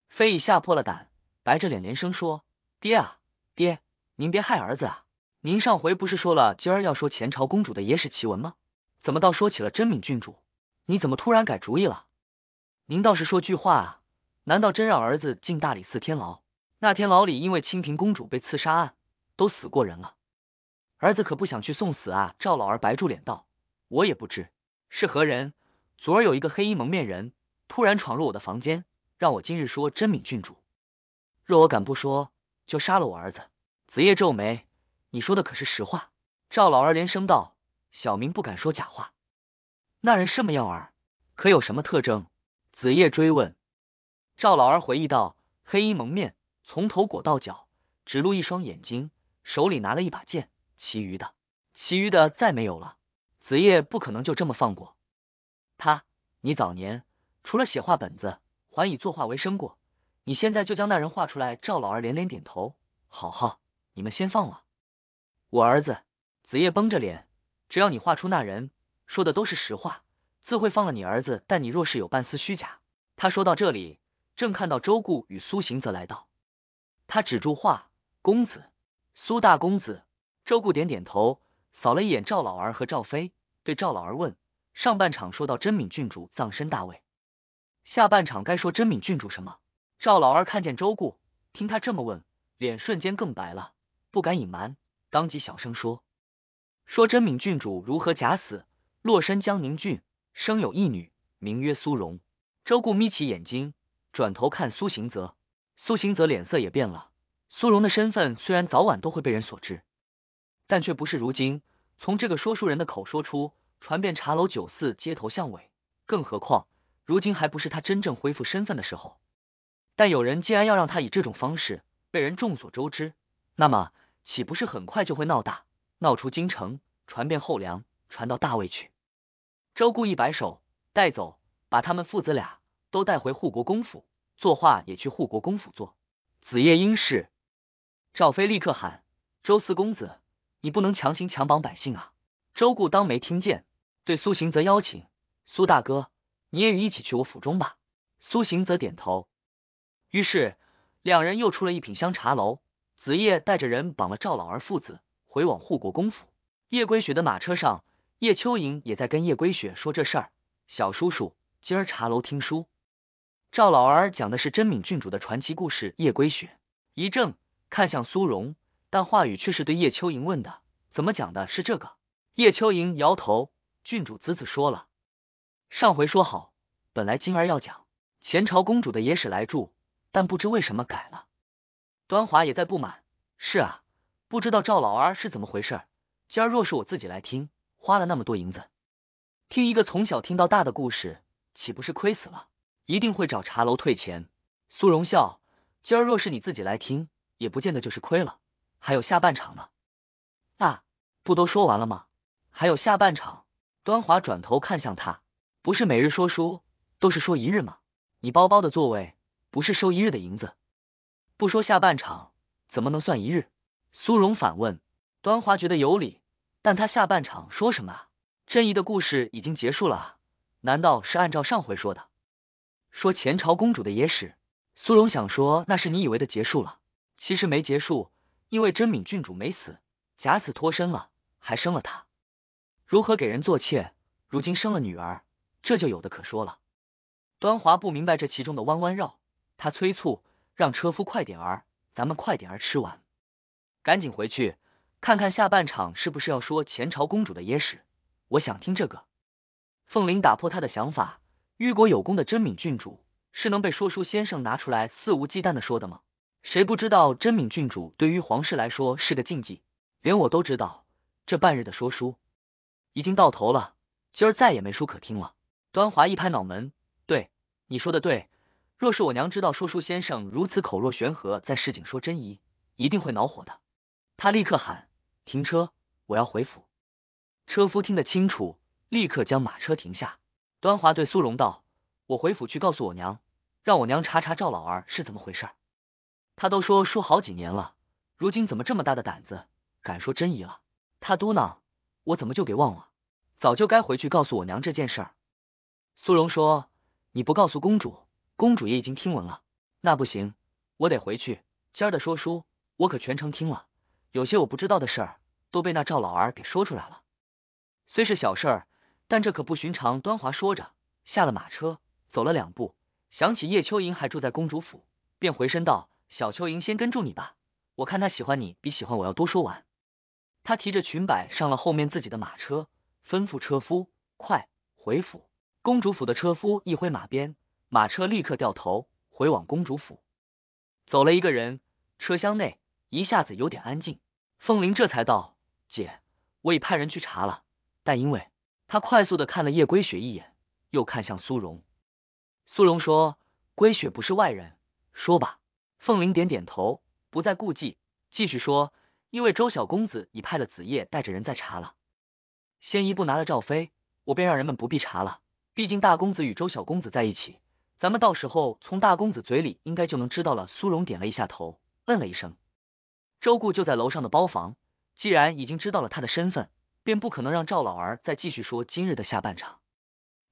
飞已吓破了胆，白着脸连声说：“爹啊，爹，您别害儿子啊！您上回不是说了今儿要说前朝公主的野史奇闻吗？怎么倒说起了真敏郡主？你怎么突然改主意了？您倒是说句话啊！”难道真让儿子进大理寺天牢？那天牢里因为清平公主被刺杀案，都死过人了。儿子可不想去送死啊！赵老儿白住脸道：“我也不知是何人，昨儿有一个黑衣蒙面人突然闯入我的房间，让我今日说真敏郡主。若我敢不说，就杀了我儿子。”子夜皱眉：“你说的可是实话？”赵老儿连声道：“小明不敢说假话。”那人什么样儿？可有什么特征？子夜追问。赵老儿回忆道：“黑衣蒙面，从头裹到脚，只露一双眼睛，手里拿了一把剑，其余的，其余的再没有了。子夜不可能就这么放过他。你早年除了写画本子，还以作画为生过。你现在就将那人画出来。”赵老儿连连点头：“好好，你们先放了我儿子。”子夜绷着脸：“只要你画出那人，说的都是实话，自会放了你儿子。但你若是有半丝虚假，他说到这里。”正看到周顾与苏行则来到，他止住话：“公子，苏大公子。”周顾点点头，扫了一眼赵老儿和赵飞，对赵老儿问：“上半场说到真敏郡主葬身大位，下半场该说真敏郡主什么？”赵老儿看见周顾，听他这么问，脸瞬间更白了，不敢隐瞒，当即小声说：“说真敏郡主如何假死？洛深江宁郡生有一女，名曰苏荣。”周顾眯起眼睛。转头看苏行泽，苏行泽脸色也变了。苏荣的身份虽然早晚都会被人所知，但却不是如今从这个说书人的口说出，传遍茶楼、酒肆、街头巷尾。更何况，如今还不是他真正恢复身份的时候。但有人既然要让他以这种方式被人众所周知，那么岂不是很快就会闹大，闹出京城，传遍后梁，传到大卫去？周顾一摆手，带走，把他们父子俩。都带回护国公府作画，也去护国公府做。子夜应是赵飞立刻喊：“周四公子，你不能强行强绑百姓啊！”周顾当没听见，对苏行则邀请：“苏大哥，你也与一起去我府中吧。”苏行则点头。于是两人又出了一品香茶楼。子夜带着人绑了赵老儿父子，回往护国公府。叶归雪的马车上，叶秋莹也在跟叶归雪说这事儿：“小叔叔，今儿茶楼听书。”赵老儿讲的是真敏郡主的传奇故事。叶归雪一怔，看向苏荣，但话语却是对叶秋莹问的：“怎么讲的是这个？”叶秋莹摇头：“郡主子子说了，上回说好，本来今儿要讲前朝公主的野史来住，但不知为什么改了。”端华也在不满：“是啊，不知道赵老儿是怎么回事。今儿若是我自己来听，花了那么多银子，听一个从小听到大的故事，岂不是亏死了？”一定会找茶楼退钱。苏荣笑，今儿若是你自己来听，也不见得就是亏了。还有下半场呢？啊，不都说完了吗？还有下半场？端华转头看向他，不是每日说书都是说一日吗？你包包的座位不是收一日的银子，不说下半场怎么能算一日？苏荣反问。端华觉得有理，但他下半场说什么啊？正义的故事已经结束了啊？难道是按照上回说的？说前朝公主的野史，苏荣想说那是你以为的结束了，其实没结束，因为真敏郡主没死，假死脱身了，还生了她。如何给人做妾，如今生了女儿，这就有的可说了。端华不明白这其中的弯弯绕，他催促让车夫快点儿，咱们快点儿吃完，赶紧回去看看下半场是不是要说前朝公主的野史，我想听这个。凤玲打破他的想法。御国有功的真敏郡主是能被说书先生拿出来肆无忌惮的说的吗？谁不知道真敏郡主对于皇室来说是个禁忌，连我都知道。这半日的说书已经到头了，今儿再也没书可听了。端华一拍脑门，对，你说的对。若是我娘知道说书先生如此口若悬河，在市井说真疑，一定会恼火的。他立刻喊停车，我要回府。车夫听得清楚，立刻将马车停下。端华对苏荣道：“我回府去告诉我娘，让我娘查查赵老儿是怎么回事。他都说书好几年了，如今怎么这么大的胆子，敢说真疑了？他嘟囔：我怎么就给忘了？早就该回去告诉我娘这件事儿。”苏荣说：“你不告诉公主，公主也已经听闻了。那不行，我得回去。今儿的说书，我可全程听了，有些我不知道的事儿都被那赵老儿给说出来了。虽是小事。”但这可不寻常。端华说着，下了马车，走了两步，想起叶秋莹还住在公主府，便回身道：“小秋莹先跟住你吧，我看她喜欢你比喜欢我要多。”说完，他提着裙摆上了后面自己的马车，吩咐车夫：“快回府！”公主府的车夫一挥马鞭，马车立刻掉头回往公主府。走了一个人，车厢内一下子有点安静。凤玲这才道：“姐，我已派人去查了，但因为……”他快速的看了叶归雪一眼，又看向苏荣。苏荣说：“归雪不是外人，说吧。”凤玲点点头，不再顾忌，继续说：“因为周小公子已派了子夜带着人在查了，先一步拿了赵飞，我便让人们不必查了。毕竟大公子与周小公子在一起，咱们到时候从大公子嘴里应该就能知道了。”苏荣点了一下头，嗯了一声。周顾就在楼上的包房，既然已经知道了他的身份。便不可能让赵老儿再继续说今日的下半场，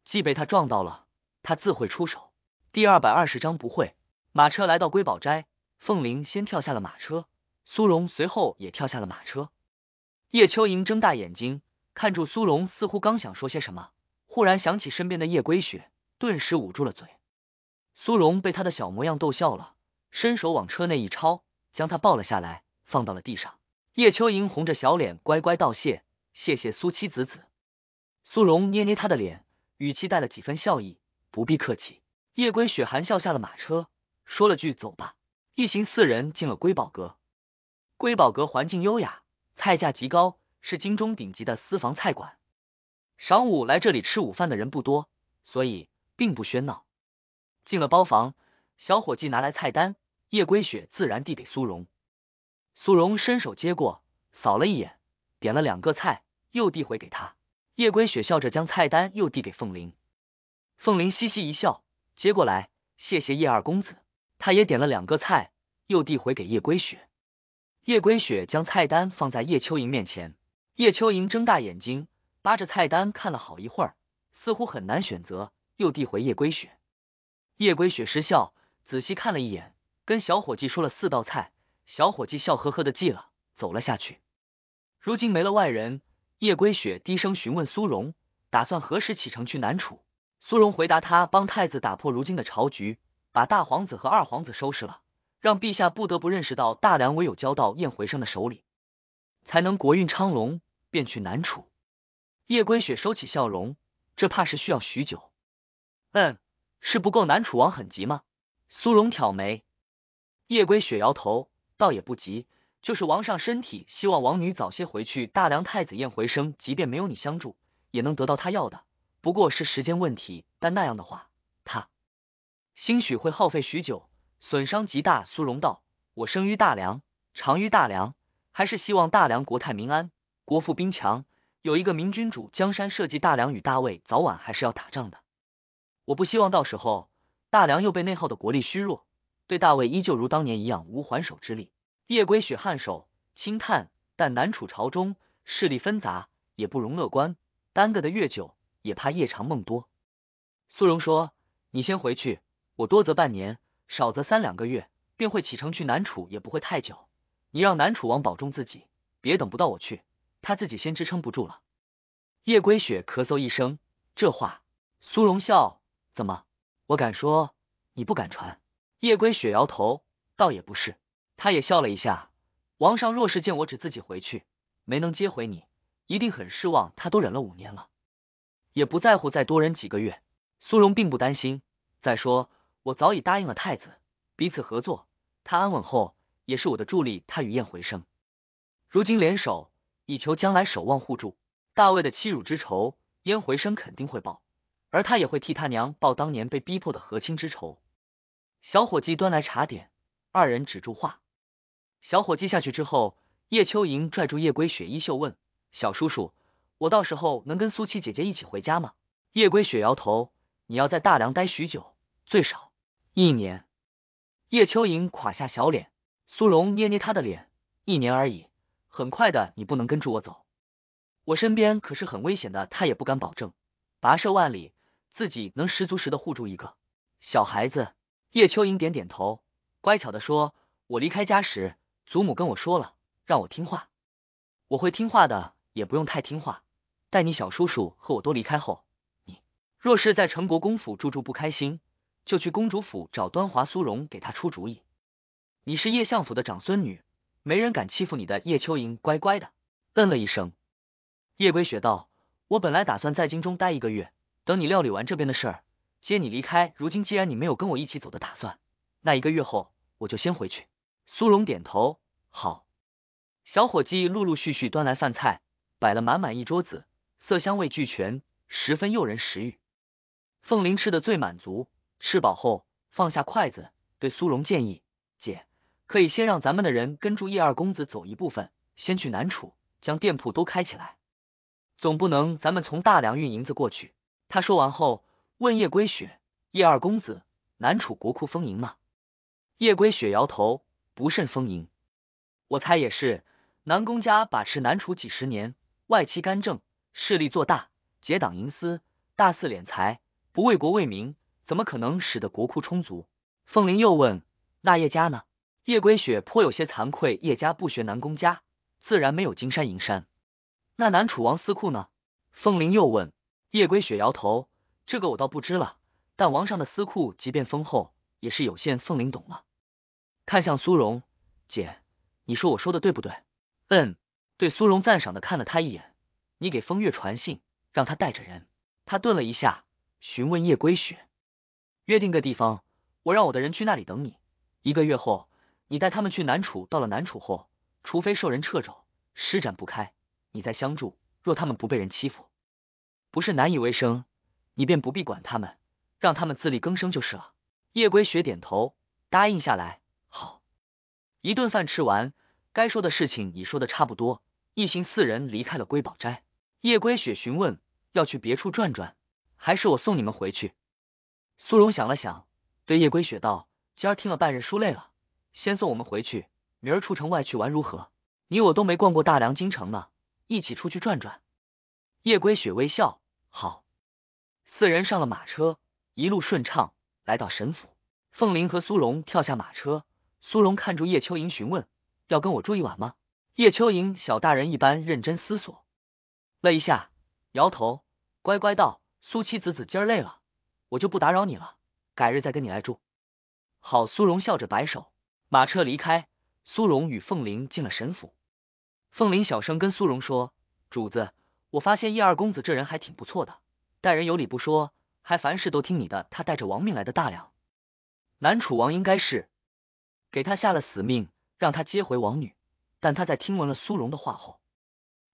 既被他撞到了，他自会出手。第二百二十章不会。马车来到瑰宝斋，凤玲先跳下了马车，苏荣随后也跳下了马车。叶秋莹睁大眼睛看住苏荣，似乎刚想说些什么，忽然想起身边的叶归雪，顿时捂住了嘴。苏荣被他的小模样逗笑了，伸手往车内一抄，将他抱了下来，放到了地上。叶秋莹红着小脸乖乖道谢。谢谢苏七子子，苏荣捏捏他的脸，语气带了几分笑意。不必客气。夜归雪含笑下了马车，说了句“走吧”，一行四人进了瑰宝阁。瑰宝阁环境优雅，菜价极高，是京中顶级的私房菜馆。晌午来这里吃午饭的人不多，所以并不喧闹。进了包房，小伙计拿来菜单，夜归雪自然递给苏荣，苏荣伸手接过，扫了一眼，点了两个菜。又递回给他，叶归雪笑着将菜单又递给凤玲，凤玲嘻嘻一笑，接过来，谢谢叶二公子。他也点了两个菜，又递回给叶归雪。叶归雪将菜单放在叶秋莹面前，叶秋莹睁大眼睛，扒着菜单看了好一会儿，似乎很难选择，又递回叶归雪。叶归雪失笑，仔细看了一眼，跟小伙计说了四道菜，小伙计笑呵呵的记了，走了下去。如今没了外人。叶归雪低声询问苏荣，打算何时启程去南楚？苏荣回答他，帮太子打破如今的朝局，把大皇子和二皇子收拾了，让陛下不得不认识到大梁唯有交到燕回生的手里，才能国运昌隆，便去南楚。叶归雪收起笑容，这怕是需要许久。嗯，是不够？南楚王很急吗？苏荣挑眉。叶归雪摇头，倒也不急。就是王上身体，希望王女早些回去。大梁太子宴回生，即便没有你相助，也能得到他要的，不过是时间问题。但那样的话，他兴许会耗费许久，损伤极大。苏荣道：“我生于大梁，长于大梁，还是希望大梁国泰民安，国富兵强。有一个明君主，江山社稷。大梁与大魏早晚还是要打仗的。我不希望到时候大梁又被内耗的国力虚弱，对大魏依旧如当年一样无还手之力。”夜归雪颔首轻叹，但南楚朝中势力纷杂，也不容乐观。耽搁的越久，也怕夜长梦多。苏荣说：“你先回去，我多则半年，少则三两个月，便会启程去南楚，也不会太久。你让南楚王保重自己，别等不到我去，他自己先支撑不住了。”夜归雪咳嗽一声，这话苏荣笑：“怎么？我敢说，你不敢传？”夜归雪摇头，倒也不是。他也笑了一下。王上若是见我只自己回去，没能接回你，一定很失望。他都忍了五年了，也不在乎再多忍几个月。苏荣并不担心。再说，我早已答应了太子，彼此合作。他安稳后，也是我的助力。他与燕回生，如今联手，以求将来守望互助。大卫的欺辱之仇，燕回生肯定会报，而他也会替他娘报当年被逼迫的和亲之仇。小伙计端来茶点，二人止住话。小伙计下去之后，叶秋莹拽住叶归雪衣袖问：“小叔叔，我到时候能跟苏七姐姐一起回家吗？”叶归雪摇头：“你要在大梁待许久，最少一年。”叶秋莹垮下小脸，苏荣捏捏他的脸：“一年而已，很快的。你不能跟住我走，我身边可是很危险的。”他也不敢保证，跋涉万里，自己能十足十的护住一个小孩子。叶秋莹点点头，乖巧的说：“我离开家时。”祖母跟我说了，让我听话，我会听话的，也不用太听话。待你小叔叔和我都离开后，你若是在陈国公府住住不开心，就去公主府找端华苏荣，给他出主意。你是叶相府的长孙女，没人敢欺负你的。叶秋莹乖乖的，嗯了一声。叶归雪道，我本来打算在京中待一个月，等你料理完这边的事儿，接你离开。如今既然你没有跟我一起走的打算，那一个月后我就先回去。苏荣点头，好。小伙计陆陆续续端来饭菜，摆了满满一桌子，色香味俱全，十分诱人食欲。凤玲吃的最满足，吃饱后放下筷子，对苏荣建议：“姐，可以先让咱们的人跟住叶二公子走一部分，先去南楚，将店铺都开起来。总不能咱们从大梁运银子过去。”他说完后问叶归雪：“叶二公子，南楚国库丰盈吗？”叶归雪摇头。不甚丰盈，我猜也是。南宫家把持南楚几十年，外戚干政，势力做大，结党营私，大肆敛财，不为国为民，怎么可能使得国库充足？凤玲又问：“那叶家呢？”叶归雪颇有些惭愧，叶家不学南宫家，自然没有金山银山。那南楚王私库呢？凤玲又问。叶归雪摇头：“这个我倒不知了。但王上的私库，即便丰厚，也是有限。”凤玲懂了。看向苏荣姐，你说我说的对不对？嗯，对苏荣赞赏的看了他一眼。你给风月传信，让他带着人。他顿了一下，询问叶归雪，约定个地方，我让我的人去那里等你。一个月后，你带他们去南楚。到了南楚后，除非受人掣肘，施展不开，你再相助。若他们不被人欺负，不是难以为生，你便不必管他们，让他们自力更生就是了。叶归雪点头答应下来。一顿饭吃完，该说的事情已说的差不多，一行四人离开了瑰宝斋。夜归雪询问要去别处转转，还是我送你们回去？苏荣想了想，对夜归雪道：“今儿听了半日书累了，先送我们回去。明儿出城外去玩如何？你我都没逛过大梁京城呢，一起出去转转。”夜归雪微笑：“好。”四人上了马车，一路顺畅，来到神府。凤玲和苏荣跳下马车。苏荣看住叶秋莹，询问：“要跟我住一晚吗？”叶秋莹小大人一般认真思索了一下，摇头，乖乖道：“苏七子子今儿累了，我就不打扰你了，改日再跟你来住。”好，苏荣笑着摆手，马车离开。苏荣与凤玲进了神府，凤玲小声跟苏荣说：“主子，我发现叶二公子这人还挺不错的，待人有礼不说，还凡事都听你的。他带着亡命来的大梁，南楚王应该是。”给他下了死命，让他接回王女，但他在听闻了苏荣的话后，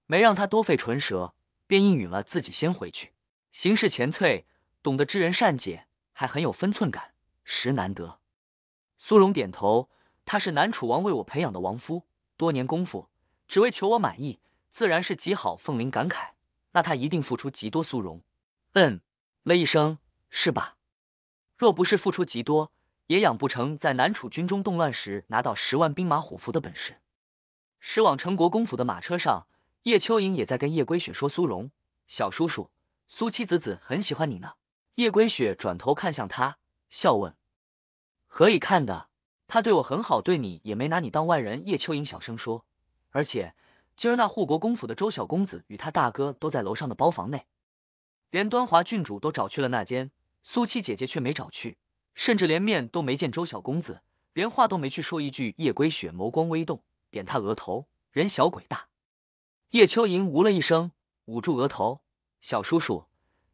没让他多费唇舌，便应允了自己先回去。行事前脆，懂得知人善解，还很有分寸感，实难得。苏荣点头，他是南楚王为我培养的王夫，多年功夫只为求我满意，自然是极好。凤麟感慨，那他一定付出极多。苏荣嗯了一声，是吧？若不是付出极多。也养不成在南楚军中动乱时拿到十万兵马虎符的本事。驶往陈国公府的马车上，叶秋莹也在跟叶归雪说：“苏荣小叔叔，苏七子子很喜欢你呢。”叶归雪转头看向他，笑问：“何以看的？他对我很好，对你也没拿你当外人。”叶秋莹小声说：“而且今儿那护国公府的周小公子与他大哥都在楼上的包房内，连端华郡主都找去了那间，苏七姐姐却没找去。”甚至连面都没见周小公子，连话都没去说一句。叶归雪眸光微动，点他额头，人小鬼大。叶秋莹呜了一声，捂住额头，小叔叔，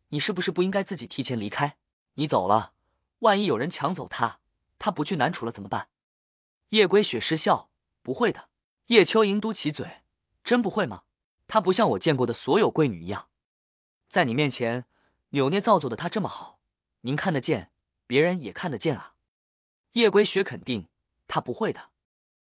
你是不是不应该自己提前离开？你走了，万一有人抢走他，他不去南楚了怎么办？叶归雪失笑，不会的。叶秋莹嘟起嘴，真不会吗？她不像我见过的所有贵女一样，在你面前扭捏造作的，她这么好，您看得见。别人也看得见啊，夜归雪肯定他不会的。